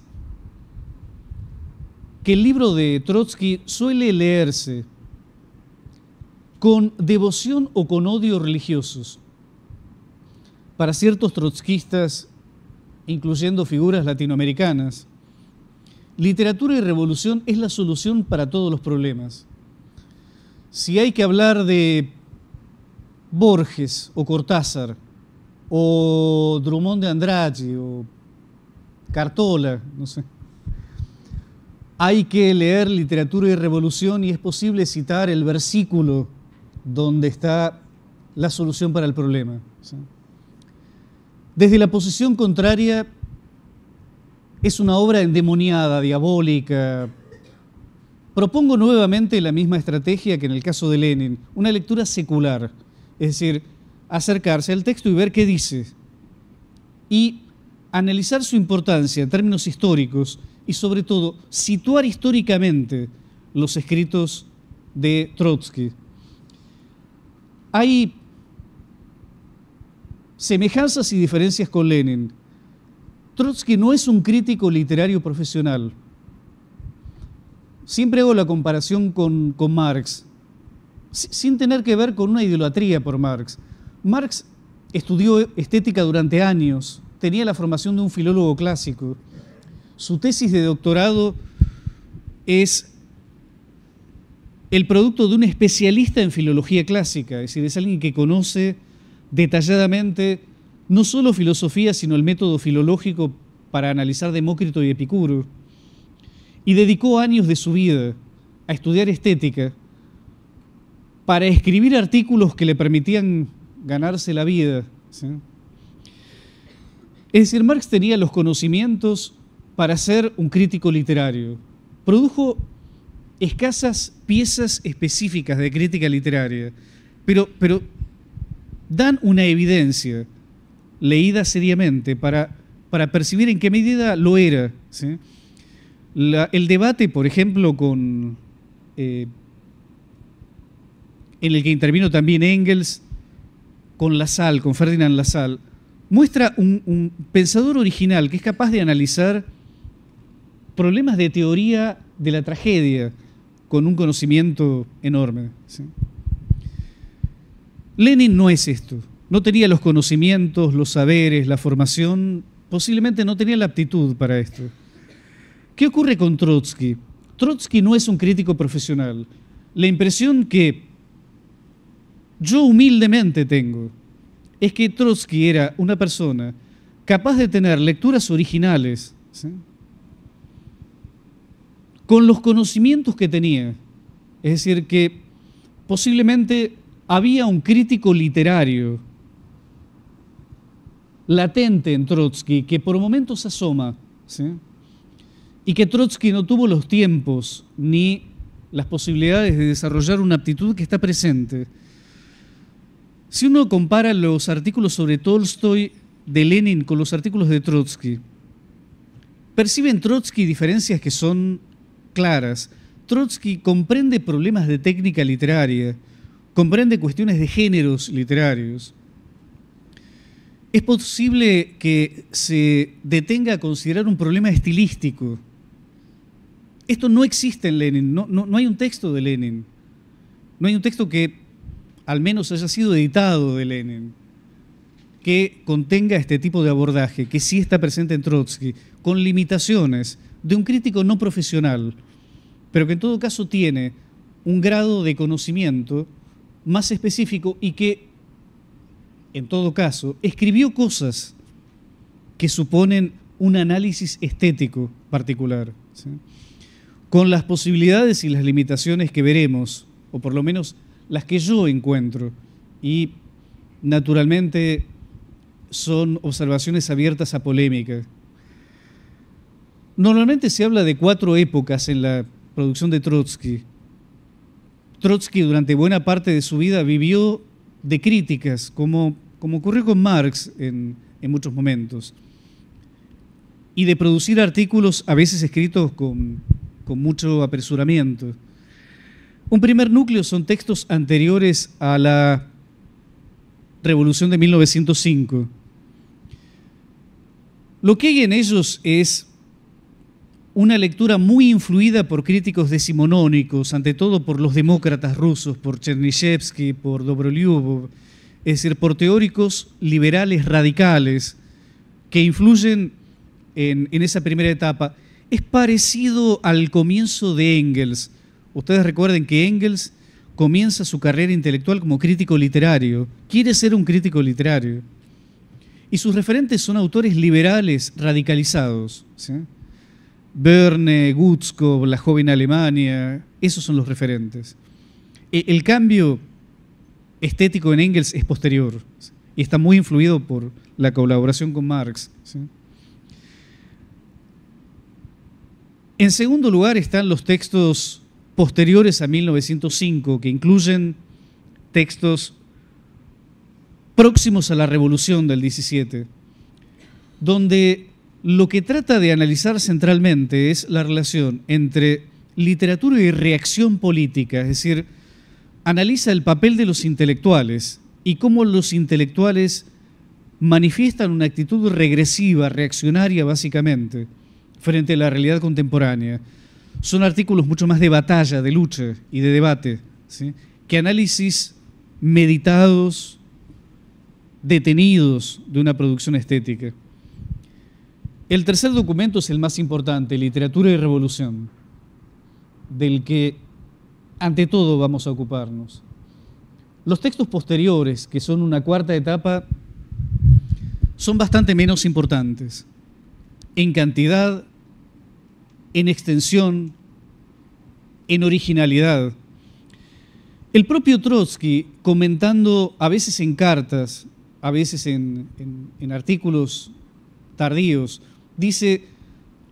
que el libro de Trotsky suele leerse con devoción o con odio religiosos. Para ciertos trotskistas, incluyendo figuras latinoamericanas, Literatura y revolución es la solución para todos los problemas. Si hay que hablar de Borges o Cortázar, o Drummond de Andrade, o Cartola, no sé. Hay que leer literatura y revolución y es posible citar el versículo donde está la solución para el problema. Desde la posición contraria, es una obra endemoniada, diabólica. Propongo nuevamente la misma estrategia que en el caso de Lenin, una lectura secular, es decir, acercarse al texto y ver qué dice, y analizar su importancia en términos históricos y sobre todo situar históricamente los escritos de Trotsky. Hay semejanzas y diferencias con Lenin, Trotsky no es un crítico literario profesional. Siempre hago la comparación con, Marx, sin tener que ver con una idolatría por Marx. Marx estudió estética durante años, tenía la formación de un filólogo clásico. Su tesis de doctorado es el producto de un especialista en filología clásica, es decir, es alguien que conoce detalladamente no solo filosofía, sino el método filológico para analizar Demócrito y Epicuro, y dedicó años de su vida a estudiar estética para escribir artículos que le permitían ganarse la vida. Es decir, Marx tenía los conocimientos para ser un crítico literario. Produjo escasas piezas específicas de crítica literaria, pero, pero dan una evidencia leída seriamente para, para percibir en qué medida lo era. el debate, por ejemplo, con, eh, en el que intervino también Engels, con Lassalle, con Ferdinand Lassalle, muestra un, pensador original que es capaz de analizar problemas de teoría de la tragedia con un conocimiento enorme. Lenin no es esto no tenía los conocimientos, los saberes, la formación, posiblemente no tenía la aptitud para esto. ¿Qué ocurre con Trotsky? Trotsky no es un crítico profesional. La impresión que yo humildemente tengo es que Trotsky era una persona capaz de tener lecturas originales con los conocimientos que tenía. Es decir, que posiblemente había un crítico literario latente en Trotsky que por momentos asoma, y que Trotsky no tuvo los tiempos ni las posibilidades de desarrollar una aptitud que está presente. Si uno compara los artículos sobre Tolstoy de Lenin con los artículos de Trotsky, percibe en Trotsky diferencias que son claras. Trotsky comprende problemas de técnica literaria, comprende cuestiones de géneros literarios, ¿Es posible que se detenga a considerar un problema estilístico? Esto no existe en Lenin, no, hay un texto de Lenin, no hay un texto que al menos haya sido editado de Lenin, que contenga este tipo de abordaje, que sí está presente en Trotsky, con limitaciones de un crítico no profesional, pero que en todo caso tiene un grado de conocimiento más específico y que en todo caso, escribió cosas que suponen un análisis estético particular, con las posibilidades y las limitaciones que veremos, o por lo menos las que yo encuentro, y naturalmente son observaciones abiertas a polémica. Normalmente se habla de cuatro épocas en la producción de Trotsky. Trotsky durante buena parte de su vida vivió de críticas, como como ocurrió con Marx en, muchos momentos, y de producir artículos a veces escritos con, con mucho apresuramiento. Un primer núcleo son textos anteriores a la revolución de 1905. Lo que hay en ellos es una lectura muy influida por críticos decimonónicos, ante todo por los demócratas rusos, por Chernyshevsky, por Dobrolyubov, es decir, por teóricos liberales radicales que influyen en, esa primera etapa, es parecido al comienzo de Engels. Ustedes recuerden que Engels comienza su carrera intelectual como crítico literario, quiere ser un crítico literario. Y sus referentes son autores liberales radicalizados. Berne, Verne, la joven Alemania, esos son los referentes. E, el cambio estético en Engels es posterior y está muy influido por la colaboración con Marx. En segundo lugar están los textos posteriores a 1905, que incluyen textos próximos a la revolución del 17, donde lo que trata de analizar centralmente es la relación entre literatura y reacción política, es decir, analiza el papel de los intelectuales y cómo los intelectuales manifiestan una actitud regresiva, reaccionaria básicamente, frente a la realidad contemporánea. Son artículos mucho más de batalla, de lucha y de debate, que análisis meditados, detenidos de una producción estética. El tercer documento es el más importante, Literatura y Revolución, del que ante todo vamos a ocuparnos. Los textos posteriores, que son una cuarta etapa, son bastante menos importantes en cantidad, en extensión, en originalidad. El propio Trotsky, comentando a veces en cartas, a veces en, artículos tardíos, dice,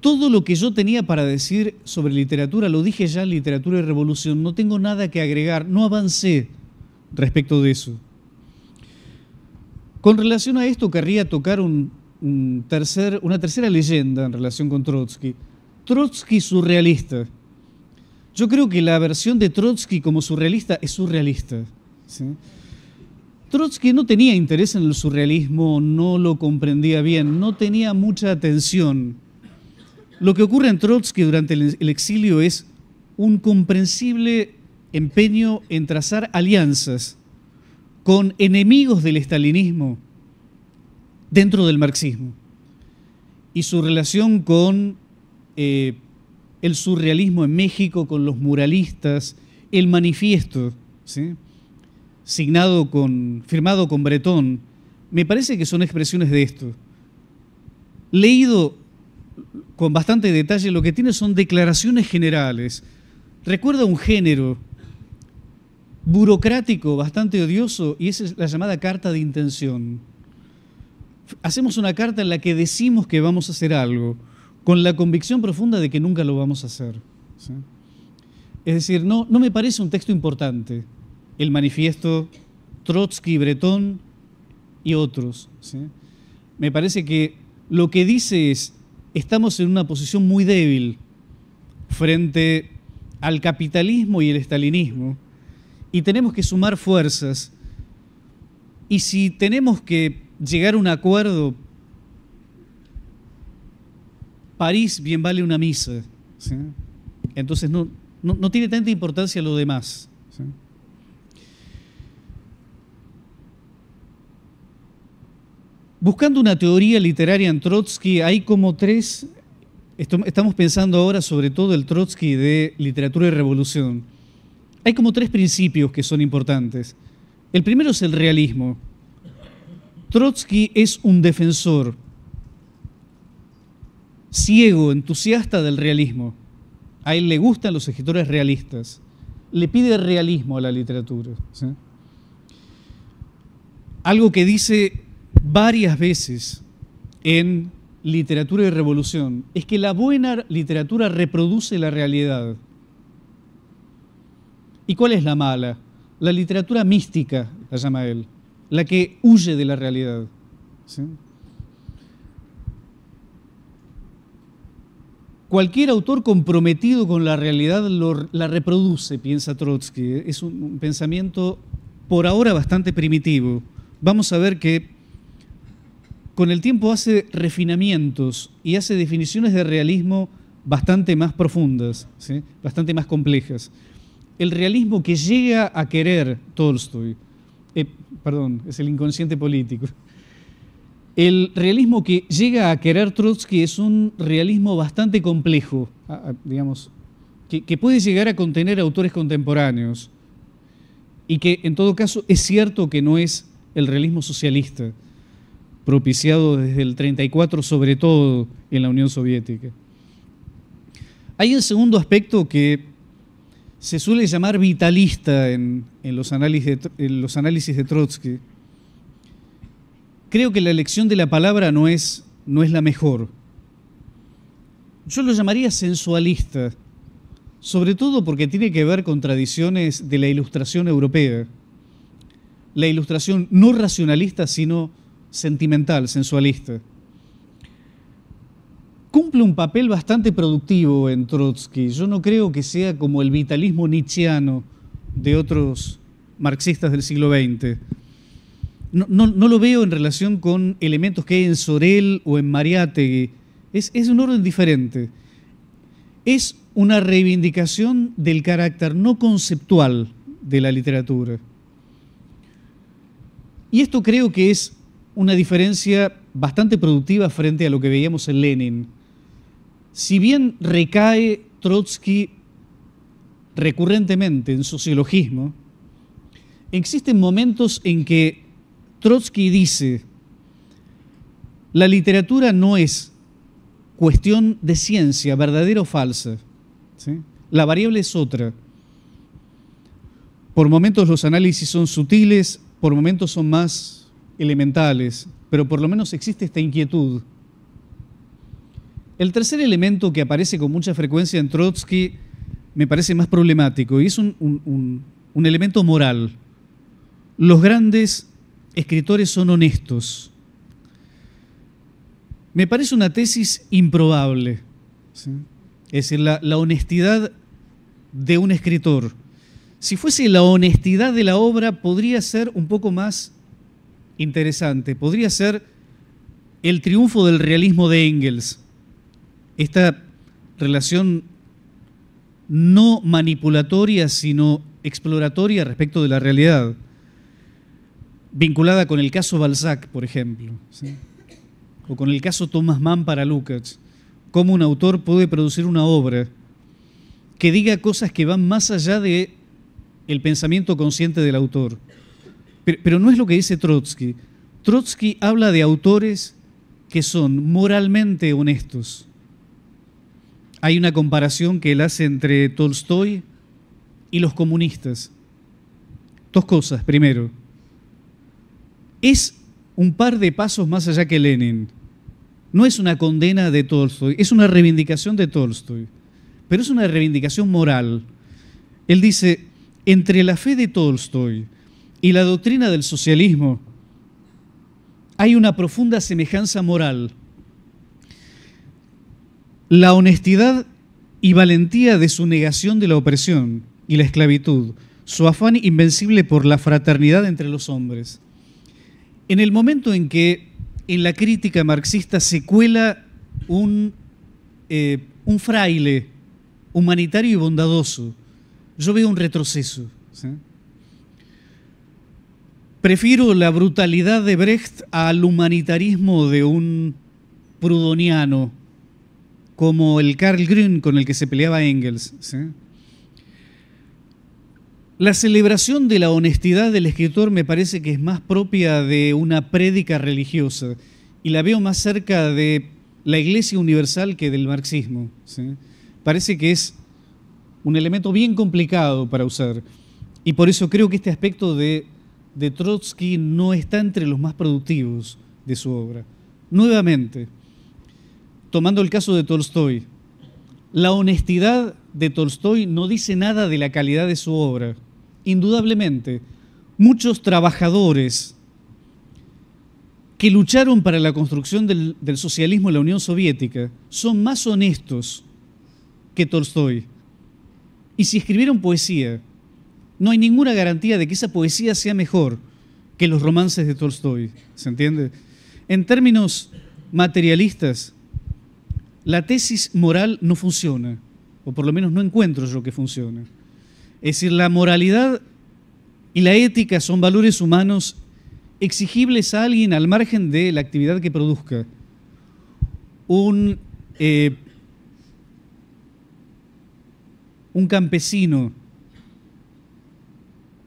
todo lo que yo tenía para decir sobre literatura, lo dije ya, literatura y revolución, no tengo nada que agregar, no avancé respecto de eso. Con relación a esto, querría tocar un, tercer, una tercera leyenda en relación con Trotsky. Trotsky surrealista. Yo creo que la versión de Trotsky como surrealista es surrealista. Trotsky no tenía interés en el surrealismo, no lo comprendía bien, no tenía mucha atención lo que ocurre en Trotsky durante el exilio es un comprensible empeño en trazar alianzas con enemigos del estalinismo dentro del marxismo y su relación con eh, el surrealismo en México, con los muralistas, el manifiesto, firmado con Bretón, me parece que son expresiones de esto. Leído con bastante detalle, lo que tiene son declaraciones generales. Recuerda un género burocrático, bastante odioso, y esa es la llamada carta de intención. Hacemos una carta en la que decimos que vamos a hacer algo, con la convicción profunda de que nunca lo vamos a hacer. Es decir, no, no me parece un texto importante el manifiesto Trotsky, Bretón y otros. Me parece que lo que dice es, estamos en una posición muy débil frente al capitalismo y el estalinismo y tenemos que sumar fuerzas. Y si tenemos que llegar a un acuerdo, París bien vale una misa. Entonces no tiene tanta importancia lo demás. Buscando una teoría literaria en Trotsky, hay como tres, estamos pensando ahora sobre todo el Trotsky de literatura y revolución, hay como tres principios que son importantes. El primero es el realismo. Trotsky es un defensor ciego, entusiasta del realismo. A él le gustan los escritores realistas. Le pide realismo a la literatura. Algo que dice varias veces en literatura y revolución es que la buena literatura reproduce la realidad. ¿Y cuál es la mala? La literatura mística, la llama él, la que huye de la realidad. Cualquier autor comprometido con la realidad la reproduce, piensa Trotsky. Es un pensamiento por ahora bastante primitivo. Vamos a ver que con el tiempo hace refinamientos y hace definiciones de realismo bastante más profundas, bastante más complejas. El realismo que llega a querer Tolstoy, eh, perdón, es el inconsciente político, el realismo que llega a querer Trotsky es un realismo bastante complejo, digamos, que, que, puede llegar a contener autores contemporáneos y que en todo caso es cierto que no es el realismo socialista propiciado desde el 34, sobre todo en la Unión Soviética. Hay un segundo aspecto que se suele llamar vitalista en, los análisis de, los análisis de, Trotsky. Creo que la elección de la palabra no es, no es la mejor. Yo lo llamaría sensualista, sobre todo porque tiene que ver con tradiciones de la ilustración europea. La ilustración no racionalista, sino sentimental, sensualista. Cumple un papel bastante productivo en Trotsky. Yo no creo que sea como el vitalismo nietzscheano de otros marxistas del siglo XX. No, lo veo en relación con elementos que hay en Sorel o en Mariátegui. es un orden diferente. Es una reivindicación del carácter no conceptual de la literatura. Y esto creo que es una diferencia bastante productiva frente a lo que veíamos en Lenin. Si bien recae Trotsky recurrentemente en sociologismo, existen momentos en que Trotsky dice, la literatura no es cuestión de ciencia, verdadera o falsa. La variable es otra. Por momentos los análisis son sutiles, por momentos son más elementales, pero por lo menos existe esta inquietud. El tercer elemento que aparece con mucha frecuencia en Trotsky me parece más problemático y es un, elemento moral. Los grandes escritores son honestos. Me parece una tesis improbable. Es decir, la, la honestidad de un escritor. Si fuese la honestidad de la obra, podría ser un poco más interesante. Podría ser el triunfo del realismo de Engels. Esta relación no manipulatoria, sino exploratoria respecto de la realidad, vinculada con el caso Balzac, por ejemplo, o con el caso Thomas Mann para Lukács, cómo un autor puede producir una obra que diga cosas que van más allá de el pensamiento consciente del autor. Pero, no es lo que dice Trotsky. Trotsky habla de autores que son moralmente honestos. Hay una comparación que él hace entre Tolstoy y los comunistas. Dos cosas. Primero, es un par de pasos más allá que Lenin. No es una condena de Tolstoy, es una reivindicación de Tolstoy, pero es una reivindicación moral. Él dice, entre la fe de Tolstoy y la doctrina del socialismo hay una profunda semejanza moral. La honestidad y valentía de su negación de la opresión y la esclavitud, su afán invencible por la fraternidad entre los hombres. En el momento en que en la crítica marxista se cuela un, eh, un fraile humanitario y bondadoso, yo veo un retroceso. Prefiero la brutalidad de Brecht al humanitarismo de un prudoniano, como el Karl Grün con el que se peleaba Engels. La celebración de la honestidad del escritor me parece que es más propia de una prédica religiosa y la veo más cerca de la Iglesia Universal que del marxismo. Parece que es un elemento bien complicado para usar y por eso creo que este aspecto de de Trotsky no está entre los más productivos de su obra. Nuevamente, tomando el caso de Tolstoy, la honestidad de Tolstoy no dice nada de la calidad de su obra. Indudablemente, muchos trabajadores que lucharon para la construcción del, socialismo en la Unión Soviética son más honestos que Tolstoy. Y si escribieron poesía, no hay ninguna garantía de que esa poesía sea mejor que los romances de Tolstoy. ¿Se entiende? En términos materialistas, la tesis moral no funciona, o por lo menos no encuentro yo que funcione. Es decir, la moralidad y la ética son valores humanos exigibles a alguien al margen de la actividad que produzca. Un, eh, un campesino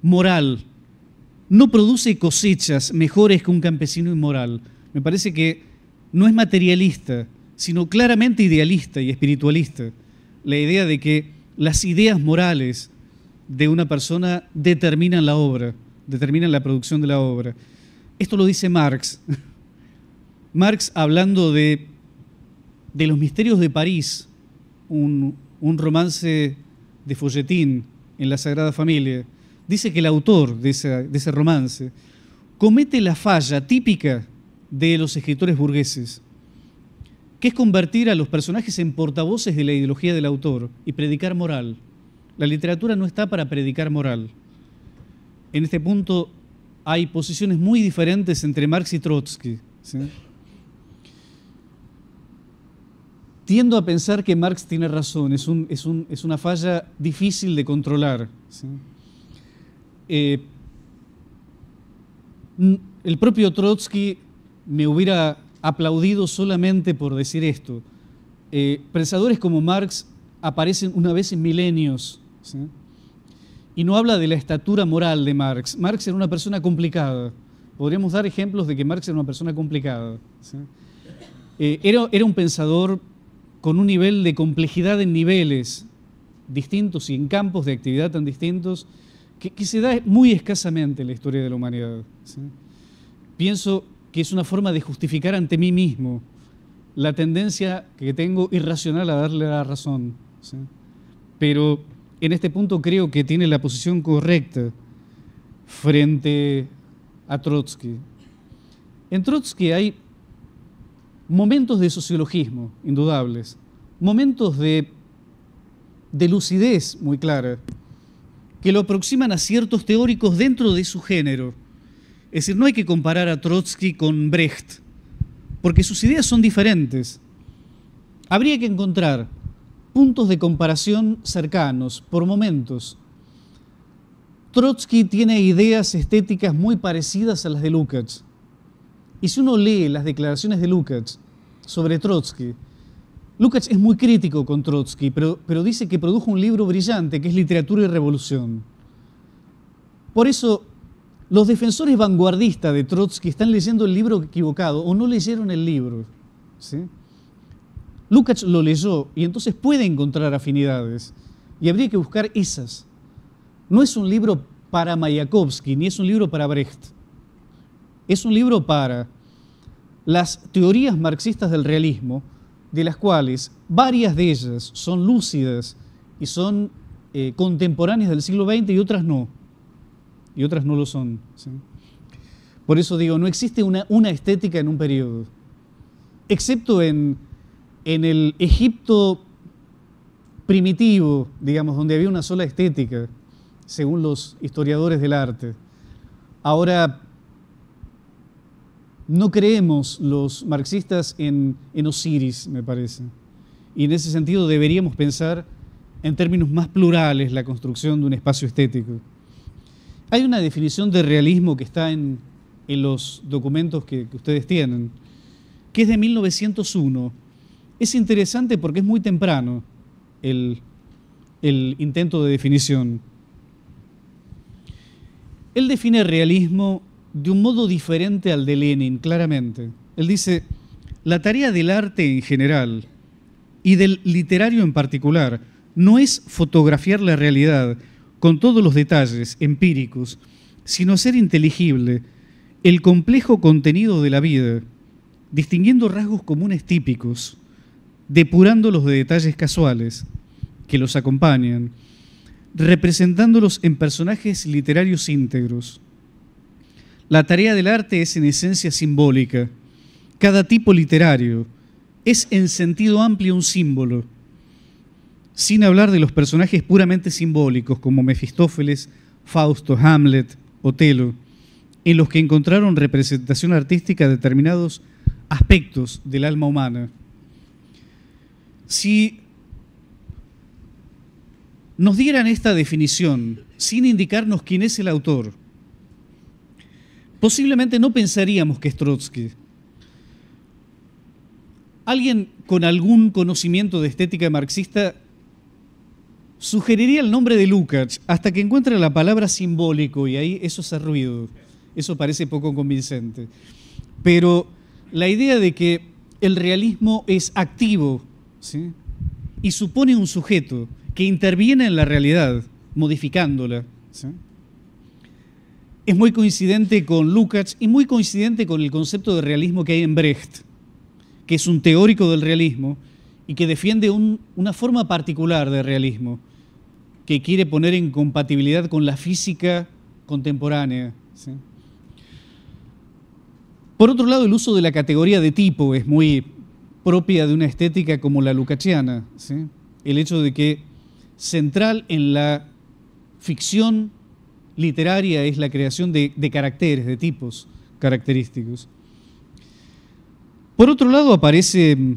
moral no produce cosechas mejores que un campesino inmoral. Me parece que no es materialista, sino claramente idealista y espiritualista. La idea de que las ideas morales de una persona determinan la obra, determinan la producción de la obra. Esto lo dice Marx. (laughs) Marx hablando de, de Los Misterios de París, un, un romance de folletín en la Sagrada Familia, dice que el autor de, ese romance comete la falla típica de los escritores burgueses, que es convertir a los personajes en portavoces de la ideología del autor y predicar moral. La literatura no está para predicar moral. En este punto hay posiciones muy diferentes entre Marx y Trotsky. Tiendo a pensar que Marx tiene razón, es, una falla difícil de controlar. Eh, el propio Trotsky me hubiera aplaudido solamente por decir esto. Eh, pensadores como Marx aparecen una vez en milenios. Y no habla de la estatura moral de Marx. Marx era una persona complicada. Podríamos dar ejemplos de que Marx era una persona complicada. Eh, era, era un pensador con un nivel de complejidad en niveles distintos y en campos de actividad tan distintos que, se da muy escasamente en la historia de la humanidad. Pienso que es una forma de justificar ante mí mismo la tendencia que tengo irracional a darle la razón. Pero en este punto creo que tiene la posición correcta frente a Trotsky. En Trotsky hay momentos de sociologismo indudables, momentos de, de lucidez muy clara, que lo aproximan a ciertos teóricos dentro de su género. Es decir, no hay que comparar a Trotsky con Brecht, porque sus ideas son diferentes. Habría que encontrar puntos de comparación cercanos, por momentos. Trotsky tiene ideas estéticas muy parecidas a las de Lukács. Y si uno lee las declaraciones de Lukács sobre Trotsky, Lukács es muy crítico con Trotsky, pero, dice que produjo un libro brillante que es Literatura y Revolución. Por eso, los defensores vanguardistas de Trotsky están leyendo el libro equivocado o no leyeron el libro. Lukács lo leyó y entonces puede encontrar afinidades y habría que buscar esas. No es un libro para Mayakovsky ni es un libro para Brecht. Es un libro para las teorías marxistas del realismo de las cuales varias de ellas son lúcidas y son eh, contemporáneas del siglo XX y otras no, y otras no lo son. Por eso digo, no existe una, una estética en un periodo, excepto en, en el Egipto primitivo, digamos, donde había una sola estética, según los historiadores del arte. Ahora, no creemos los marxistas en, Osiris, me parece. Y en ese sentido deberíamos pensar en términos más plurales la construcción de un espacio estético. Hay una definición de realismo que está en, los documentos que, ustedes tienen, que es de 1901. Es interesante porque es muy temprano el, el intento de definición. Él define realismo de un modo diferente al de Lenin, claramente. Él dice, la tarea del arte en general y del literario en particular no es fotografiar la realidad con todos los detalles empíricos, sino hacer inteligible el complejo contenido de la vida, distinguiendo rasgos comunes típicos, depurándolos de detalles casuales que los acompañan, representándolos en personajes literarios íntegros la tarea del arte es en esencia simbólica. Cada tipo literario es en sentido amplio un símbolo, sin hablar de los personajes puramente simbólicos como Mefistófeles, Fausto, Hamlet, Otelo, en los que encontraron representación artística determinados aspectos del alma humana. Si nos dieran esta definición sin indicarnos quién es el autor, posiblemente no pensaríamos que es Trotsky. Alguien con algún conocimiento de estética marxista sugeriría el nombre de Lukács hasta que encuentra la palabra simbólico y ahí eso hace ruido. Eso parece poco convincente. Pero la idea de que el realismo es activo y supone un sujeto que interviene en la realidad, modificándola es muy coincidente con Lukács y muy coincidente con el concepto de realismo que hay en Brecht, que es un teórico del realismo y que defiende una forma particular de realismo que quiere poner en compatibilidad con la física contemporánea. Por otro lado, el uso de la categoría de tipo es muy propia de una estética como la lukachiana, El hecho de que central en la ficción literaria es la creación de, caracteres, de tipos característicos. Por otro lado aparece mm,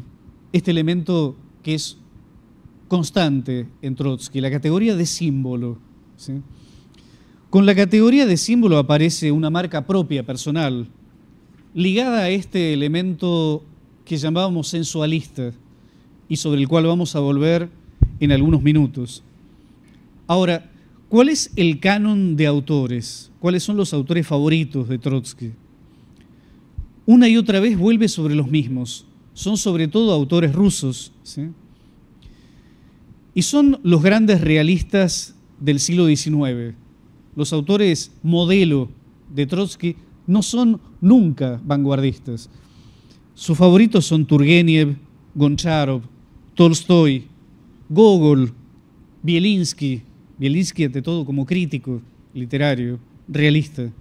este elemento que es constante en Trotsky, la categoría de símbolo. Con la categoría de símbolo aparece una marca propia, personal, ligada a este elemento que llamábamos sensualista y sobre el cual vamos a volver en algunos minutos. Ahora, ¿Cuál es el canon de autores? ¿Cuáles son los autores favoritos de Trotsky? Una y otra vez vuelve sobre los mismos. Son sobre todo autores rusos. Y son los grandes realistas del siglo XIX. Los autores modelo de Trotsky no son nunca vanguardistas. Sus favoritos son Turgenev, Goncharov, Tolstoy, Gogol, Bielinsky, Bielinski, ante todo, como crítico literario, realista.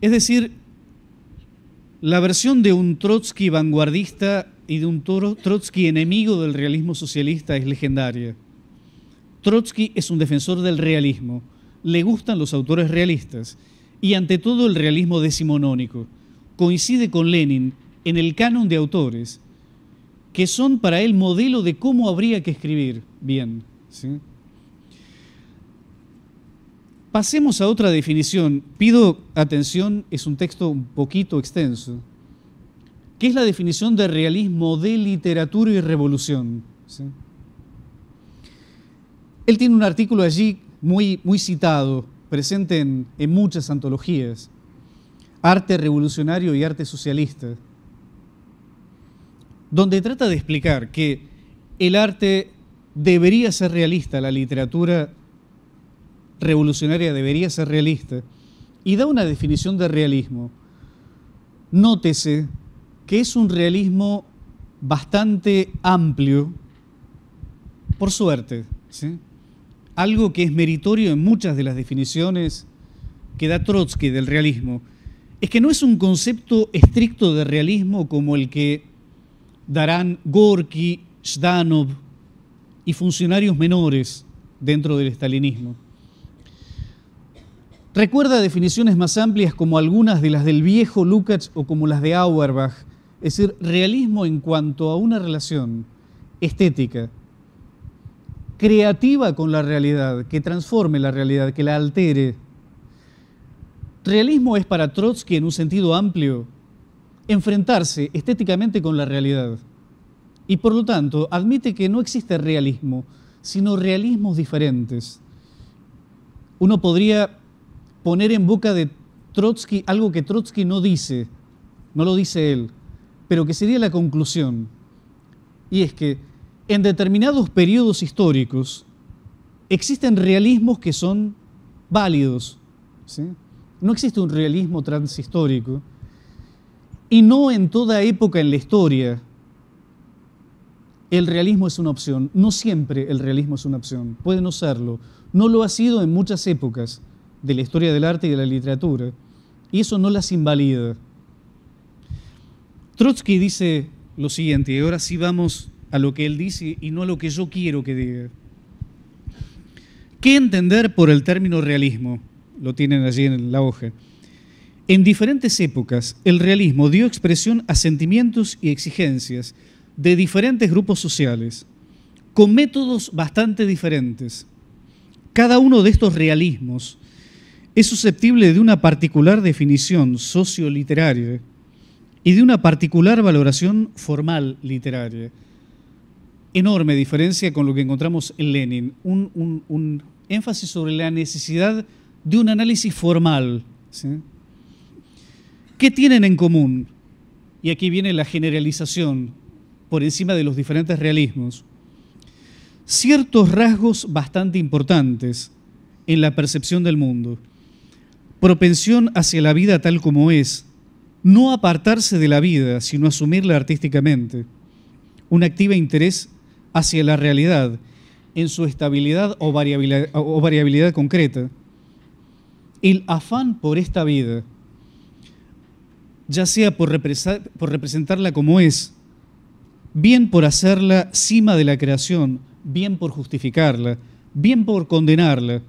Es decir, la versión de un Trotsky vanguardista y de un Trotsky enemigo del realismo socialista es legendaria. Trotsky es un defensor del realismo, le gustan los autores realistas y ante todo el realismo decimonónico. Coincide con Lenin en el canon de autores que son para él modelo de cómo habría que escribir bien. Pasemos a otra definición. Pido atención, es un texto un poquito extenso, que es la definición de realismo de literatura y revolución. Él tiene un artículo allí muy, muy citado, presente en, en muchas antologías, Arte Revolucionario y Arte Socialista, donde trata de explicar que el arte debería ser realista, la literatura revolucionaria debería ser realista, y da una definición de realismo. Nótese que es un realismo bastante amplio, por suerte, algo que es meritorio en muchas de las definiciones que da Trotsky del realismo, es que no es un concepto estricto de realismo como el que darán Gorky, Shdanov, y funcionarios menores dentro del estalinismo. Recuerda definiciones más amplias como algunas de las del viejo Lukács o como las de Auerbach, es decir, realismo en cuanto a una relación estética, creativa con la realidad, que transforme la realidad, que la altere. Realismo es para Trotsky en un sentido amplio enfrentarse estéticamente con la realidad y por lo tanto admite que no existe realismo, sino realismos diferentes. Uno podría poner en boca de Trotsky algo que Trotsky no dice, no lo dice él, pero que sería la conclusión. Y es que en determinados periodos históricos existen realismos que son válidos. No existe un realismo transhistórico. Y no en toda época en la historia el realismo es una opción. No siempre el realismo es una opción, puede no serlo. No lo ha sido en muchas épocas de la historia del arte y de la literatura, y eso no las invalida. Trotsky dice lo siguiente, y ahora sí vamos a lo que él dice y no a lo que yo quiero que diga. ¿Qué entender por el término realismo? Lo tienen allí en la hoja. En diferentes épocas, el realismo dio expresión a sentimientos y exigencias de diferentes grupos sociales, con métodos bastante diferentes. Cada uno de estos realismos es susceptible de una particular definición socioliteraria y de una particular valoración formal literaria. Enorme diferencia con lo que encontramos en Lenin, un, énfasis sobre la necesidad de un análisis formal. ¿Qué tienen en común? Y aquí viene la generalización por encima de los diferentes realismos, ciertos rasgos bastante importantes en la percepción del mundo. Propensión hacia la vida tal como es, no apartarse de la vida, sino asumirla artísticamente. Un activo interés hacia la realidad, en su estabilidad o variabilidad, concreta. El afán por esta vida, ya sea por, representarla como es, bien por hacerla cima de la creación, bien por justificarla, bien por condenarla,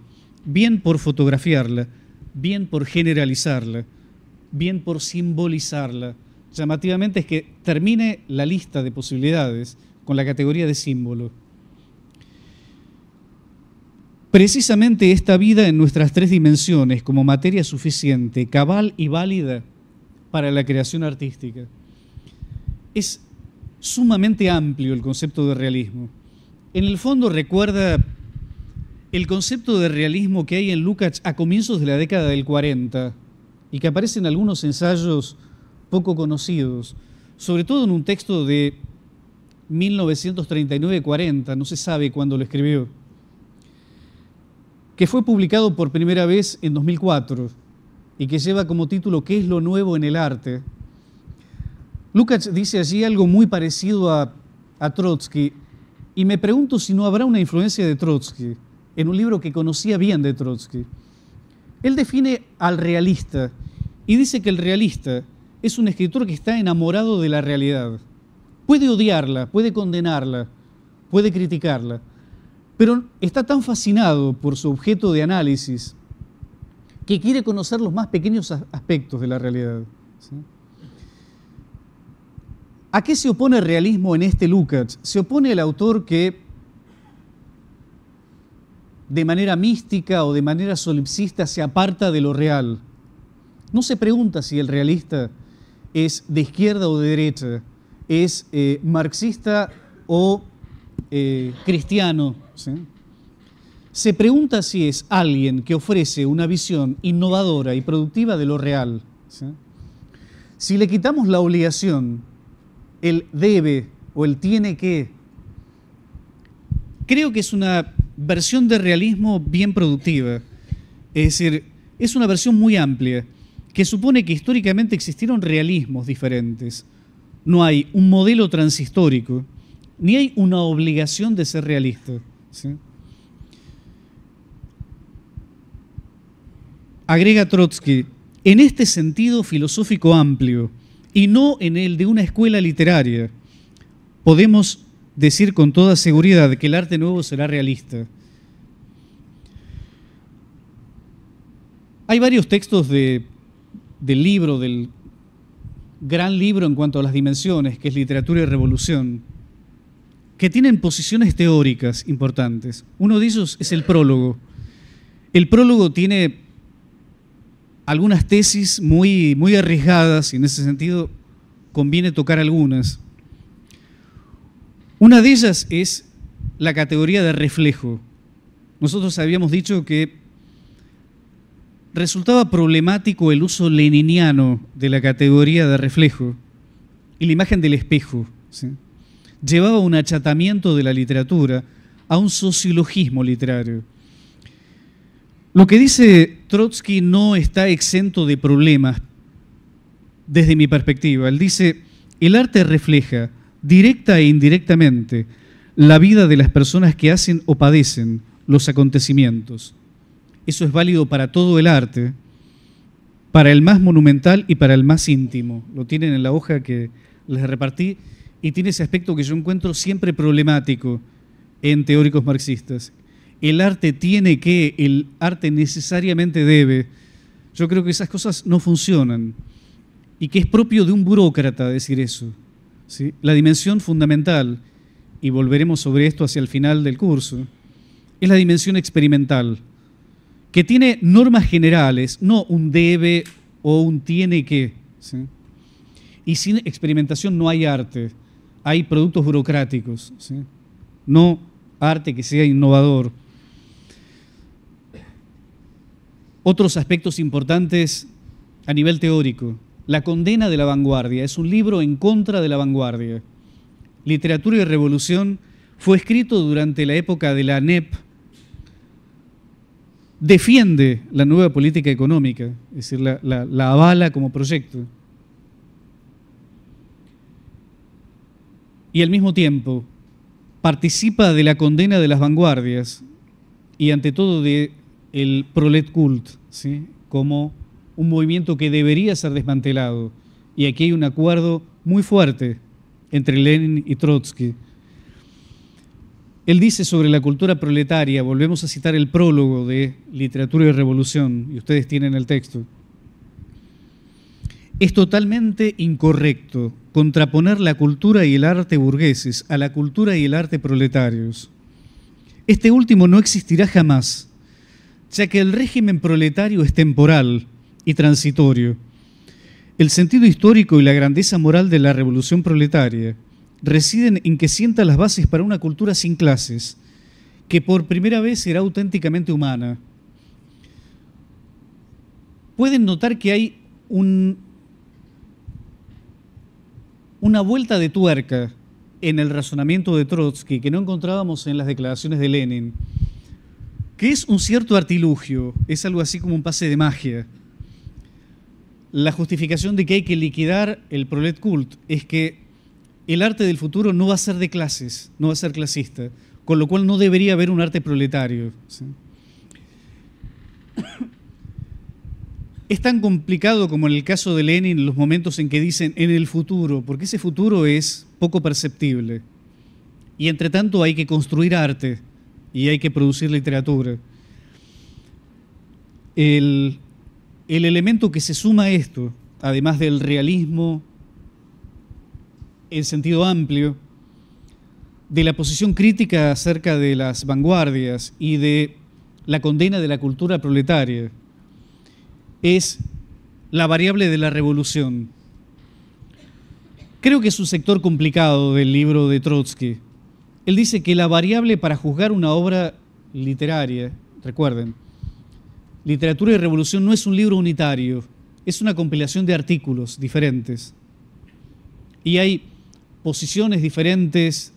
bien por fotografiarla, bien por generalizarla, bien por simbolizarla. Llamativamente es que termine la lista de posibilidades con la categoría de símbolo. Precisamente esta vida en nuestras tres dimensiones como materia suficiente, cabal y válida para la creación artística es sumamente amplio el concepto de realismo. En el fondo recuerda el concepto de realismo que hay en Lukács a comienzos de la década del 40 y que aparece en algunos ensayos poco conocidos, sobre todo en un texto de 1939-40, no se sabe cuándo lo escribió, que fue publicado por primera vez en 2004 y que lleva como título ¿Qué es lo nuevo en el arte? Lukács dice allí algo muy parecido a, Trotsky, y me pregunto si no habrá una influencia de Trotsky en un libro que conocía bien de Trotsky. Él define al realista y dice que el realista es un escritor que está enamorado de la realidad. Puede odiarla, puede condenarla, puede criticarla, pero está tan fascinado por su objeto de análisis que quiere conocer los más pequeños aspectos de la realidad. ¿A qué se opone el realismo en este Lukács? Se opone el autor que de manera mística o de manera solipsista se aparta de lo real. No se pregunta si el realista es de izquierda o de derecha, es eh, marxista o eh, cristiano. Se pregunta si es alguien que ofrece una visión innovadora y productiva de lo real. Si le quitamos la obligación el debe o el tiene que. Creo que es una versión de realismo bien productiva. Es decir, es una versión muy amplia, que supone que históricamente existieron realismos diferentes. No hay un modelo transhistórico, ni hay una obligación de ser realista. Agrega Trotsky, en este sentido filosófico amplio, y no en el de una escuela literaria, podemos decir con toda seguridad que el arte nuevo será realista. Hay varios textos del libro, del gran libro en cuanto a las dimensiones, que es Literatura y Revolución, que tienen posiciones teóricas importantes. Uno de ellos es el prólogo. El prólogo tiene algunas tesis muy, arriesgadas y en ese sentido conviene tocar algunas. Una de ellas es la categoría de reflejo. Nosotros habíamos dicho que resultaba problemático el uso leniniano de la categoría de reflejo y la imagen del espejo. Llevaba un achatamiento de la literatura a un sociologismo literario lo que dice Trotsky no está exento de problemas desde mi perspectiva. Él dice, el arte refleja directa e indirectamente la vida de las personas que hacen o padecen los acontecimientos. Eso es válido para todo el arte, para el más monumental y para el más íntimo. Lo tienen en la hoja que les repartí y tiene ese aspecto que yo encuentro siempre problemático en teóricos marxistas, el arte tiene que, el arte necesariamente debe. Yo creo que esas cosas no funcionan y que es propio de un burócrata decir eso. ¿sí? La dimensión fundamental, y volveremos sobre esto hacia el final del curso, es la dimensión experimental, que tiene normas generales, no un debe o un tiene que. Y sin experimentación no hay arte, hay productos burocráticos, no arte que sea innovador. Otros aspectos importantes a nivel teórico. La condena de la vanguardia es un libro en contra de la vanguardia. Literatura y Revolución fue escrito durante la época de la ANEP. Defiende la nueva política económica, es decir, la, la avala como proyecto. Y al mismo tiempo participa de la condena de las vanguardias y ante todo de el prolet cult, ¿sí? como un movimiento que debería ser desmantelado. Y aquí hay un acuerdo muy fuerte entre Lenin y Trotsky. Él dice sobre la cultura proletaria, volvemos a citar el prólogo de Literatura y Revolución, y ustedes tienen el texto. Es totalmente incorrecto contraponer la cultura y el arte burgueses a la cultura y el arte proletarios. Este último no existirá jamás ya que el régimen proletario es temporal y transitorio. El sentido histórico y la grandeza moral de la revolución proletaria residen en que sienta las bases para una cultura sin clases, que por primera vez será auténticamente humana. Pueden notar que hay una vuelta de tuerca en el razonamiento de Trotsky que no encontrábamos en las declaraciones de Lenin que es un cierto artilugio, es algo así como un pase de magia. La justificación de que hay que liquidar el prolet cult es que el arte del futuro no va a ser de clases, no va a ser clasista, con lo cual no debería haber un arte proletario. (coughs) Es tan complicado como en el caso de Lenin los momentos en que dicen en el futuro, porque ese futuro es poco perceptible. Y entre tanto hay que construir arte y hay que producir literatura. El, elemento que se suma a esto, además del realismo en sentido amplio, de la posición crítica acerca de las vanguardias y de la condena de la cultura proletaria, es la variable de la revolución. Creo que es un sector complicado del libro de Trotsky, él dice que la variable para juzgar una obra literaria, recuerden, Literatura y Revolución no es un libro unitario, es una compilación de artículos diferentes. Y hay posiciones diferentes,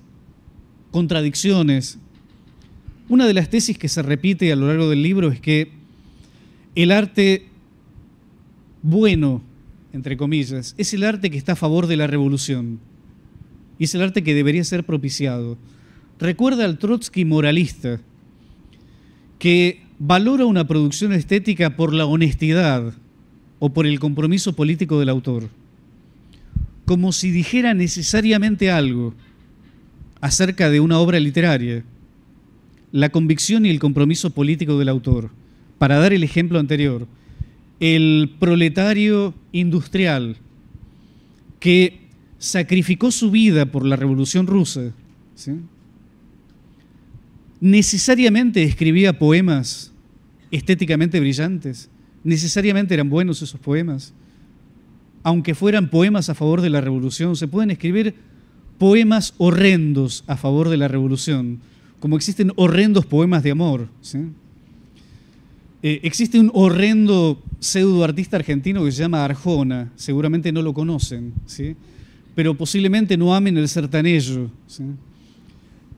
contradicciones. Una de las tesis que se repite a lo largo del libro es que el arte bueno, entre comillas, es el arte que está a favor de la revolución y es el arte que debería ser propiciado recuerda al Trotsky moralista, que valora una producción estética por la honestidad o por el compromiso político del autor, como si dijera necesariamente algo acerca de una obra literaria, la convicción y el compromiso político del autor. Para dar el ejemplo anterior, el proletario industrial que sacrificó su vida por la revolución rusa, ¿sí? necesariamente escribía poemas estéticamente brillantes, necesariamente eran buenos esos poemas. Aunque fueran poemas a favor de la revolución, se pueden escribir poemas horrendos a favor de la revolución, como existen horrendos poemas de amor. Eh, existe un horrendo pseudo artista argentino que se llama Arjona, seguramente no lo conocen, ¿sí? pero posiblemente no amen el sertanello. ¿sí?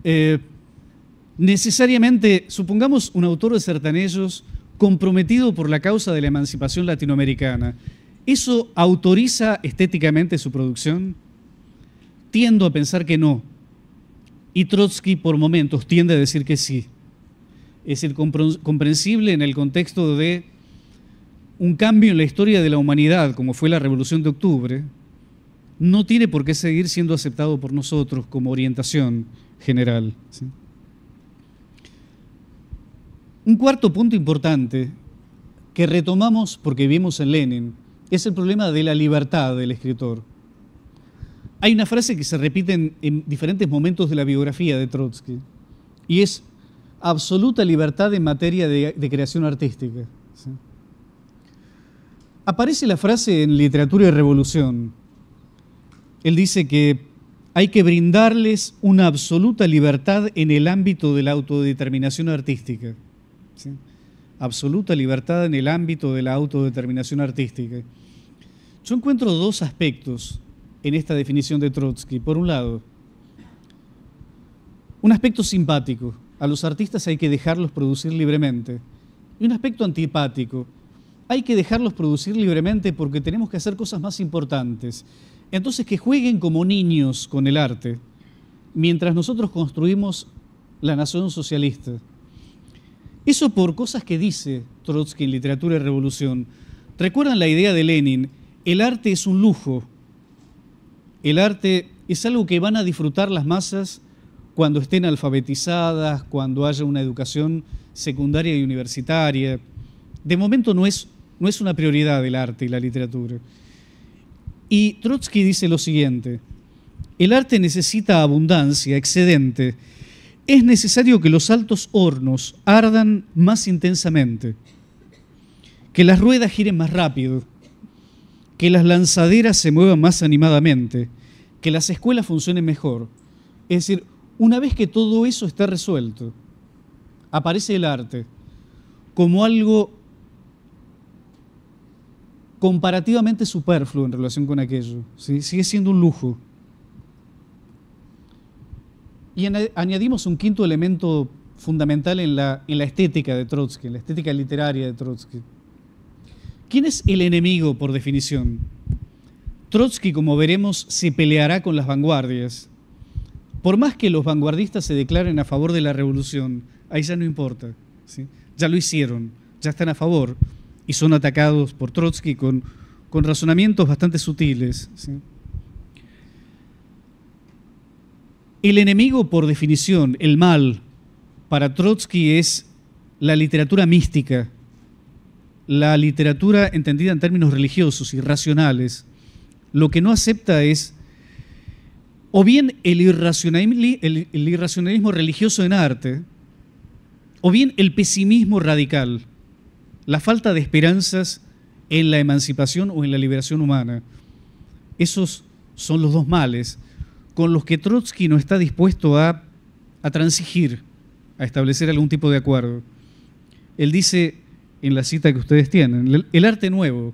Eh, necesariamente, supongamos un autor de Sertanellos comprometido por la causa de la emancipación latinoamericana, ¿eso autoriza estéticamente su producción? Tiendo a pensar que no. Y Trotsky por momentos tiende a decir que sí. Es decir, comprensible en el contexto de un cambio en la historia de la humanidad, como fue la Revolución de Octubre, no tiene por qué seguir siendo aceptado por nosotros como orientación general. ¿sí? Un cuarto punto importante que retomamos porque vimos en Lenin es el problema de la libertad del escritor. Hay una frase que se repite en, diferentes momentos de la biografía de Trotsky y es absoluta libertad en materia de, creación artística. Aparece la frase en Literatura y Revolución. Él dice que hay que brindarles una absoluta libertad en el ámbito de la autodeterminación artística absoluta libertad en el ámbito de la autodeterminación artística. Yo encuentro dos aspectos en esta definición de Trotsky. Por un lado, un aspecto simpático. A los artistas hay que dejarlos producir libremente. Y un aspecto antipático. Hay que dejarlos producir libremente porque tenemos que hacer cosas más importantes. Entonces, que jueguen como niños con el arte, mientras nosotros construimos la nación socialista. Eso por cosas que dice Trotsky en Literatura y Revolución. ¿Recuerdan la idea de Lenin? El arte es un lujo. El arte es algo que van a disfrutar las masas cuando estén alfabetizadas, cuando haya una educación secundaria y universitaria. De momento no es, no es una prioridad el arte y la literatura. Y Trotsky dice lo siguiente, el arte necesita abundancia, excedente, es necesario que los altos hornos ardan más intensamente, que las ruedas giren más rápido, que las lanzaderas se muevan más animadamente, que las escuelas funcionen mejor. Es decir, una vez que todo eso está resuelto, aparece el arte como algo comparativamente superfluo en relación con aquello. Sigue siendo un lujo. Y añadimos un quinto elemento fundamental en la, en la estética de Trotsky, en la estética literaria de Trotsky. ¿Quién es el enemigo por definición? Trotsky, como veremos, se peleará con las vanguardias. Por más que los vanguardistas se declaren a favor de la revolución, ahí ya no importa. ¿sí? Ya lo hicieron, ya están a favor y son atacados por Trotsky con, con razonamientos bastante sutiles. El enemigo, por definición, el mal, para Trotsky es la literatura mística, la literatura entendida en términos religiosos y racionales. Lo que no acepta es o bien el irracionalismo, el irracionalismo religioso en arte, o bien el pesimismo radical, la falta de esperanzas en la emancipación o en la liberación humana. Esos son los dos males con los que Trotsky no está dispuesto a, a transigir, a establecer algún tipo de acuerdo. Él dice en la cita que ustedes tienen, el arte nuevo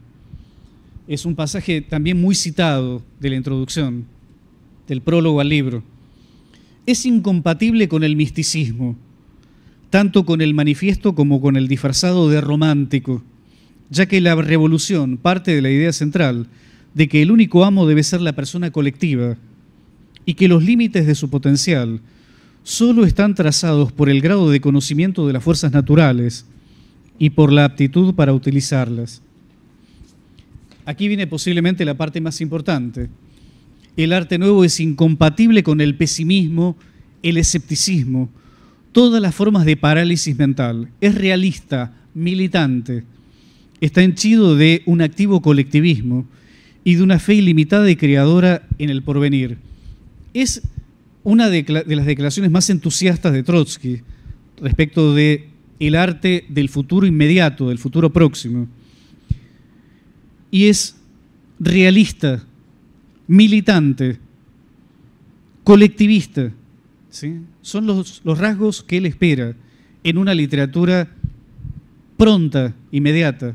es un pasaje también muy citado de la introducción, del prólogo al libro, es incompatible con el misticismo, tanto con el manifiesto como con el disfrazado de romántico, ya que la revolución parte de la idea central de que el único amo debe ser la persona colectiva, y que los límites de su potencial solo están trazados por el grado de conocimiento de las fuerzas naturales y por la aptitud para utilizarlas. Aquí viene posiblemente la parte más importante. El arte nuevo es incompatible con el pesimismo, el escepticismo, todas las formas de parálisis mental. Es realista, militante. Está henchido de un activo colectivismo y de una fe ilimitada y creadora en el porvenir es una de, las declaraciones más entusiastas de Trotsky respecto de el arte del futuro inmediato, del futuro próximo. Y es realista, militante, colectivista. Son los, rasgos que él espera en una literatura pronta, inmediata,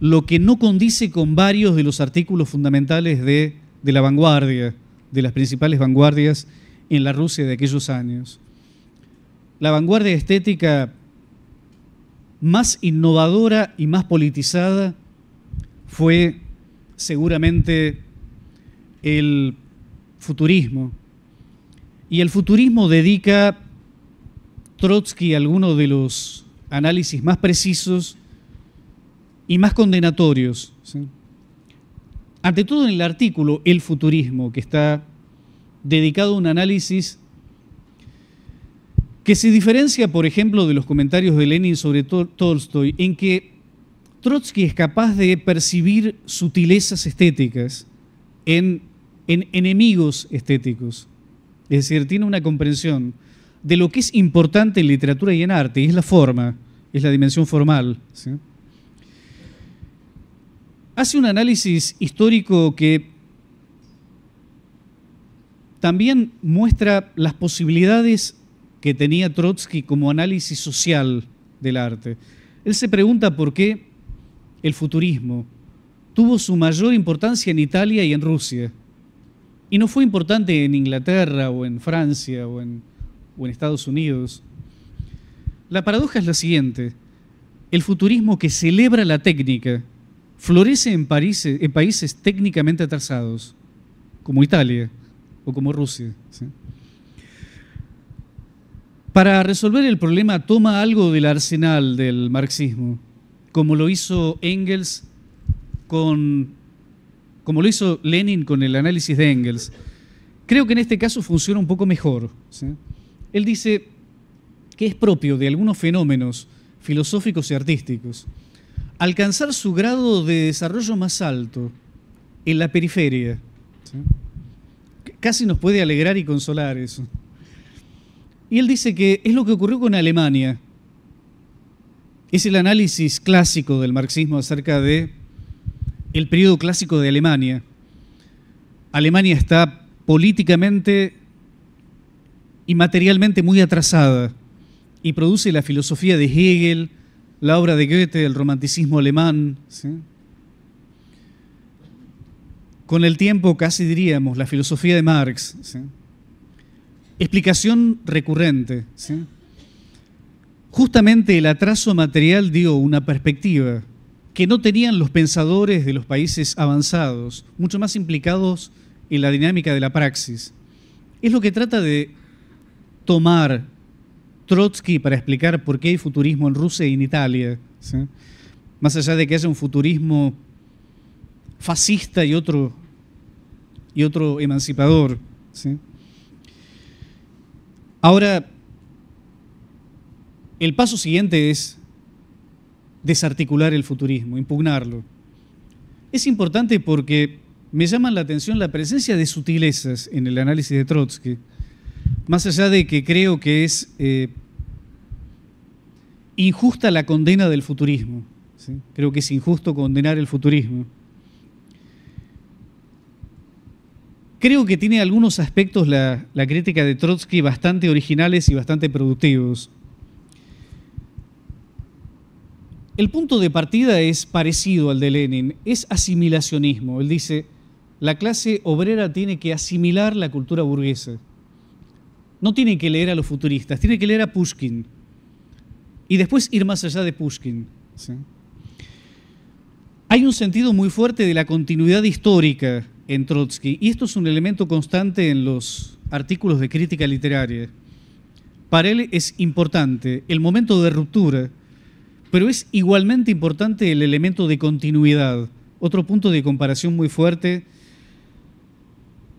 lo que no condice con varios de los artículos fundamentales de la vanguardia, de las principales vanguardias en la Rusia de aquellos años. La vanguardia estética más innovadora y más politizada fue seguramente el futurismo. Y el futurismo dedica Trotsky a de los análisis más precisos y más condenatorios ante todo en el artículo El futurismo, que está dedicado a un análisis que se diferencia, por ejemplo, de los comentarios de Lenin sobre Tolstoy, en que Trotsky es capaz de percibir sutilezas estéticas en, en enemigos estéticos. Es decir, tiene una comprensión de lo que es importante en literatura y en arte, y es la forma, es la dimensión formal. ¿sí? hace un análisis histórico que también muestra las posibilidades que tenía Trotsky como análisis social del arte. Él se pregunta por qué el futurismo tuvo su mayor importancia en Italia y en Rusia, y no fue importante en Inglaterra o en Francia o en, Estados Unidos. La paradoja es la siguiente, el futurismo que celebra la técnica, florece en, en países técnicamente atrasados, como Italia o como Rusia. Para resolver el problema toma algo del arsenal del marxismo, como lo hizo Engels con como lo hizo Lenin con el análisis de Engels. Creo que en este caso funciona un poco mejor. Él dice que es propio de algunos fenómenos filosóficos y artísticos alcanzar su grado de desarrollo más alto en la periferia. Casi nos puede alegrar y consolar eso. Y él dice que es lo que ocurrió con Alemania. Es el análisis clásico del marxismo acerca de el periodo clásico de Alemania. Alemania está políticamente y materialmente muy atrasada y produce la filosofía de Hegel, la obra de Goethe, el romanticismo alemán. Con el tiempo, casi diríamos, la filosofía de Marx. Explicación recurrente. Justamente el atraso material dio una perspectiva que no tenían los pensadores de los países avanzados, mucho más implicados en la dinámica de la praxis. Es lo que trata de tomar Trotsky para explicar por qué hay futurismo en Rusia y en Italia. Más allá de que haya un futurismo fascista y otro, y otro emancipador. Ahora, el paso siguiente es desarticular el futurismo, impugnarlo. Es importante porque me llama la atención la presencia de sutilezas en el análisis de Trotsky. Más allá de que creo que es eh, injusta la condena del futurismo, creo que es injusto condenar el futurismo. Creo que tiene algunos aspectos la, la crítica de Trotsky bastante originales y bastante productivos. El punto de partida es parecido al de Lenin, es asimilacionismo. Él dice, la clase obrera tiene que asimilar la cultura burguesa. No tiene que leer a los futuristas, tiene que leer a Pushkin. Y después ir más allá de Pushkin. Hay un sentido muy fuerte de la continuidad histórica en Trotsky, y esto es un elemento constante en los artículos de crítica literaria. Para él es importante el momento de ruptura, pero es igualmente importante el elemento de continuidad, otro punto de comparación muy fuerte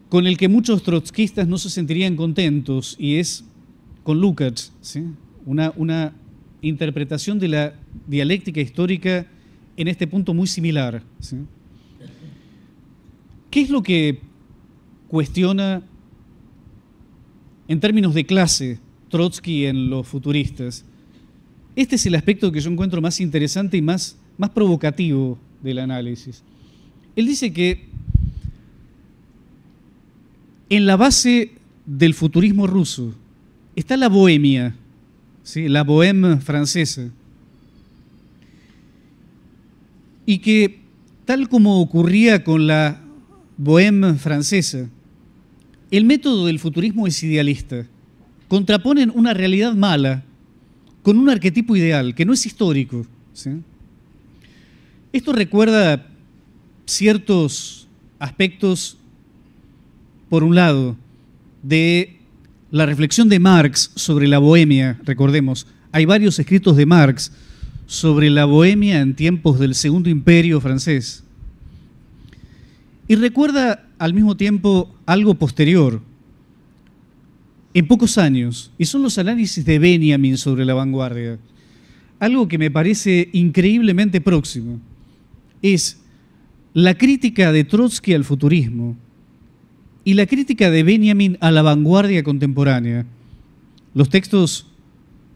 con el que muchos trotskistas no se sentirían contentos, y es con Lukács, una, interpretación de la dialéctica histórica en este punto muy similar. ¿Qué es lo que cuestiona en términos de clase Trotsky en los futuristas? Este es el aspecto que yo encuentro más interesante y más provocativo del análisis. Él dice que en la base del futurismo ruso está la bohemia, ¿sí? la bohème francesa. Y que, tal como ocurría con la bohème francesa, el método del futurismo es idealista. Contraponen una realidad mala con un arquetipo ideal que no es histórico. Esto recuerda ciertos aspectos por un lado, de la reflexión de Marx sobre la bohemia, recordemos, hay varios escritos de Marx sobre la bohemia en tiempos del Segundo Imperio francés. Y recuerda al mismo tiempo algo posterior, en pocos años, y son los análisis de Benjamin sobre la vanguardia. Algo que me parece increíblemente próximo es la crítica de Trotsky al futurismo, y la crítica de Benjamin a la vanguardia contemporánea. Los textos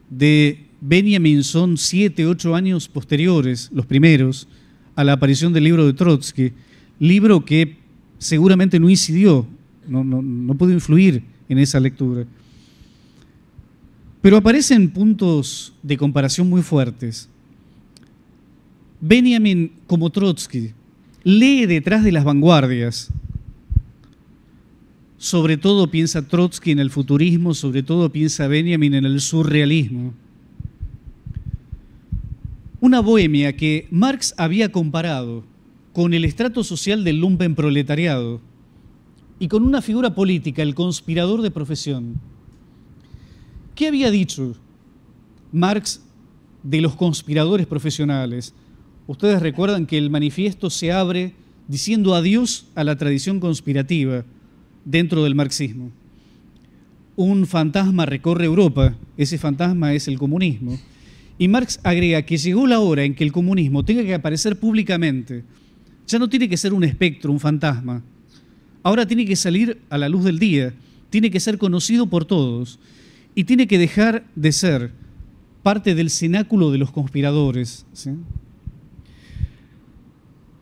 de Benjamin son siete, ocho años posteriores, los primeros, a la aparición del libro de Trotsky, libro que seguramente no incidió, no, no, pudo influir en esa lectura. Pero aparecen puntos de comparación muy fuertes. Benjamin, como Trotsky, lee detrás de las vanguardias sobre todo piensa Trotsky en el futurismo, sobre todo piensa Benjamin en el surrealismo. Una bohemia que Marx había comparado con el estrato social del lumpen proletariado y con una figura política, el conspirador de profesión. ¿Qué había dicho Marx de los conspiradores profesionales? Ustedes recuerdan que el manifiesto se abre diciendo adiós a la tradición conspirativa dentro del marxismo. Un fantasma recorre Europa, ese fantasma es el comunismo. Y Marx agrega que llegó la hora en que el comunismo tenga que aparecer públicamente. Ya no tiene que ser un espectro, un fantasma. Ahora tiene que salir a la luz del día, tiene que ser conocido por todos y tiene que dejar de ser parte del cenáculo de los conspiradores.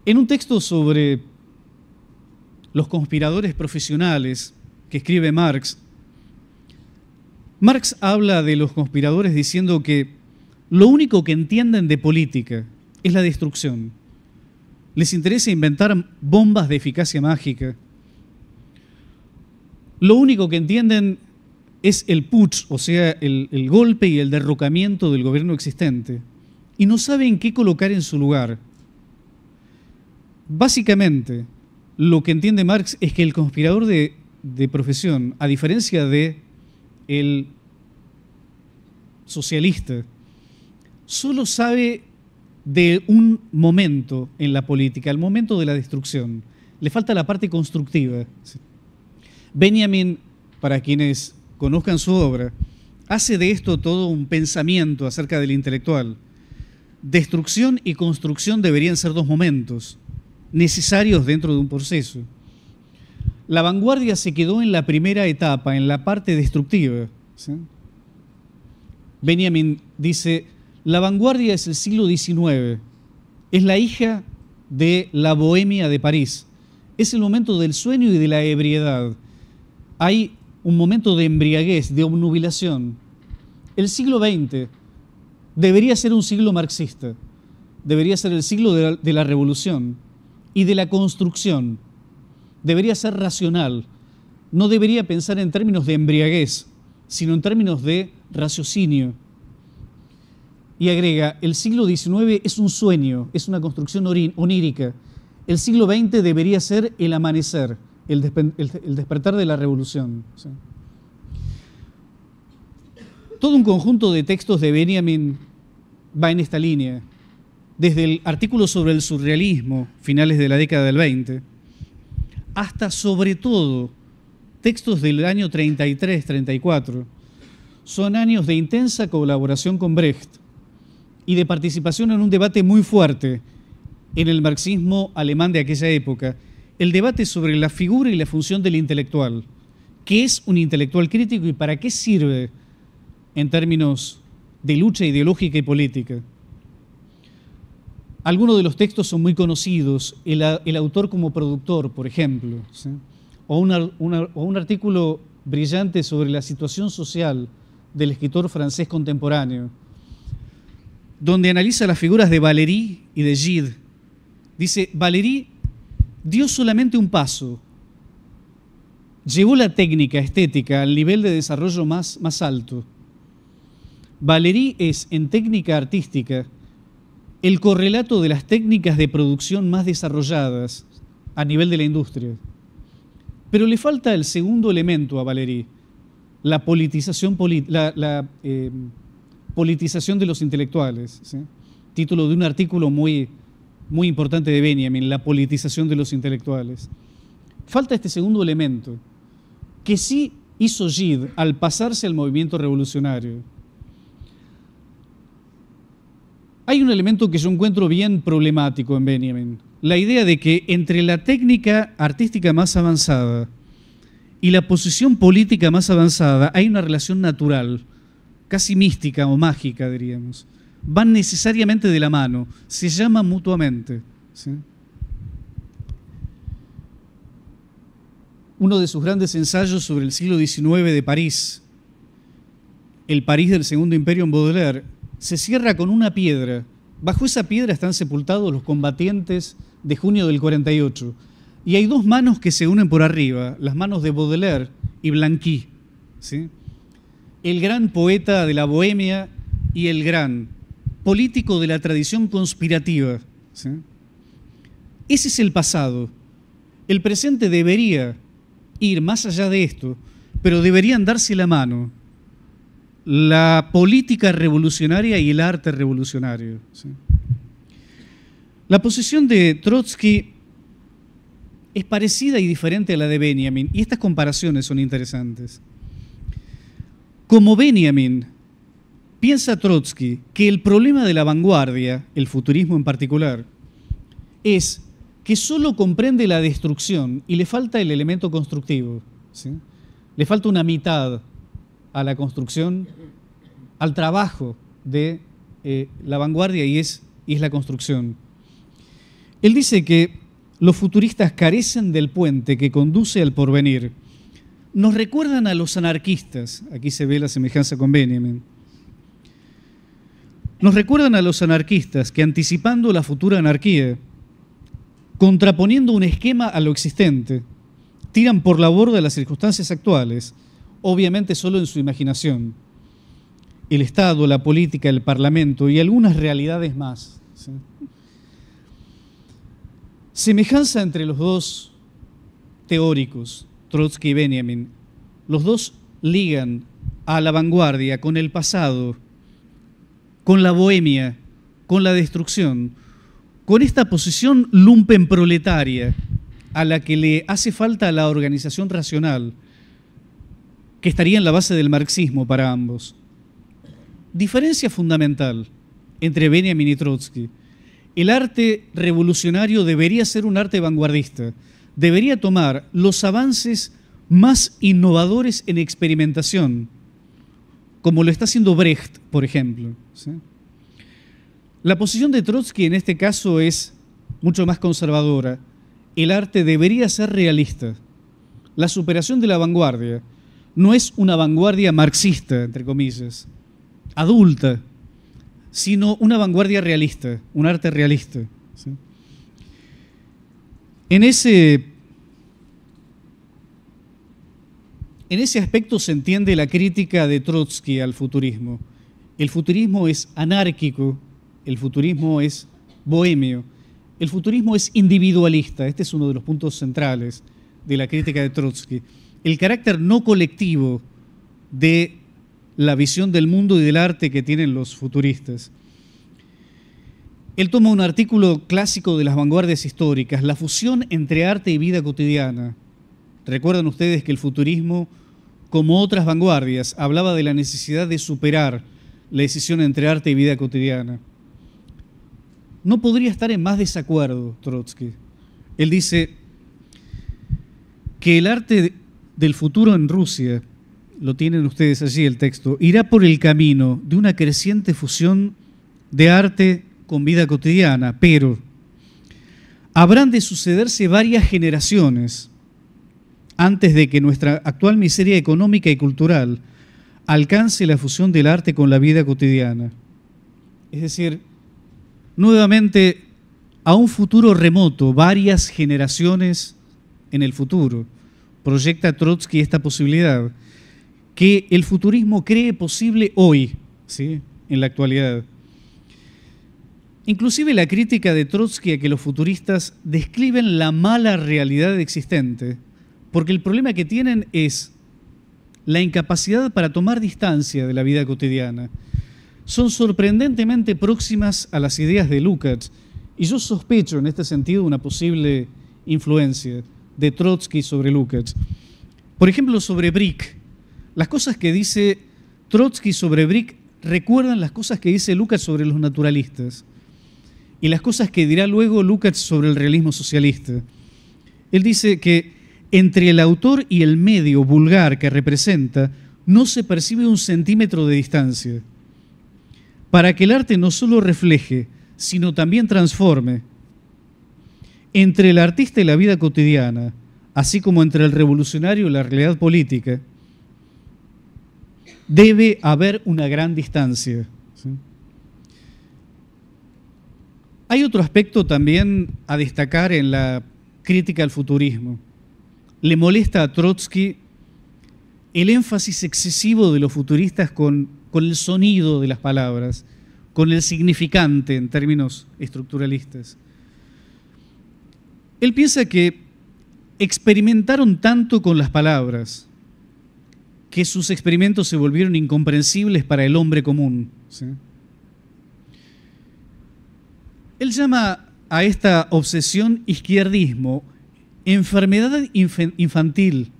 En un texto sobre los conspiradores profesionales que escribe Marx, Marx habla de los conspiradores diciendo que lo único que entienden de política es la destrucción. Les interesa inventar bombas de eficacia mágica. Lo único que entienden es el putsch, o sea, el, golpe y el derrocamiento del gobierno existente. Y no saben qué colocar en su lugar. Básicamente, lo que entiende Marx es que el conspirador de, profesión, a diferencia de el socialista, solo sabe de un momento en la política, el momento de la destrucción. Le falta la parte constructiva. Benjamin, para quienes conozcan su obra, hace de esto todo un pensamiento acerca del intelectual. Destrucción y construcción deberían ser dos momentos necesarios dentro de un proceso. La vanguardia se quedó en la primera etapa, en la parte destructiva. ¿sí? Benjamin dice, la vanguardia es el siglo XIX, es la hija de la bohemia de París, es el momento del sueño y de la ebriedad. Hay un momento de embriaguez, de obnubilación. El siglo XX debería ser un siglo marxista, debería ser el siglo de la revolución, y de la construcción debería ser racional. No debería pensar en términos de embriaguez, sino en términos de raciocinio. Y agrega, el siglo XIX es un sueño, es una construcción onírica. El siglo XX debería ser el amanecer, el, despertar de la revolución. Todo un conjunto de textos de Benjamin va en esta línea desde el artículo sobre el surrealismo, finales de la década del 20, hasta sobre todo textos del año 33-34, son años de intensa colaboración con Brecht y de participación en un debate muy fuerte en el marxismo alemán de aquella época, el debate sobre la figura y la función del intelectual, qué es un intelectual crítico y para qué sirve en términos de lucha ideológica y política. Algunos de los textos son muy conocidos, el, autor como productor, por ejemplo, o, un artículo brillante sobre la situación social del escritor francés contemporáneo, donde analiza las figuras de Valéry y de Gide. Dice, Valéry dio solamente un paso, llevó la técnica estética al nivel de desarrollo más, más alto. Valéry es, en técnica artística, el correlato de las técnicas de producción más desarrolladas a nivel de la industria. Pero le falta el segundo elemento a Valery, la eh, politización, de los intelectuales. Título de un artículo muy, muy importante de Benjamin, la politización de los intelectuales. Falta este segundo elemento, que sí hizo Gide al pasarse al movimiento revolucionario. Hay un elemento que yo encuentro bien problemático en Benjamin. La idea de que entre la técnica artística más avanzada y la posición política más avanzada hay una relación natural, casi mística o mágica, diríamos. Van necesariamente de la mano, se llaman mutuamente. Uno de sus grandes ensayos sobre el siglo XIX de París, el París del Segundo Imperio en Baudelaire, se cierra con una piedra. Bajo esa piedra están sepultados los combatientes de junio del 48. Y hay dos manos que se unen por arriba, las manos de Baudelaire y Blanqui, ¿sí? el gran poeta de la Bohemia y el gran político de la tradición conspirativa. Ese es el pasado. El presente debería ir más allá de esto, pero deberían darse la mano la política revolucionaria y el arte revolucionario. La posición de Trotsky es parecida y diferente a la de Benjamin, y estas comparaciones son interesantes. Como Benjamin, piensa Trotsky que el problema de la vanguardia, el futurismo en particular, es que solo comprende la destrucción y le falta el elemento constructivo. Le falta una mitad a la construcción, al trabajo de eh, la vanguardia y es, y es la construcción. Él dice que los futuristas carecen del puente que conduce al porvenir. Nos recuerdan a los anarquistas, aquí se ve la semejanza con Benjamin. Nos recuerdan a los anarquistas que anticipando la futura anarquía, contraponiendo un esquema a lo existente, tiran por la borda las circunstancias actuales obviamente solo en su imaginación. El Estado, la política, el Parlamento y algunas realidades más. Semejanza entre los dos teóricos, Trotsky y Benjamin, los dos ligan a la vanguardia con el pasado, con la bohemia, con la destrucción, con esta posición lumpenproletaria a la que le hace falta la organización racional, que estaría en la base del marxismo para ambos. Diferencia fundamental entre Benjamin y Trotsky. El arte revolucionario debería ser un arte vanguardista, debería tomar los avances más innovadores en experimentación, como lo está haciendo Brecht, por ejemplo. La posición de Trotsky en este caso es mucho más conservadora. El arte debería ser realista. La superación de la vanguardia, no es una vanguardia marxista, entre comillas, adulta, sino una vanguardia realista, un arte realista. En, ese, en ese aspecto se entiende la crítica de Trotsky al futurismo. El futurismo es anárquico, el futurismo es bohemio, el futurismo es individualista, este es uno de los puntos centrales de la crítica de Trotsky el carácter no colectivo de la visión del mundo y del arte que tienen los futuristas. Él toma un artículo clásico de las vanguardias históricas, la fusión entre arte y vida cotidiana. Recuerdan ustedes que el futurismo, como otras vanguardias, hablaba de la necesidad de superar la decisión entre arte y vida cotidiana. No podría estar en más desacuerdo Trotsky. Él dice que el arte del futuro en Rusia, lo tienen ustedes allí el texto, irá por el camino de una creciente fusión de arte con vida cotidiana, pero habrán de sucederse varias generaciones antes de que nuestra actual miseria económica y cultural alcance la fusión del arte con la vida cotidiana. Es decir, nuevamente a un futuro remoto, varias generaciones en el futuro proyecta Trotsky esta posibilidad, que el futurismo cree posible hoy, ¿sí? en la actualidad. Inclusive la crítica de Trotsky a que los futuristas describen la mala realidad existente, porque el problema que tienen es la incapacidad para tomar distancia de la vida cotidiana. Son sorprendentemente próximas a las ideas de Lukács, y yo sospecho en este sentido una posible influencia de Trotsky sobre Lukács. Por ejemplo, sobre Brick. Las cosas que dice Trotsky sobre Brick recuerdan las cosas que dice Lukács sobre los naturalistas y las cosas que dirá luego Lukács sobre el realismo socialista. Él dice que entre el autor y el medio vulgar que representa no se percibe un centímetro de distancia. Para que el arte no solo refleje, sino también transforme, entre el artista y la vida cotidiana, así como entre el revolucionario y la realidad política, debe haber una gran distancia. Hay otro aspecto también a destacar en la crítica al futurismo. Le molesta a Trotsky el énfasis excesivo de los futuristas con, con el sonido de las palabras, con el significante en términos estructuralistas. Él piensa que experimentaron tanto con las palabras que sus experimentos se volvieron incomprensibles para el hombre común. Él llama a esta obsesión izquierdismo enfermedad infantil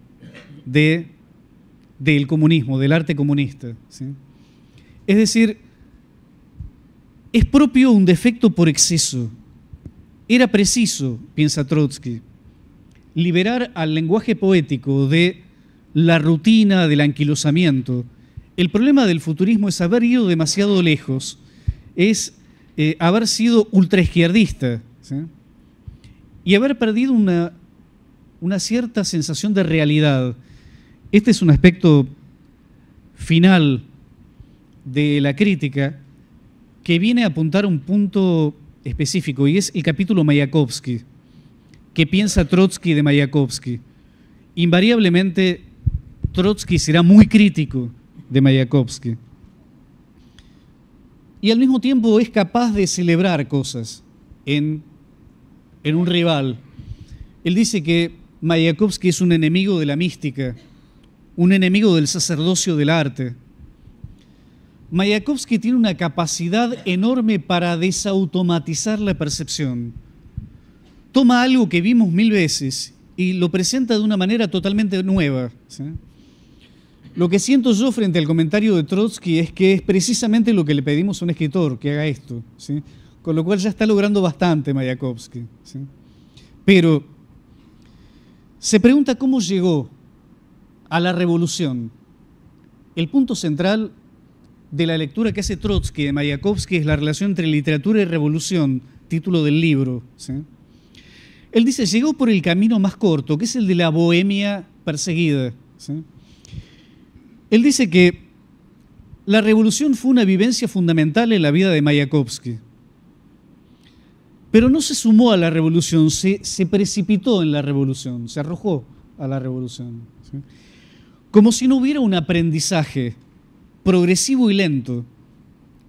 de, del comunismo, del arte comunista. Es decir, es propio un defecto por exceso era preciso, piensa Trotsky, liberar al lenguaje poético de la rutina, del anquilosamiento. El problema del futurismo es haber ido demasiado lejos, es eh, haber sido ultraizquierdista y haber perdido una, una cierta sensación de realidad. Este es un aspecto final de la crítica que viene a apuntar un punto específico y es el capítulo Mayakovsky. ¿Qué piensa Trotsky de Mayakovsky? Invariablemente, Trotsky será muy crítico de Mayakovsky. Y al mismo tiempo es capaz de celebrar cosas en, en un rival. Él dice que Mayakovsky es un enemigo de la mística, un enemigo del sacerdocio del arte Mayakovsky tiene una capacidad enorme para desautomatizar la percepción. Toma algo que vimos mil veces y lo presenta de una manera totalmente nueva. Lo que siento yo frente al comentario de Trotsky es que es precisamente lo que le pedimos a un escritor, que haga esto. Con lo cual ya está logrando bastante Mayakovsky. Pero se pregunta cómo llegó a la revolución. El punto central de la lectura que hace Trotsky de Mayakovsky es la relación entre literatura y revolución, título del libro. Él dice, llegó por el camino más corto, que es el de la bohemia perseguida. Él dice que la revolución fue una vivencia fundamental en la vida de Mayakovsky. Pero no se sumó a la revolución, se, precipitó en la revolución, se arrojó a la revolución. Como si no hubiera un aprendizaje progresivo y lento,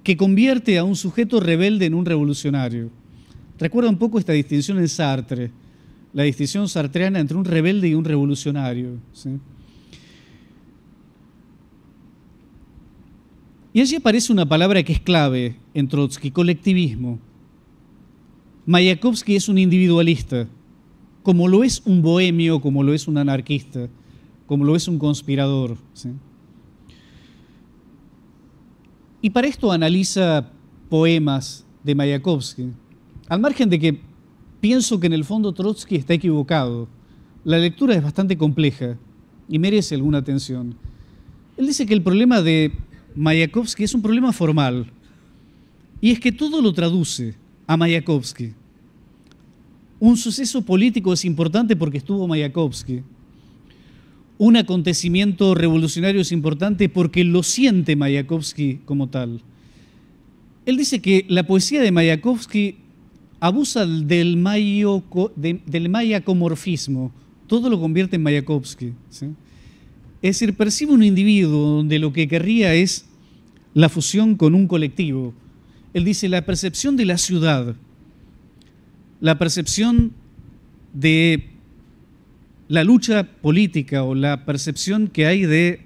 que convierte a un sujeto rebelde en un revolucionario. Recuerda un poco esta distinción en Sartre, la distinción sartreana entre un rebelde y un revolucionario. Y allí aparece una palabra que es clave en Trotsky, colectivismo. Mayakovsky es un individualista, como lo es un bohemio, como lo es un anarquista, como lo es un conspirador. Y para esto analiza poemas de Mayakovsky. Al margen de que pienso que en el fondo Trotsky está equivocado, la lectura es bastante compleja y merece alguna atención. Él dice que el problema de Mayakovsky es un problema formal, y es que todo lo traduce a Mayakovsky. Un suceso político es importante porque estuvo Mayakovsky un acontecimiento revolucionario es importante porque lo siente Mayakovsky como tal. Él dice que la poesía de Mayakovsky abusa del, del mayacomorfismo, todo lo convierte en Mayakovsky. Es decir, percibe un individuo donde lo que querría es la fusión con un colectivo. Él dice la percepción de la ciudad, la percepción de la lucha política o la percepción que hay de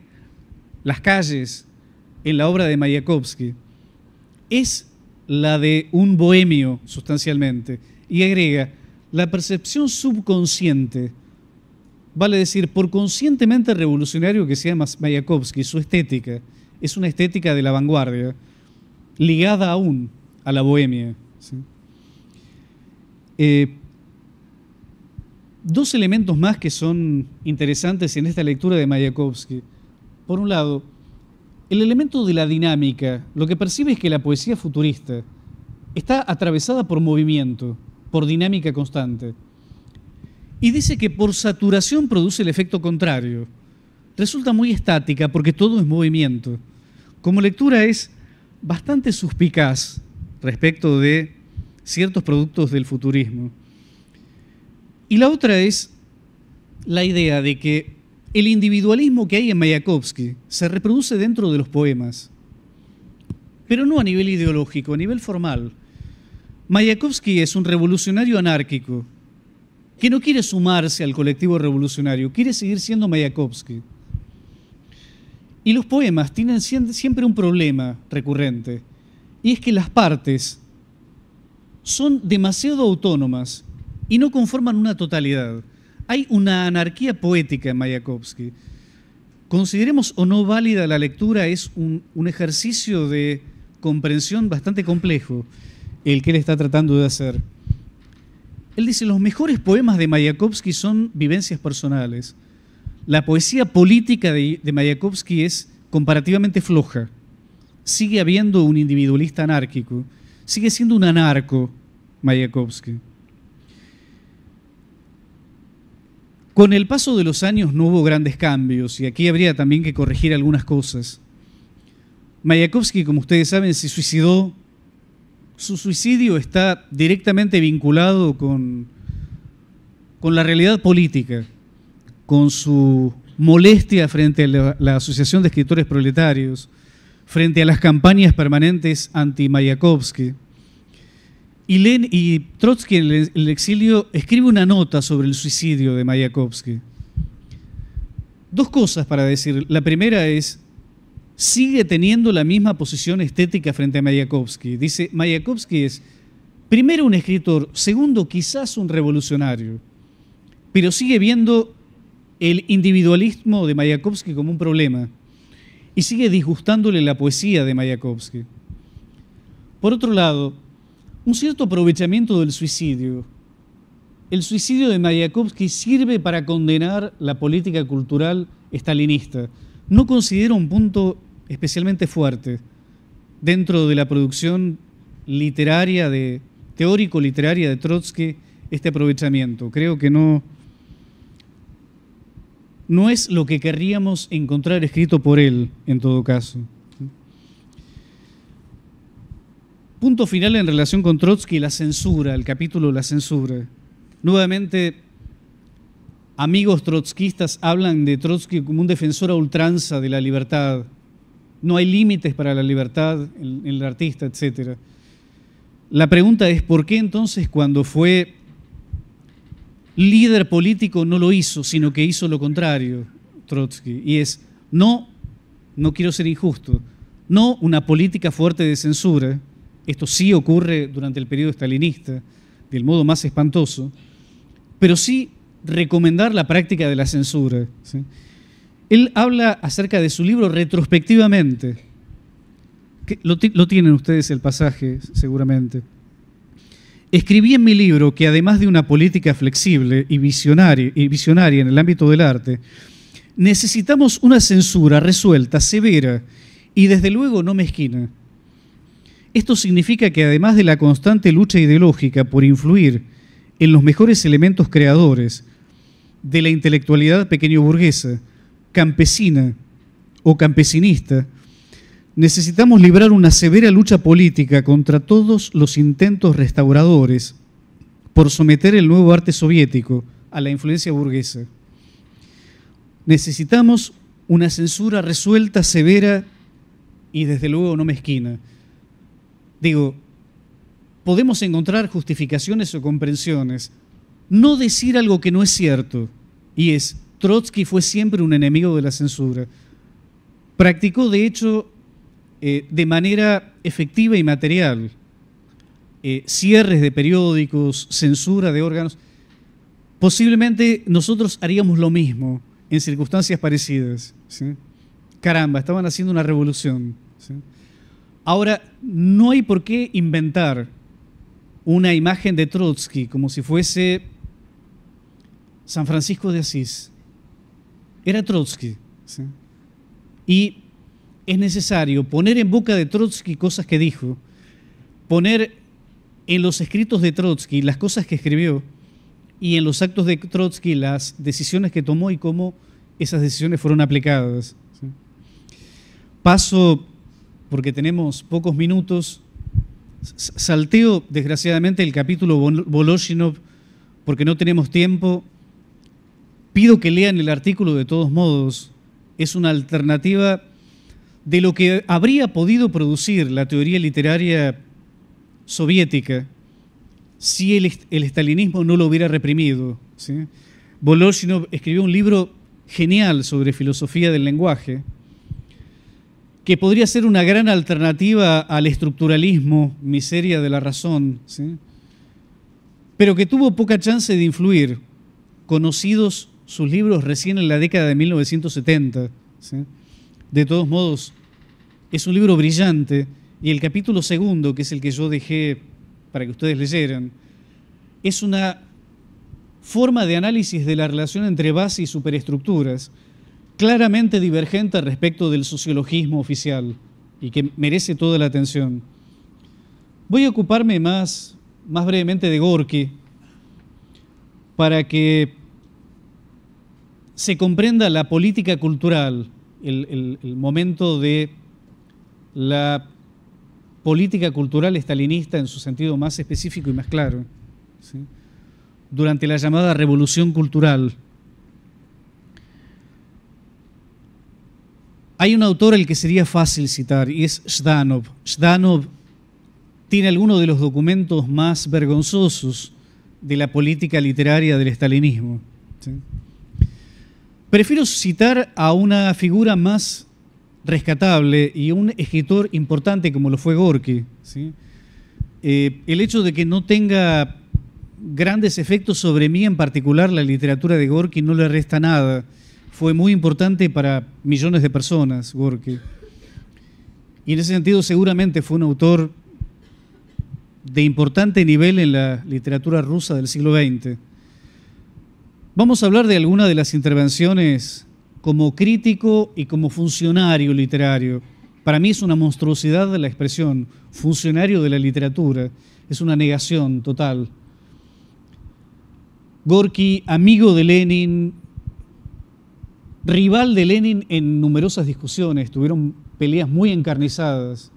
las calles en la obra de Mayakovsky es la de un bohemio sustancialmente. Y agrega, la percepción subconsciente, vale decir, por conscientemente revolucionario que sea Mayakovsky, su estética es una estética de la vanguardia, ligada aún a la bohemia. Eh, dos elementos más que son interesantes en esta lectura de Mayakovsky. Por un lado, el elemento de la dinámica. Lo que percibe es que la poesía futurista está atravesada por movimiento, por dinámica constante. Y dice que por saturación produce el efecto contrario. Resulta muy estática porque todo es movimiento. Como lectura es bastante suspicaz respecto de ciertos productos del futurismo. Y la otra es la idea de que el individualismo que hay en Mayakovsky se reproduce dentro de los poemas, pero no a nivel ideológico, a nivel formal. Mayakovsky es un revolucionario anárquico que no quiere sumarse al colectivo revolucionario, quiere seguir siendo Mayakovsky. Y los poemas tienen siempre un problema recurrente, y es que las partes son demasiado autónomas y no conforman una totalidad. Hay una anarquía poética en Mayakovsky. Consideremos o no válida la lectura, es un, ejercicio de comprensión bastante complejo el que él está tratando de hacer. Él dice, los mejores poemas de Mayakovsky son vivencias personales. La poesía política de, de Mayakovsky es comparativamente floja. Sigue habiendo un individualista anárquico. Sigue siendo un anarco Mayakovsky. Con el paso de los años no hubo grandes cambios y aquí habría también que corregir algunas cosas. Mayakovsky, como ustedes saben, se suicidó. Su suicidio está directamente vinculado con, con la realidad política, con su molestia frente a la, la Asociación de Escritores Proletarios, frente a las campañas permanentes anti-Mayakovsky y, y Trotsky en el, exilio escribe una nota sobre el suicidio de Mayakovsky. Dos cosas para decir. La primera es, sigue teniendo la misma posición estética frente a Mayakovsky. Dice, Mayakovsky es, primero, un escritor, segundo, quizás un revolucionario, pero sigue viendo el individualismo de Mayakovsky como un problema y sigue disgustándole la poesía de Mayakovsky. Por otro lado, un cierto aprovechamiento del suicidio. El suicidio de Mayakovsky sirve para condenar la política cultural estalinista. No considero un punto especialmente fuerte dentro de la producción literaria de teórico literaria de Trotsky este aprovechamiento. Creo que no no es lo que querríamos encontrar escrito por él en todo caso. punto final en relación con Trotsky, la censura, el capítulo La censura. Nuevamente, amigos trotskistas hablan de Trotsky como un defensor a ultranza de la libertad. No hay límites para la libertad en el artista, etc. La pregunta es, ¿por qué entonces cuando fue líder político no lo hizo, sino que hizo lo contrario, Trotsky? Y es, no, no quiero ser injusto, no una política fuerte de censura, esto sí ocurre durante el periodo stalinista, del modo más espantoso, pero sí recomendar la práctica de la censura. Él habla acerca de su libro retrospectivamente. lo, tienen ustedes el pasaje, seguramente. Escribí en mi libro que además de una política flexible y visionaria en el ámbito del arte, necesitamos una censura resuelta, severa y desde luego no mezquina. Esto significa que además de la constante lucha ideológica por influir en los mejores elementos creadores de la intelectualidad pequeño burguesa, campesina o campesinista, necesitamos librar una severa lucha política contra todos los intentos restauradores por someter el nuevo arte soviético a la influencia burguesa. Necesitamos una censura resuelta, severa y desde luego no mezquina Digo, podemos encontrar justificaciones o comprensiones. No decir algo que no es cierto, y es, Trotsky fue siempre un enemigo de la censura. Practicó, de hecho, eh, de manera efectiva y material eh, cierres de periódicos, censura de órganos. Posiblemente nosotros haríamos lo mismo en circunstancias parecidas. Caramba, estaban haciendo una revolución. Ahora, no hay por qué inventar una imagen de Trotsky como si fuese San Francisco de Asís. Era Trotsky. Y es necesario poner en boca de Trotsky cosas que dijo, poner en los escritos de Trotsky las cosas que escribió y en los actos de Trotsky las decisiones que tomó y cómo esas decisiones fueron aplicadas. Paso porque tenemos pocos minutos, salteo desgraciadamente el capítulo Voloshinov porque no tenemos tiempo. Pido que lean el artículo de todos modos. Es una alternativa de lo que habría podido producir la teoría literaria soviética si el, el estalinismo no lo hubiera reprimido. ¿sí? Voloshinov escribió un libro genial sobre filosofía del lenguaje, que podría ser una gran alternativa al estructuralismo, miseria de la razón, pero que tuvo poca chance de influir, conocidos sus libros recién en la década de 1970. De todos modos, es un libro brillante y el capítulo segundo, que es el que yo dejé para que ustedes leyeran, es una forma de análisis de la relación entre base y superestructuras claramente divergente respecto del sociologismo oficial y que merece toda la atención. Voy a ocuparme más, más brevemente de Gorky para que se comprenda la política cultural, el, momento de la política cultural estalinista en su sentido más específico y más claro, durante la llamada revolución cultural Hay un autor al que sería fácil citar y es Shdanov. Shdanov tiene algunos de los documentos más vergonzosos de la política literaria del estalinismo. Prefiero citar a una figura más rescatable y un escritor importante como lo fue Gorky. Eh, el hecho de que no tenga grandes efectos sobre mí en particular, la literatura de Gorky no le resta nada fue muy importante para millones de personas, Gorky. Y en ese sentido seguramente fue un autor de importante nivel en la literatura rusa del siglo XX. Vamos a hablar de alguna de las intervenciones como crítico y como funcionario literario. Para mí es una monstruosidad la expresión funcionario de la literatura, es una negación total. Gorky, amigo de Lenin, rival de Lenin en numerosas discusiones, tuvieron peleas muy encarnizadas.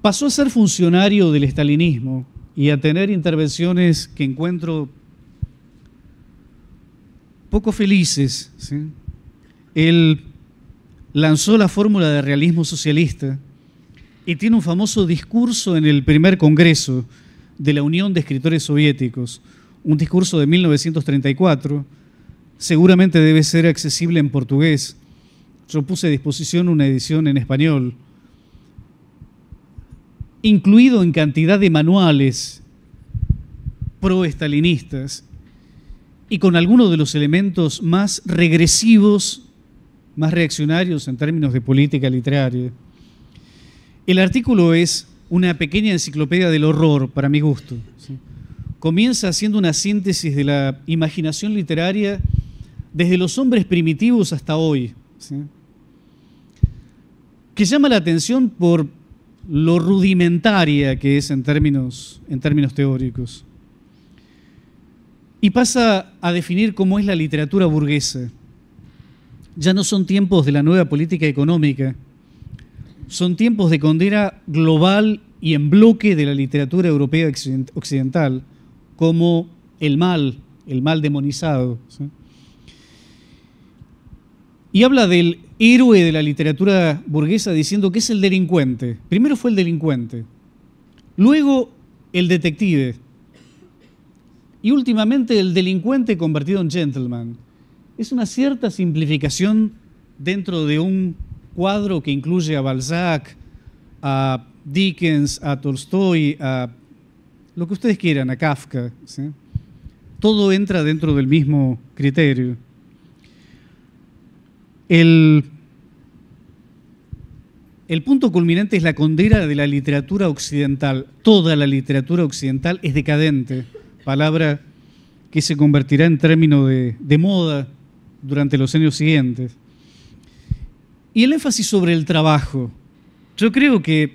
Pasó a ser funcionario del estalinismo y a tener intervenciones que encuentro poco felices. Él lanzó la fórmula de realismo socialista y tiene un famoso discurso en el primer Congreso de la Unión de Escritores Soviéticos, un discurso de 1934 seguramente debe ser accesible en portugués. Yo puse a disposición una edición en español, incluido en cantidad de manuales pro-estalinistas y con algunos de los elementos más regresivos, más reaccionarios en términos de política literaria. El artículo es una pequeña enciclopedia del horror, para mi gusto. Comienza haciendo una síntesis de la imaginación literaria desde los hombres primitivos hasta hoy, que llama la atención por lo rudimentaria que es en términos, en términos teóricos. Y pasa a definir cómo es la literatura burguesa. Ya no son tiempos de la nueva política económica, son tiempos de condena global y en bloque de la literatura europea occidental como el mal, el mal demonizado y habla del héroe de la literatura burguesa diciendo que es el delincuente. Primero fue el delincuente, luego el detective y últimamente el delincuente convertido en gentleman. Es una cierta simplificación dentro de un cuadro que incluye a Balzac, a Dickens, a Tolstoy, a lo que ustedes quieran, a Kafka. Todo entra dentro del mismo criterio. El, punto culminante es la condena de la literatura occidental. Toda la literatura occidental es decadente, palabra que se convertirá en término de, moda durante los años siguientes. Y el énfasis sobre el trabajo. Yo creo que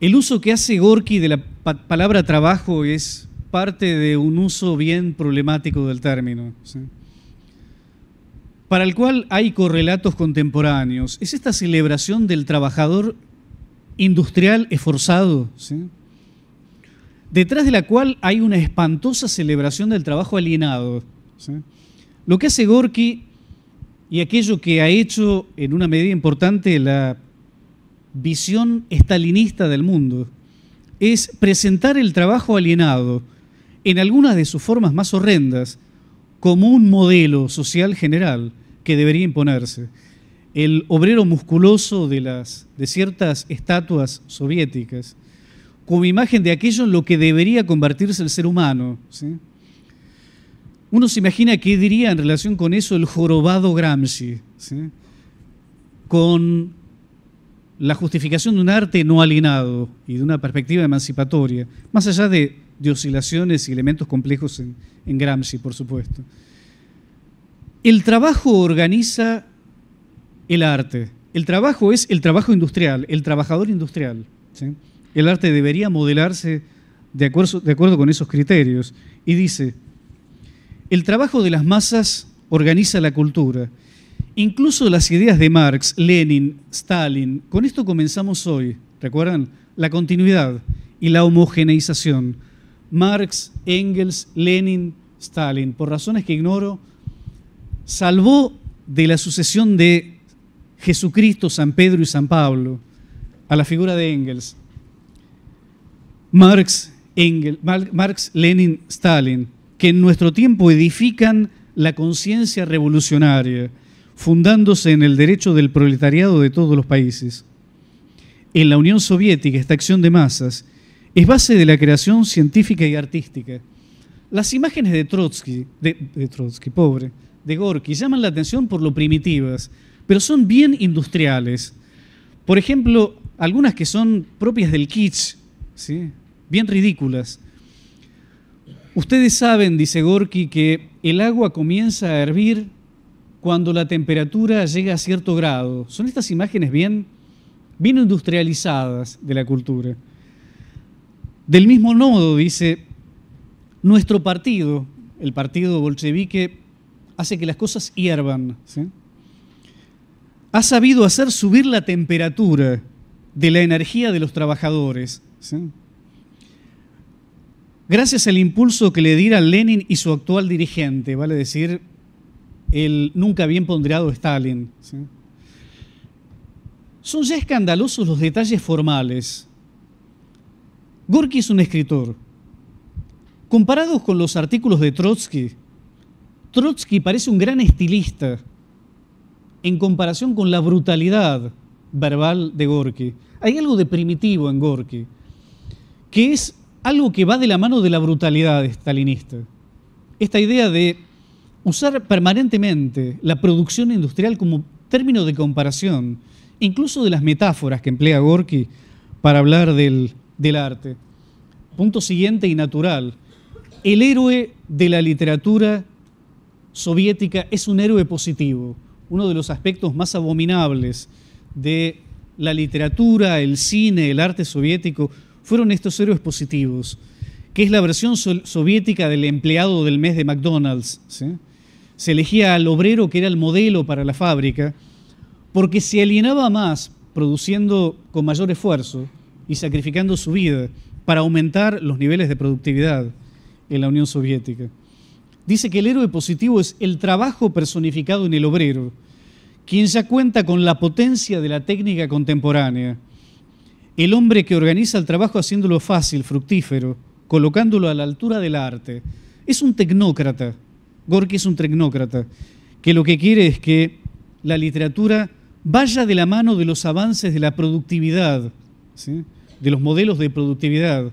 el uso que hace Gorky de la palabra trabajo es parte de un uso bien problemático del término para el cual hay correlatos contemporáneos, es esta celebración del trabajador industrial esforzado, detrás de la cual hay una espantosa celebración del trabajo alienado. Lo que hace Gorky y aquello que ha hecho en una medida importante la visión estalinista del mundo es presentar el trabajo alienado en algunas de sus formas más horrendas como un modelo social general que debería imponerse. El obrero musculoso de, las, de ciertas estatuas soviéticas, como imagen de aquello en lo que debería convertirse el ser humano. Uno se imagina qué diría en relación con eso el jorobado Gramsci, con la justificación de un arte no alienado y de una perspectiva emancipatoria, más allá de de oscilaciones y elementos complejos en, Gramsci, por supuesto. El trabajo organiza el arte. El trabajo es el trabajo industrial, el trabajador industrial. El arte debería modelarse de acuerdo, de acuerdo con esos criterios. Y dice, el trabajo de las masas organiza la cultura. Incluso las ideas de Marx, Lenin, Stalin, con esto comenzamos hoy, ¿recuerdan? La continuidad y la homogeneización. Marx, Engels, Lenin, Stalin, por razones que ignoro, salvó de la sucesión de Jesucristo, San Pedro y San Pablo a la figura de Engels. Marx, Engels, Marx Lenin, Stalin, que en nuestro tiempo edifican la conciencia revolucionaria, fundándose en el derecho del proletariado de todos los países. En la Unión Soviética, esta acción de masas es base de la creación científica y artística. Las imágenes de Trotsky, de, Trotsky, pobre, de Gorky, llaman la atención por lo primitivas, pero son bien industriales. Por ejemplo, algunas que son propias del kitsch, ¿sí? bien ridículas. Ustedes saben, dice Gorky, que el agua comienza a hervir cuando la temperatura llega a cierto grado. Son estas imágenes bien, bien industrializadas de la cultura. Del mismo modo, dice, nuestro partido, el partido bolchevique, hace que las cosas hiervan. Ha sabido hacer subir la temperatura de la energía de los trabajadores. Gracias al impulso que le diera Lenin y su actual dirigente, vale decir, el nunca bien ponderado Stalin. Son ya escandalosos los detalles formales Gorky es un escritor. Comparados con los artículos de Trotsky, Trotsky parece un gran estilista en comparación con la brutalidad verbal de Gorky. Hay algo de primitivo en Gorky, que es algo que va de la mano de la brutalidad stalinista. Esta idea de usar permanentemente la producción industrial como término de comparación, incluso de las metáforas que emplea Gorky para hablar del del arte. Punto siguiente y natural. El héroe de la literatura soviética es un héroe positivo. Uno de los aspectos más abominables de la literatura, el cine, el arte soviético fueron estos héroes positivos, que es la versión soviética del empleado del mes de McDonald's. Se elegía al obrero que era el modelo para la fábrica, porque se alienaba más produciendo con mayor esfuerzo, y sacrificando su vida para aumentar los niveles de productividad en la Unión Soviética. Dice que el héroe positivo es el trabajo personificado en el obrero, quien ya cuenta con la potencia de la técnica contemporánea, el hombre que organiza el trabajo haciéndolo fácil, fructífero, colocándolo a la altura del arte. Es un tecnócrata, Gorky es un tecnócrata, que lo que quiere es que la literatura vaya de la mano de los avances de la productividad de los modelos de productividad,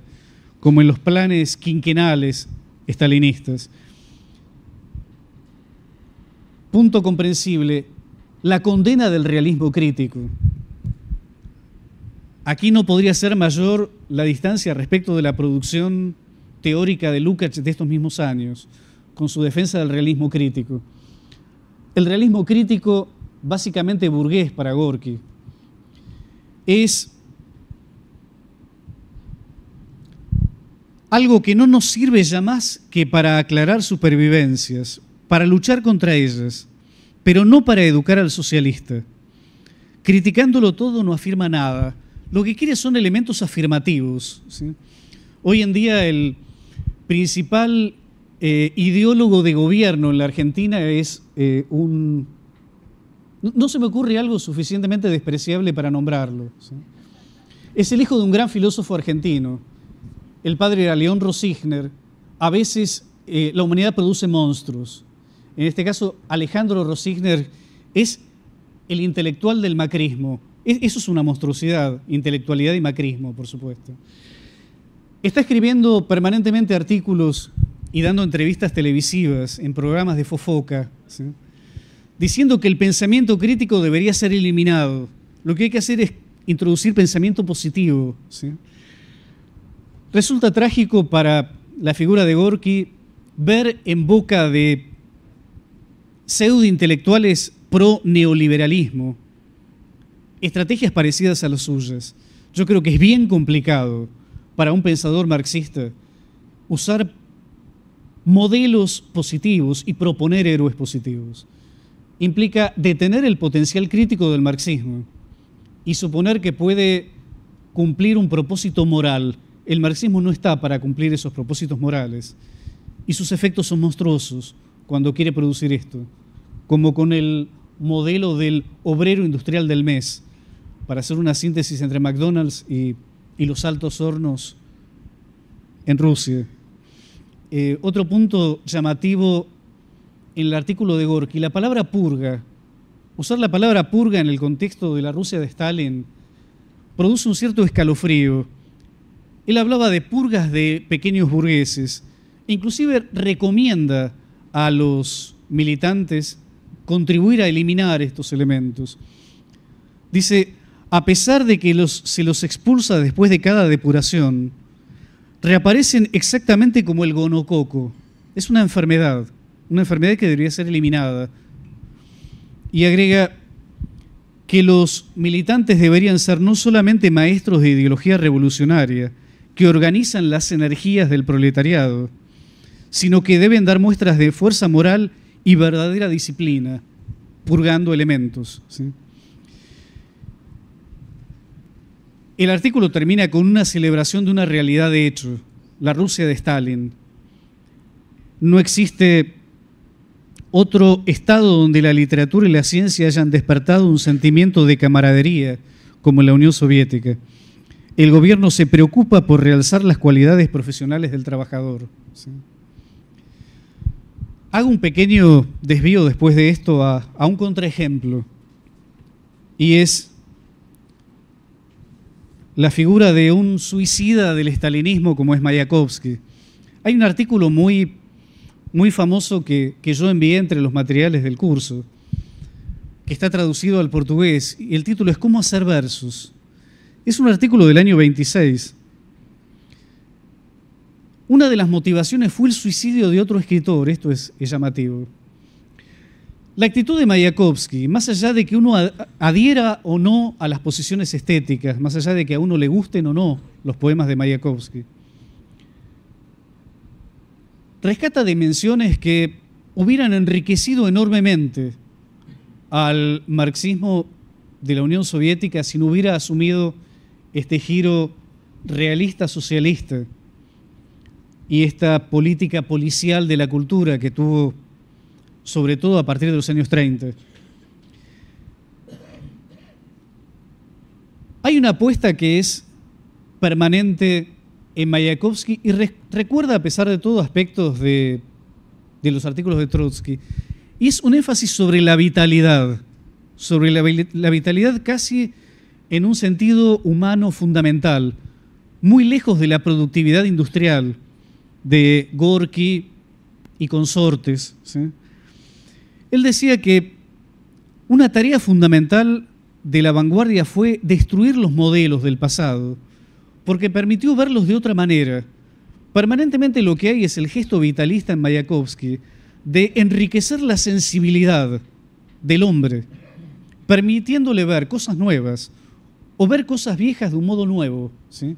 como en los planes quinquenales estalinistas. Punto comprensible, la condena del realismo crítico. Aquí no podría ser mayor la distancia respecto de la producción teórica de Lukács de estos mismos años, con su defensa del realismo crítico. El realismo crítico, básicamente burgués para Gorky, es algo que no nos sirve ya más que para aclarar supervivencias, para luchar contra ellas, pero no para educar al socialista. Criticándolo todo no afirma nada. Lo que quiere son elementos afirmativos. Hoy en día el principal eh, ideólogo de gobierno en la Argentina es eh, un... No, se me ocurre algo suficientemente despreciable para nombrarlo. Es el hijo de un gran filósofo argentino, el padre era León Rosigner, a veces eh, la humanidad produce monstruos. En este caso, Alejandro Rosigner es el intelectual del macrismo. E-, eso es una monstruosidad, intelectualidad y macrismo, por supuesto. Está escribiendo permanentemente artículos y dando entrevistas televisivas en programas de fofoca, diciendo que el pensamiento crítico debería ser eliminado. Lo que hay que hacer es introducir pensamiento positivo. ¿sí? Resulta trágico para la figura de Gorky ver en boca de pseudointelectuales pro neoliberalismo estrategias parecidas a las suyas. Yo creo que es bien complicado para un pensador marxista usar modelos positivos y proponer héroes positivos. Implica detener el potencial crítico del marxismo y suponer que puede cumplir un propósito moral el marxismo no está para cumplir esos propósitos morales y sus efectos son monstruosos cuando quiere producir esto, como con el modelo del obrero industrial del mes, para hacer una síntesis entre McDonald's y, los altos hornos en Rusia. Eh, otro punto llamativo en el artículo de Gorky, la palabra purga, usar la palabra purga en el contexto de la Rusia de Stalin, produce un cierto escalofrío él hablaba de purgas de pequeños burgueses, inclusive recomienda a los militantes contribuir a eliminar estos elementos. Dice, a pesar de que se los expulsa después de cada depuración, reaparecen exactamente como el gonococo. Es una enfermedad, una enfermedad que debería ser eliminada. Y agrega que los militantes deberían ser no solamente maestros de ideología revolucionaria, organizan las energías del proletariado, sino que deben dar muestras de fuerza moral y verdadera disciplina, purgando elementos. El artículo termina con una celebración de una realidad de hecho, la Rusia de Stalin. No existe otro estado donde la literatura y la ciencia hayan despertado un sentimiento de camaradería como en la Unión Soviética el gobierno se preocupa por realzar las cualidades profesionales del trabajador. Hago un pequeño desvío después de esto a, un contraejemplo, y es la figura de un suicida del estalinismo como es Mayakovsky. Hay un artículo muy, muy famoso que, que yo envié entre los materiales del curso, que está traducido al portugués, y el título es ¿Cómo hacer versos? Es un artículo del año 26. Una de las motivaciones fue el suicidio de otro escritor, esto es, llamativo. La actitud de Mayakovsky, más allá de que uno adhiera o no a las posiciones estéticas, más allá de que a uno le gusten o no los poemas de Mayakovsky, rescata dimensiones que hubieran enriquecido enormemente al marxismo de la Unión Soviética si no hubiera asumido este giro realista socialista y esta política policial de la cultura que tuvo sobre todo a partir de los años 30. Hay una apuesta que es permanente en Mayakovsky y recuerda a pesar de todo aspectos de, los artículos de Trotsky. Y es un énfasis sobre la vitalidad, sobre la vitalidad casi en un sentido humano fundamental, muy lejos de la productividad industrial de Gorky y consortes. Él decía que una tarea fundamental de la vanguardia fue destruir los modelos del pasado, porque permitió verlos de otra manera. Permanentemente lo que hay es el gesto vitalista en Mayakovsky de enriquecer la sensibilidad del hombre, permitiéndole ver cosas nuevas, o ver cosas viejas de un modo nuevo. ¿sí?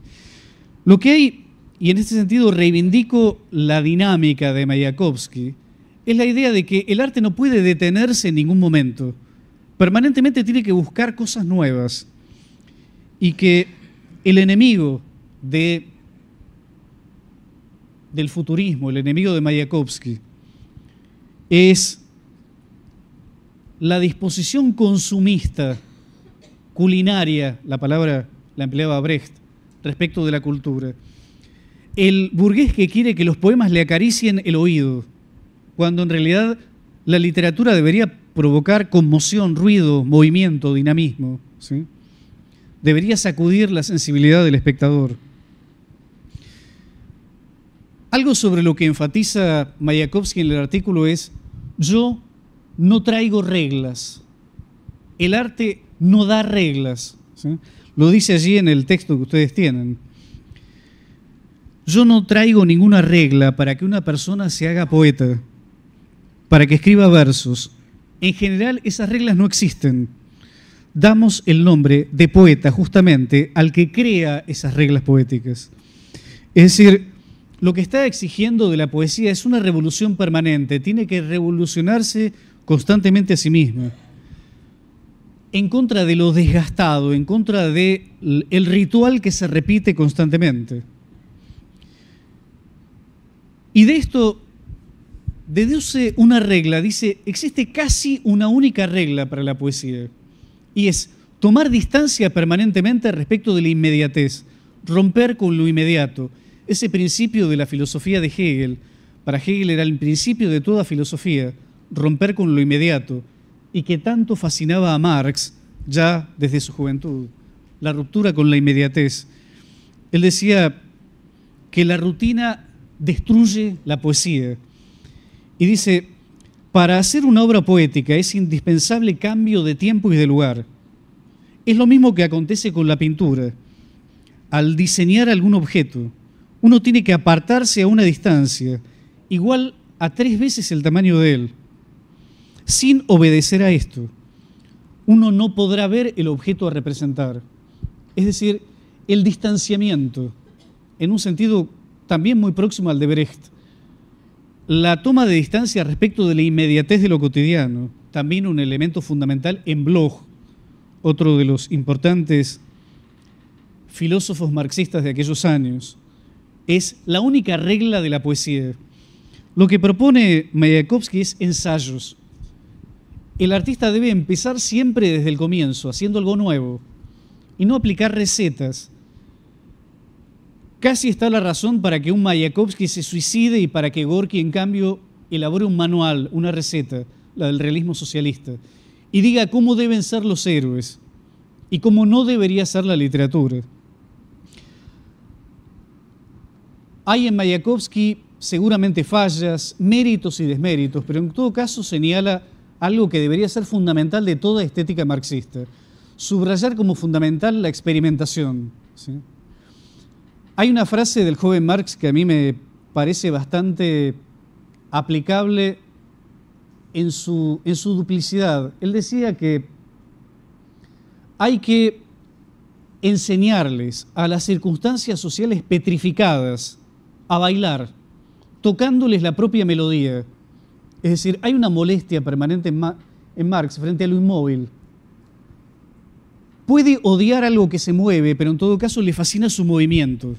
Lo que hay, y en este sentido reivindico la dinámica de Mayakovsky, es la idea de que el arte no puede detenerse en ningún momento. Permanentemente tiene que buscar cosas nuevas. Y que el enemigo del futurismo, el enemigo de Mayakovsky, es la disposición consumista culinaria, la palabra la empleaba Brecht, respecto de la cultura. El burgués que quiere que los poemas le acaricien el oído, cuando en realidad la literatura debería provocar conmoción, ruido, movimiento, dinamismo. Debería sacudir la sensibilidad del espectador. Algo sobre lo que enfatiza Mayakovsky en el artículo es, yo no traigo reglas. El arte no da reglas. Lo dice allí en el texto que ustedes tienen. Yo no traigo ninguna regla para que una persona se haga poeta, para que escriba versos. En general esas reglas no existen. Damos el nombre de poeta justamente al que crea esas reglas poéticas. Es decir, lo que está exigiendo de la poesía es una revolución permanente, tiene que revolucionarse constantemente a sí misma en contra de lo desgastado, en contra de el ritual que se repite constantemente. Y de esto deduce una regla, dice, existe casi una única regla para la poesía, y es tomar distancia permanentemente respecto de la inmediatez, romper con lo inmediato, ese principio de la filosofía de Hegel, para Hegel era el principio de toda filosofía, romper con lo inmediato, y que tanto fascinaba a Marx ya desde su juventud, la ruptura con la inmediatez. Él decía que la rutina destruye la poesía y dice, para hacer una obra poética es indispensable cambio de tiempo y de lugar. Es lo mismo que acontece con la pintura. Al diseñar algún objeto, uno tiene que apartarse a una distancia, igual a tres veces el tamaño de él. Sin obedecer a esto, uno no podrá ver el objeto a representar. Es decir, el distanciamiento, en un sentido también muy próximo al de Brecht, la toma de distancia respecto de la inmediatez de lo cotidiano, también un elemento fundamental en Bloch, otro de los importantes filósofos marxistas de aquellos años, es la única regla de la poesía. Lo que propone Mayakovsky es ensayos, el artista debe empezar siempre desde el comienzo, haciendo algo nuevo, y no aplicar recetas. Casi está la razón para que un Mayakovsky se suicide y para que Gorky, en cambio, elabore un manual, una receta, la del realismo socialista, y diga cómo deben ser los héroes y cómo no debería ser la literatura. Hay en Mayakovsky seguramente fallas, méritos y desméritos, pero en todo caso señala algo que debería ser fundamental de toda estética marxista. Subrayar como fundamental la experimentación. Hay una frase del joven Marx que a mí me parece bastante aplicable en su, en su duplicidad. Él decía que hay que enseñarles a las circunstancias sociales petrificadas a bailar, tocándoles la propia melodía, es decir, hay una molestia permanente en, Marx frente a lo inmóvil. Puede odiar algo que se mueve, pero en todo caso le fascina su movimiento.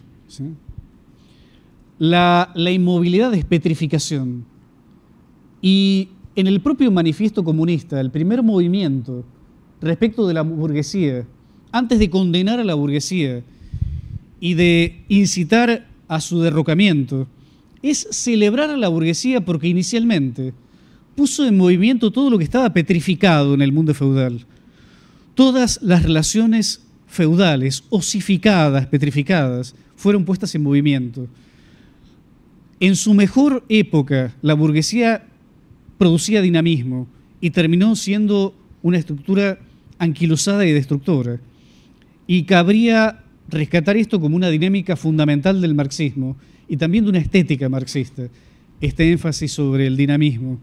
La, la inmovilidad es petrificación. Y en el propio manifiesto comunista, el primer movimiento respecto de la burguesía, antes de condenar a la burguesía y de incitar a su derrocamiento, es celebrar a la burguesía porque inicialmente puso en movimiento todo lo que estaba petrificado en el mundo feudal. Todas las relaciones feudales, osificadas, petrificadas, fueron puestas en movimiento. En su mejor época, la burguesía producía dinamismo y terminó siendo una estructura anquilosada y destructora. Y cabría rescatar esto como una dinámica fundamental del marxismo, y también de una estética marxista, este énfasis sobre el dinamismo.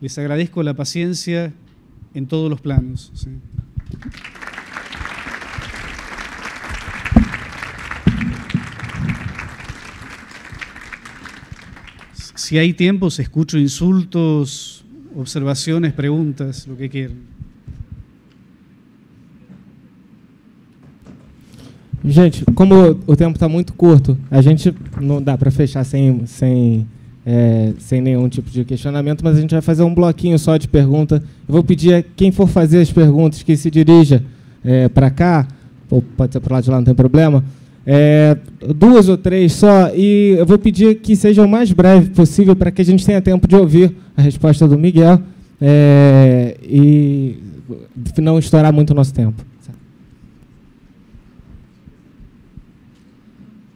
Les agradezco la paciencia en todos los planos. Si hay tiempo, se escucho insultos, observaciones, preguntas, lo que quieran. Gente, como o tempo está muito curto, a gente não dá para fechar sem, sem, é, sem nenhum tipo de questionamento, mas a gente vai fazer um bloquinho só de pergunta. Eu vou pedir a quem for fazer as perguntas que se dirija é, para cá, ou pode ser para lá de lá, não tem problema. É, duas ou três só, e eu vou pedir que seja o mais breve possível para que a gente tenha tempo de ouvir a resposta do Miguel é, e não estourar muito o nosso tempo.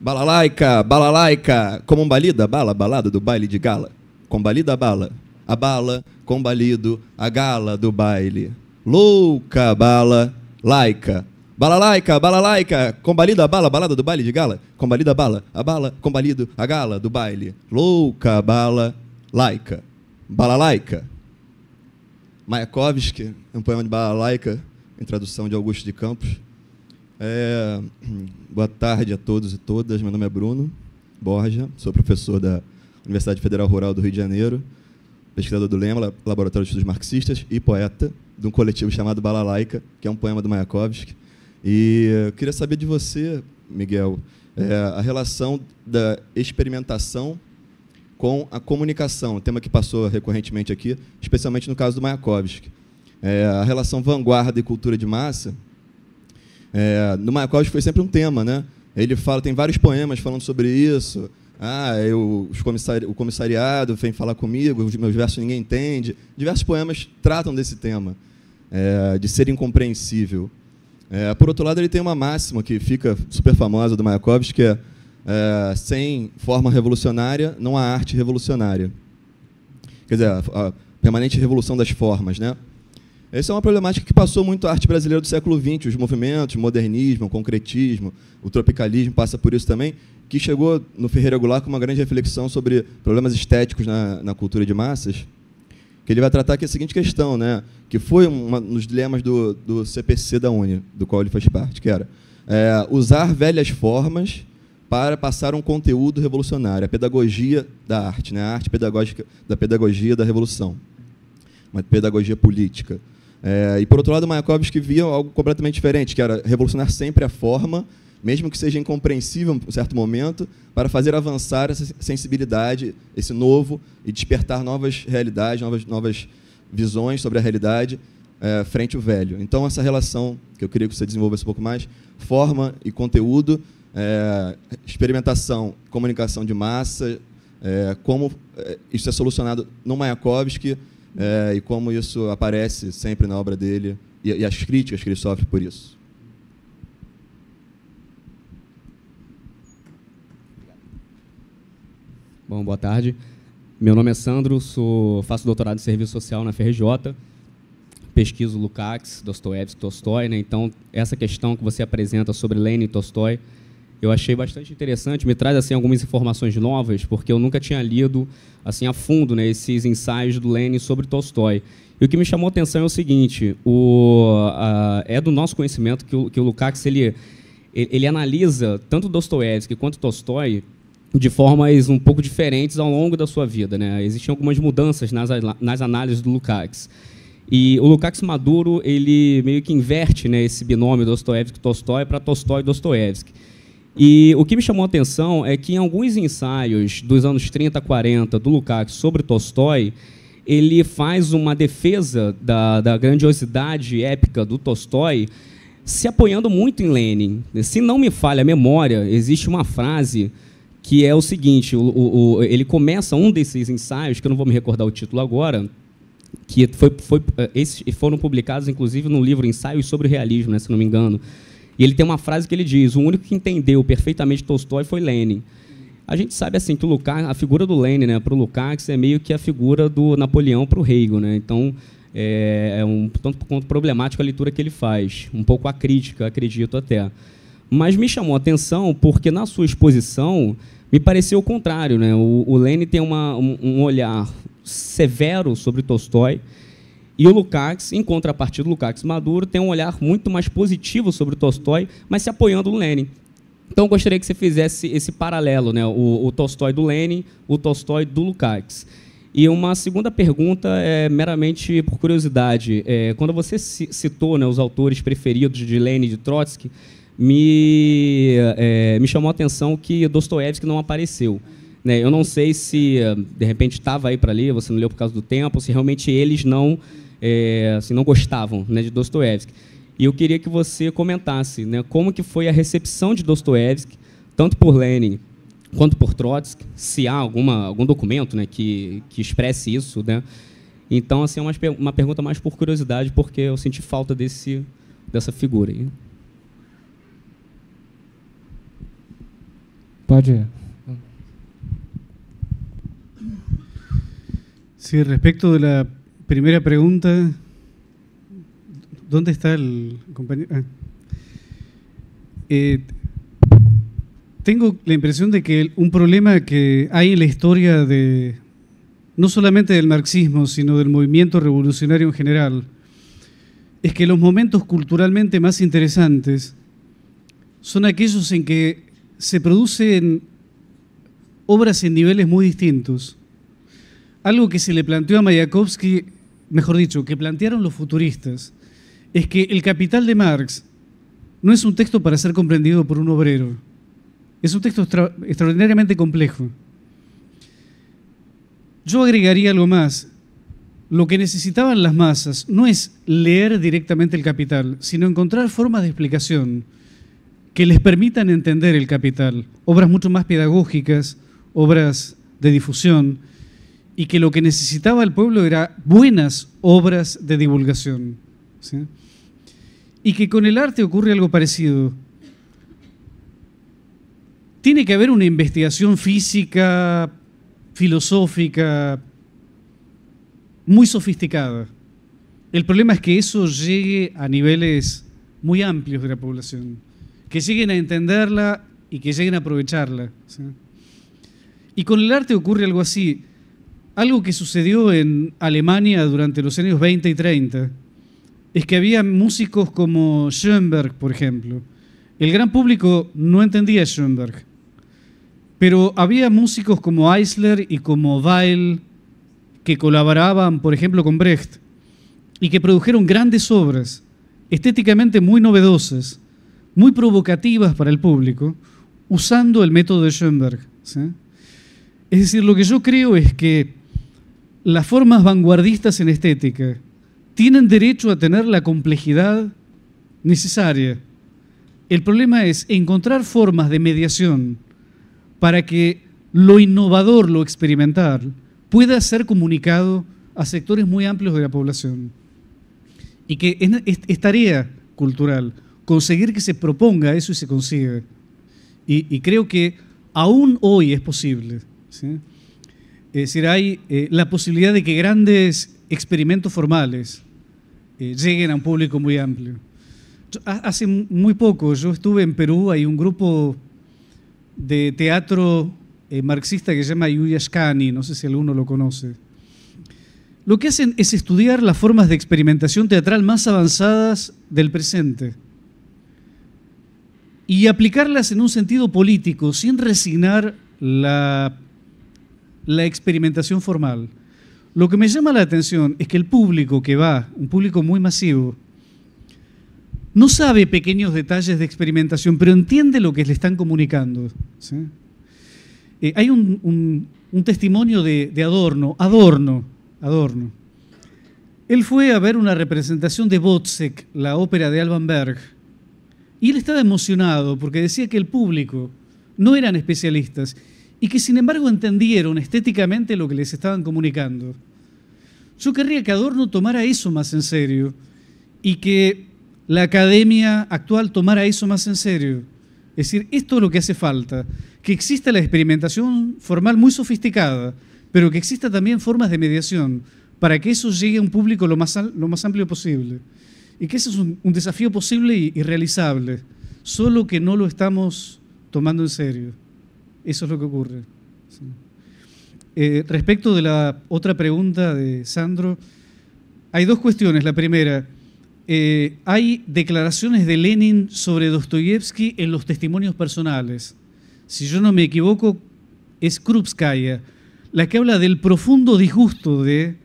Balalaica, balalaica, balida bala, balada do baile de gala. com balida bala. A bala, com balido a gala do baile. Louca, bala, laica. Balalaica, balalaica, balida bala, balada do baile de gala. com balida bala, a bala, com balido a gala do baile. Louca, bala, laica. Balalaica. Mayakovsky, um poema de balalaica, em tradução de Augusto de Campos. É, boa tarde a todos e todas. Meu nome é Bruno Borja, sou professor da Universidade Federal Rural do Rio de Janeiro, pesquisador do Lema, Laboratório de Estudos Marxistas e poeta de um coletivo chamado Balalaica, que é um poema do Mayakovsky. E eu queria saber de você, Miguel, é, a relação da experimentação com a comunicação, um tema que passou recorrentemente aqui, especialmente no caso do Mayakovsky. É, a relação vanguarda e cultura de massa é, no Macaulay foi sempre um tema, né? Ele fala, tem vários poemas falando sobre isso. Ah, eu, os comissari, o comissariado vem falar comigo, os meus versos ninguém entende. Diversos poemas tratam desse tema, é, de ser incompreensível. É, por outro lado, ele tem uma máxima que fica super famosa do Mayakovsky, que é, é, sem forma revolucionária não há arte revolucionária. Quer dizer, a permanente revolução das formas, né? Essa é uma problemática que passou muito a arte brasileira do século XX, os movimentos, o modernismo, o concretismo, o tropicalismo passa por isso também, que chegou no Ferreira Goulart com uma grande reflexão sobre problemas estéticos na, na cultura de massas, que ele vai tratar aqui é a seguinte questão, né, que foi um dos dilemas do, do CPC da Uni, do qual ele faz parte, que era é, usar velhas formas para passar um conteúdo revolucionário, a pedagogia da arte, né, a arte pedagógica da pedagogia da revolução, uma pedagogia política. É, e por outro lado, Mayakovsky via algo completamente diferente, que era revolucionar sempre a forma, mesmo que seja incompreensível em um certo momento, para fazer avançar essa sensibilidade, esse novo e despertar novas realidades, novas, novas visões sobre a realidade é, frente ao velho. Então, essa relação, que eu queria que você desenvolvesse um pouco mais, forma e conteúdo, é, experimentação, comunicação de massa, é, como é, isso é solucionado no Mayakovsky é, e como isso aparece sempre na obra dele e, e as críticas que ele sofre por isso. Bom, boa tarde. Meu nome é Sandro, sou, faço doutorado em serviço social na FRJ, pesquiso Lukács, Dostoevsky, Tolstói. Né? Então, essa questão que você apresenta sobre Lenin e Tolstói eu achei bastante interessante, me traz assim algumas informações novas, porque eu nunca tinha lido assim a fundo né, esses ensaios do Lenin sobre Tolstói. E o que me chamou a atenção é o seguinte, o, a, é do nosso conhecimento que o, que o Lukács ele, ele analisa tanto Dostoiévski quanto Tolstói de formas um pouco diferentes ao longo da sua vida. Né? Existiam algumas mudanças nas, nas análises do Lukács. E o Lukács Maduro ele meio que inverte né, esse binômio Dostoiévski-Tolstói para Tolstói-Dostoiévski. E o que me chamou a atenção é que em alguns ensaios dos anos 30, 40 do Lukács sobre Tolstói, ele faz uma defesa da, da grandiosidade épica do Tolstói, se apoiando muito em Lenin. Se não me falha a memória, existe uma frase que é o seguinte: o, o, o, ele começa um desses ensaios, que eu não vou me recordar o título agora, que foi, foi, eh, esses foram publicados, inclusive, no livro Ensaios sobre Realismo, né, se não me engano e ele tem uma frase que ele diz: o único que entendeu perfeitamente Tolstói foi Lenin. A gente sabe assim que o Lukács, a figura do Lenin, né, para o Lukács é meio que a figura do Napoleão para o Hegel, né? Então é, é um tanto quanto problemático a leitura que ele faz, um pouco a crítica, acredito até. Mas me chamou a atenção porque na sua exposição me pareceu o contrário, né? O, o Lenin tem uma, um, um olhar severo sobre Tolstói e o Lukács, em contrapartida, do Lukács Maduro tem um olhar muito mais positivo sobre o Tolstói, mas se apoiando no Lenin. Então, eu gostaria que você fizesse esse paralelo, né? o, o Tolstói do Lenin, o Tolstói do Lukács. E uma segunda pergunta é meramente por curiosidade. É, quando você citou né, os autores preferidos de Lenin e de Trotsky, me, é, me chamou a atenção que Dostoiévski não apareceu. Né? Eu não sei se, de repente, estava aí para ler, você não leu por causa do tempo, se realmente eles não é, assim, não gostavam né, de Dostoiévski. E eu queria que você comentasse né, como que foi a recepção de Dostoiévski, tanto por Lenin quanto por Trotsky, se há alguma, algum documento né, que, que expresse isso. Né? Então, assim, é uma, uma pergunta mais por curiosidade, porque eu senti falta desse, dessa figura Pode ir. Sí, respecto de la Primera pregunta, ¿dónde está el compañero? Ah. Eh, tengo la impresión de que un problema que hay en la historia de no solamente del marxismo, sino del movimiento revolucionario en general, es que los momentos culturalmente más interesantes son aquellos en que se producen obras en niveles muy distintos. Algo que se le planteó a Mayakovsky mejor dicho, que plantearon los futuristas, es que el Capital de Marx no es un texto para ser comprendido por un obrero. Es un texto extraordinariamente complejo. Yo agregaría algo más. Lo que necesitaban las masas no es leer directamente el capital, sino encontrar formas de explicación que les permitan entender el capital. Obras mucho más pedagógicas, obras de difusión y que lo que necesitaba el pueblo era buenas obras de divulgación. Y que con el arte ocurre algo parecido. Tiene que haber una investigación física, filosófica, muy sofisticada. El problema es que eso llegue a niveles muy amplios de la población, que lleguen a entenderla y que lleguen a aprovecharla. Y con el arte ocurre algo así algo que sucedió en Alemania durante los años 20 y 30 es que había músicos como Schoenberg, por ejemplo. El gran público no entendía Schoenberg, pero había músicos como Eisler y como Weil que colaboraban, por ejemplo, con Brecht y que produjeron grandes obras, estéticamente muy novedosas, muy provocativas para el público, usando el método de Schoenberg. Es decir, lo que yo creo es que las formas vanguardistas en estética tienen derecho a tener la complejidad necesaria. El problema es encontrar formas de mediación para que lo innovador, lo experimental, pueda ser comunicado a sectores muy amplios de la población. Y que es, tarea cultural conseguir que se proponga eso y se consigue. Y, creo que aún hoy es posible. Es decir, hay eh, la posibilidad de que grandes experimentos formales eh, lleguen a un público muy amplio. hace muy poco yo estuve en Perú, hay un grupo de teatro eh, marxista que se llama Yuyashkani, no sé si alguno lo conoce. Lo que hacen es estudiar las formas de experimentación teatral más avanzadas del presente y aplicarlas en un sentido político, sin resignar la la experimentación formal. Lo que me llama la atención es que el público que va, un público muy masivo, no sabe pequeños detalles de experimentación, pero entiende lo que le están comunicando. Eh, hay un, testimonio de, Adorno, Adorno, Adorno. Él fue a ver una representación de Botzek, la ópera de Alban Berg, y él estaba emocionado porque decía que el público no eran especialistas y que sin embargo entendieron estéticamente lo que les estaban comunicando. Yo querría que Adorno tomara eso más en serio y que la academia actual tomara eso más en serio. Es decir, esto es lo que hace falta, que exista la experimentación formal muy sofisticada, pero que exista también formas de mediación para que eso llegue a un público lo más, amplio posible. Y que ese es un, desafío posible y realizable, solo que no lo estamos tomando en serio. Eso es lo que ocurre. Eh, respecto de la otra pregunta de Sandro, hay dos cuestiones. La primera, eh, hay declaraciones de Lenin sobre Dostoyevsky en los testimonios personales. Si yo no me equivoco, es Krupskaya, la que habla del profundo disgusto de,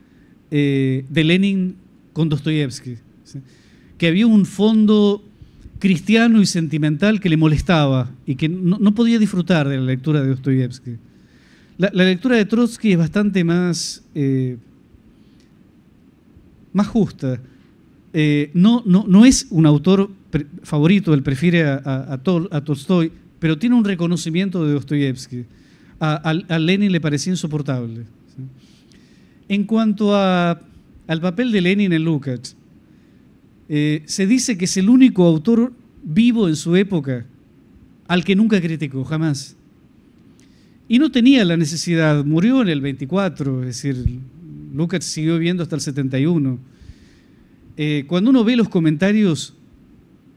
eh, de Lenin con Dostoyevsky. Que había un fondo cristiano y sentimental que le molestaba y que no, podía disfrutar de la lectura de Dostoyevsky. La, lectura de Trotsky es bastante más, eh, más justa. Eh, no, no, es un autor favorito, él prefiere a, a, Tolstoy, pero tiene un reconocimiento de Dostoyevsky. A, Lenin le parecía insoportable. En cuanto al papel de Lenin en Lukács, eh, se dice que es el único autor vivo en su época al que nunca criticó, jamás. Y no tenía la necesidad, murió en el 24, es decir, Lucas siguió viendo hasta el 71. Eh, cuando uno ve los comentarios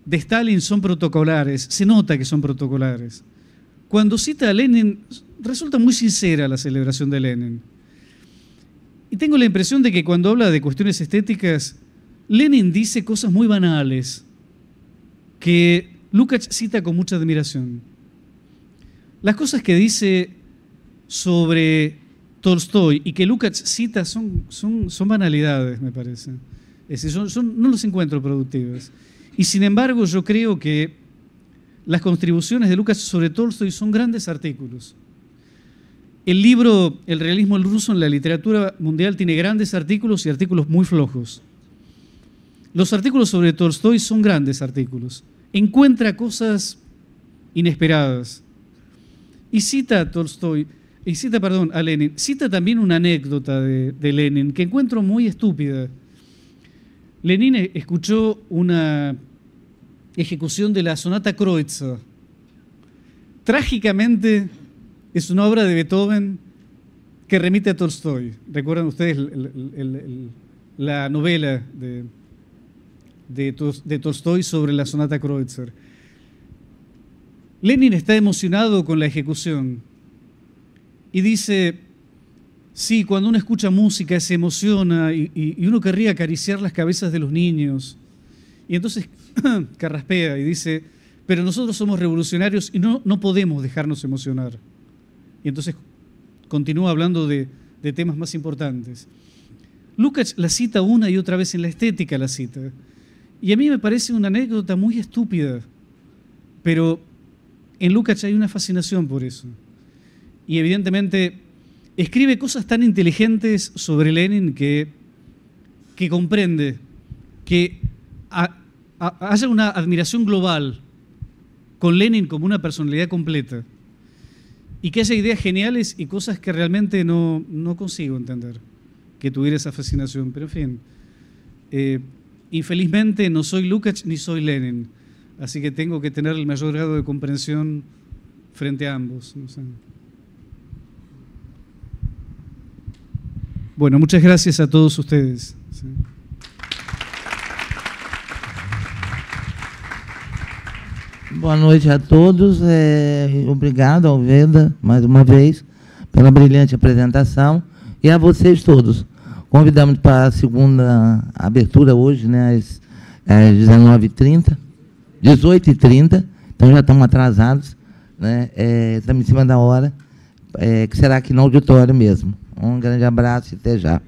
de Stalin son protocolares, se nota que son protocolares. Cuando cita a Lenin, resulta muy sincera la celebración de Lenin. Y tengo la impresión de que cuando habla de cuestiones estéticas, Lenin dice cosas muy banales que Lukács cita con mucha admiración. Las cosas que dice sobre Tolstoy y que Lukács cita son, son, son banalidades, me parece. Es son, no los encuentro productivas. Y sin embargo, yo creo que las contribuciones de Lukács sobre Tolstoy son grandes artículos. El libro El realismo ruso en la literatura mundial tiene grandes artículos y artículos muy flojos. Los artículos sobre Tolstoy son grandes artículos. Encuentra cosas inesperadas. Y cita a Tolstoy, cita, perdón, a Lenin. Cita también una anécdota de, Lenin que encuentro muy estúpida. Lenin e-, escuchó una ejecución de la sonata Kreutzer. Trágicamente es una obra de Beethoven que remite a Tolstoy. ¿Recuerdan ustedes la novela de, de, Tolstoy sobre la sonata Kreutzer. Lenin está emocionado con la ejecución y dice, sí, cuando uno escucha música se emociona y, uno querría acariciar las cabezas de los niños. Y entonces (clears throat) carraspea y dice, pero nosotros somos revolucionarios y no, no podemos dejarnos emocionar. Y entonces continúa hablando de, de temas más importantes. Lukács la cita una y otra vez en la estética, la cita. Y a mí me parece una anécdota muy estúpida, pero en Lukács hay una fascinación por eso. Y evidentemente escribe cosas tan inteligentes sobre Lenin que, que comprende que haya una admiración global con Lenin como una personalidad completa y que haya ideas geniales y cosas que realmente no, consigo entender que tuviera esa fascinación. Pero en fin. Eh, Infelizmente no soy Lukács ni soy Lenin, así que tengo que tener el mayor grado de comprensión frente a ambos. Bueno, muchas gracias a todos ustedes. Buenas noches a todos. É, obrigado, Alveda, mais uma vez, pela brilhante apresentação. y e a vocês todos. Convidamos para a segunda abertura hoje, né, às, às 19h30, 18h30, então já estamos atrasados, né, é, estamos em cima da hora, é, que será aqui no auditório mesmo. Um grande abraço e até já.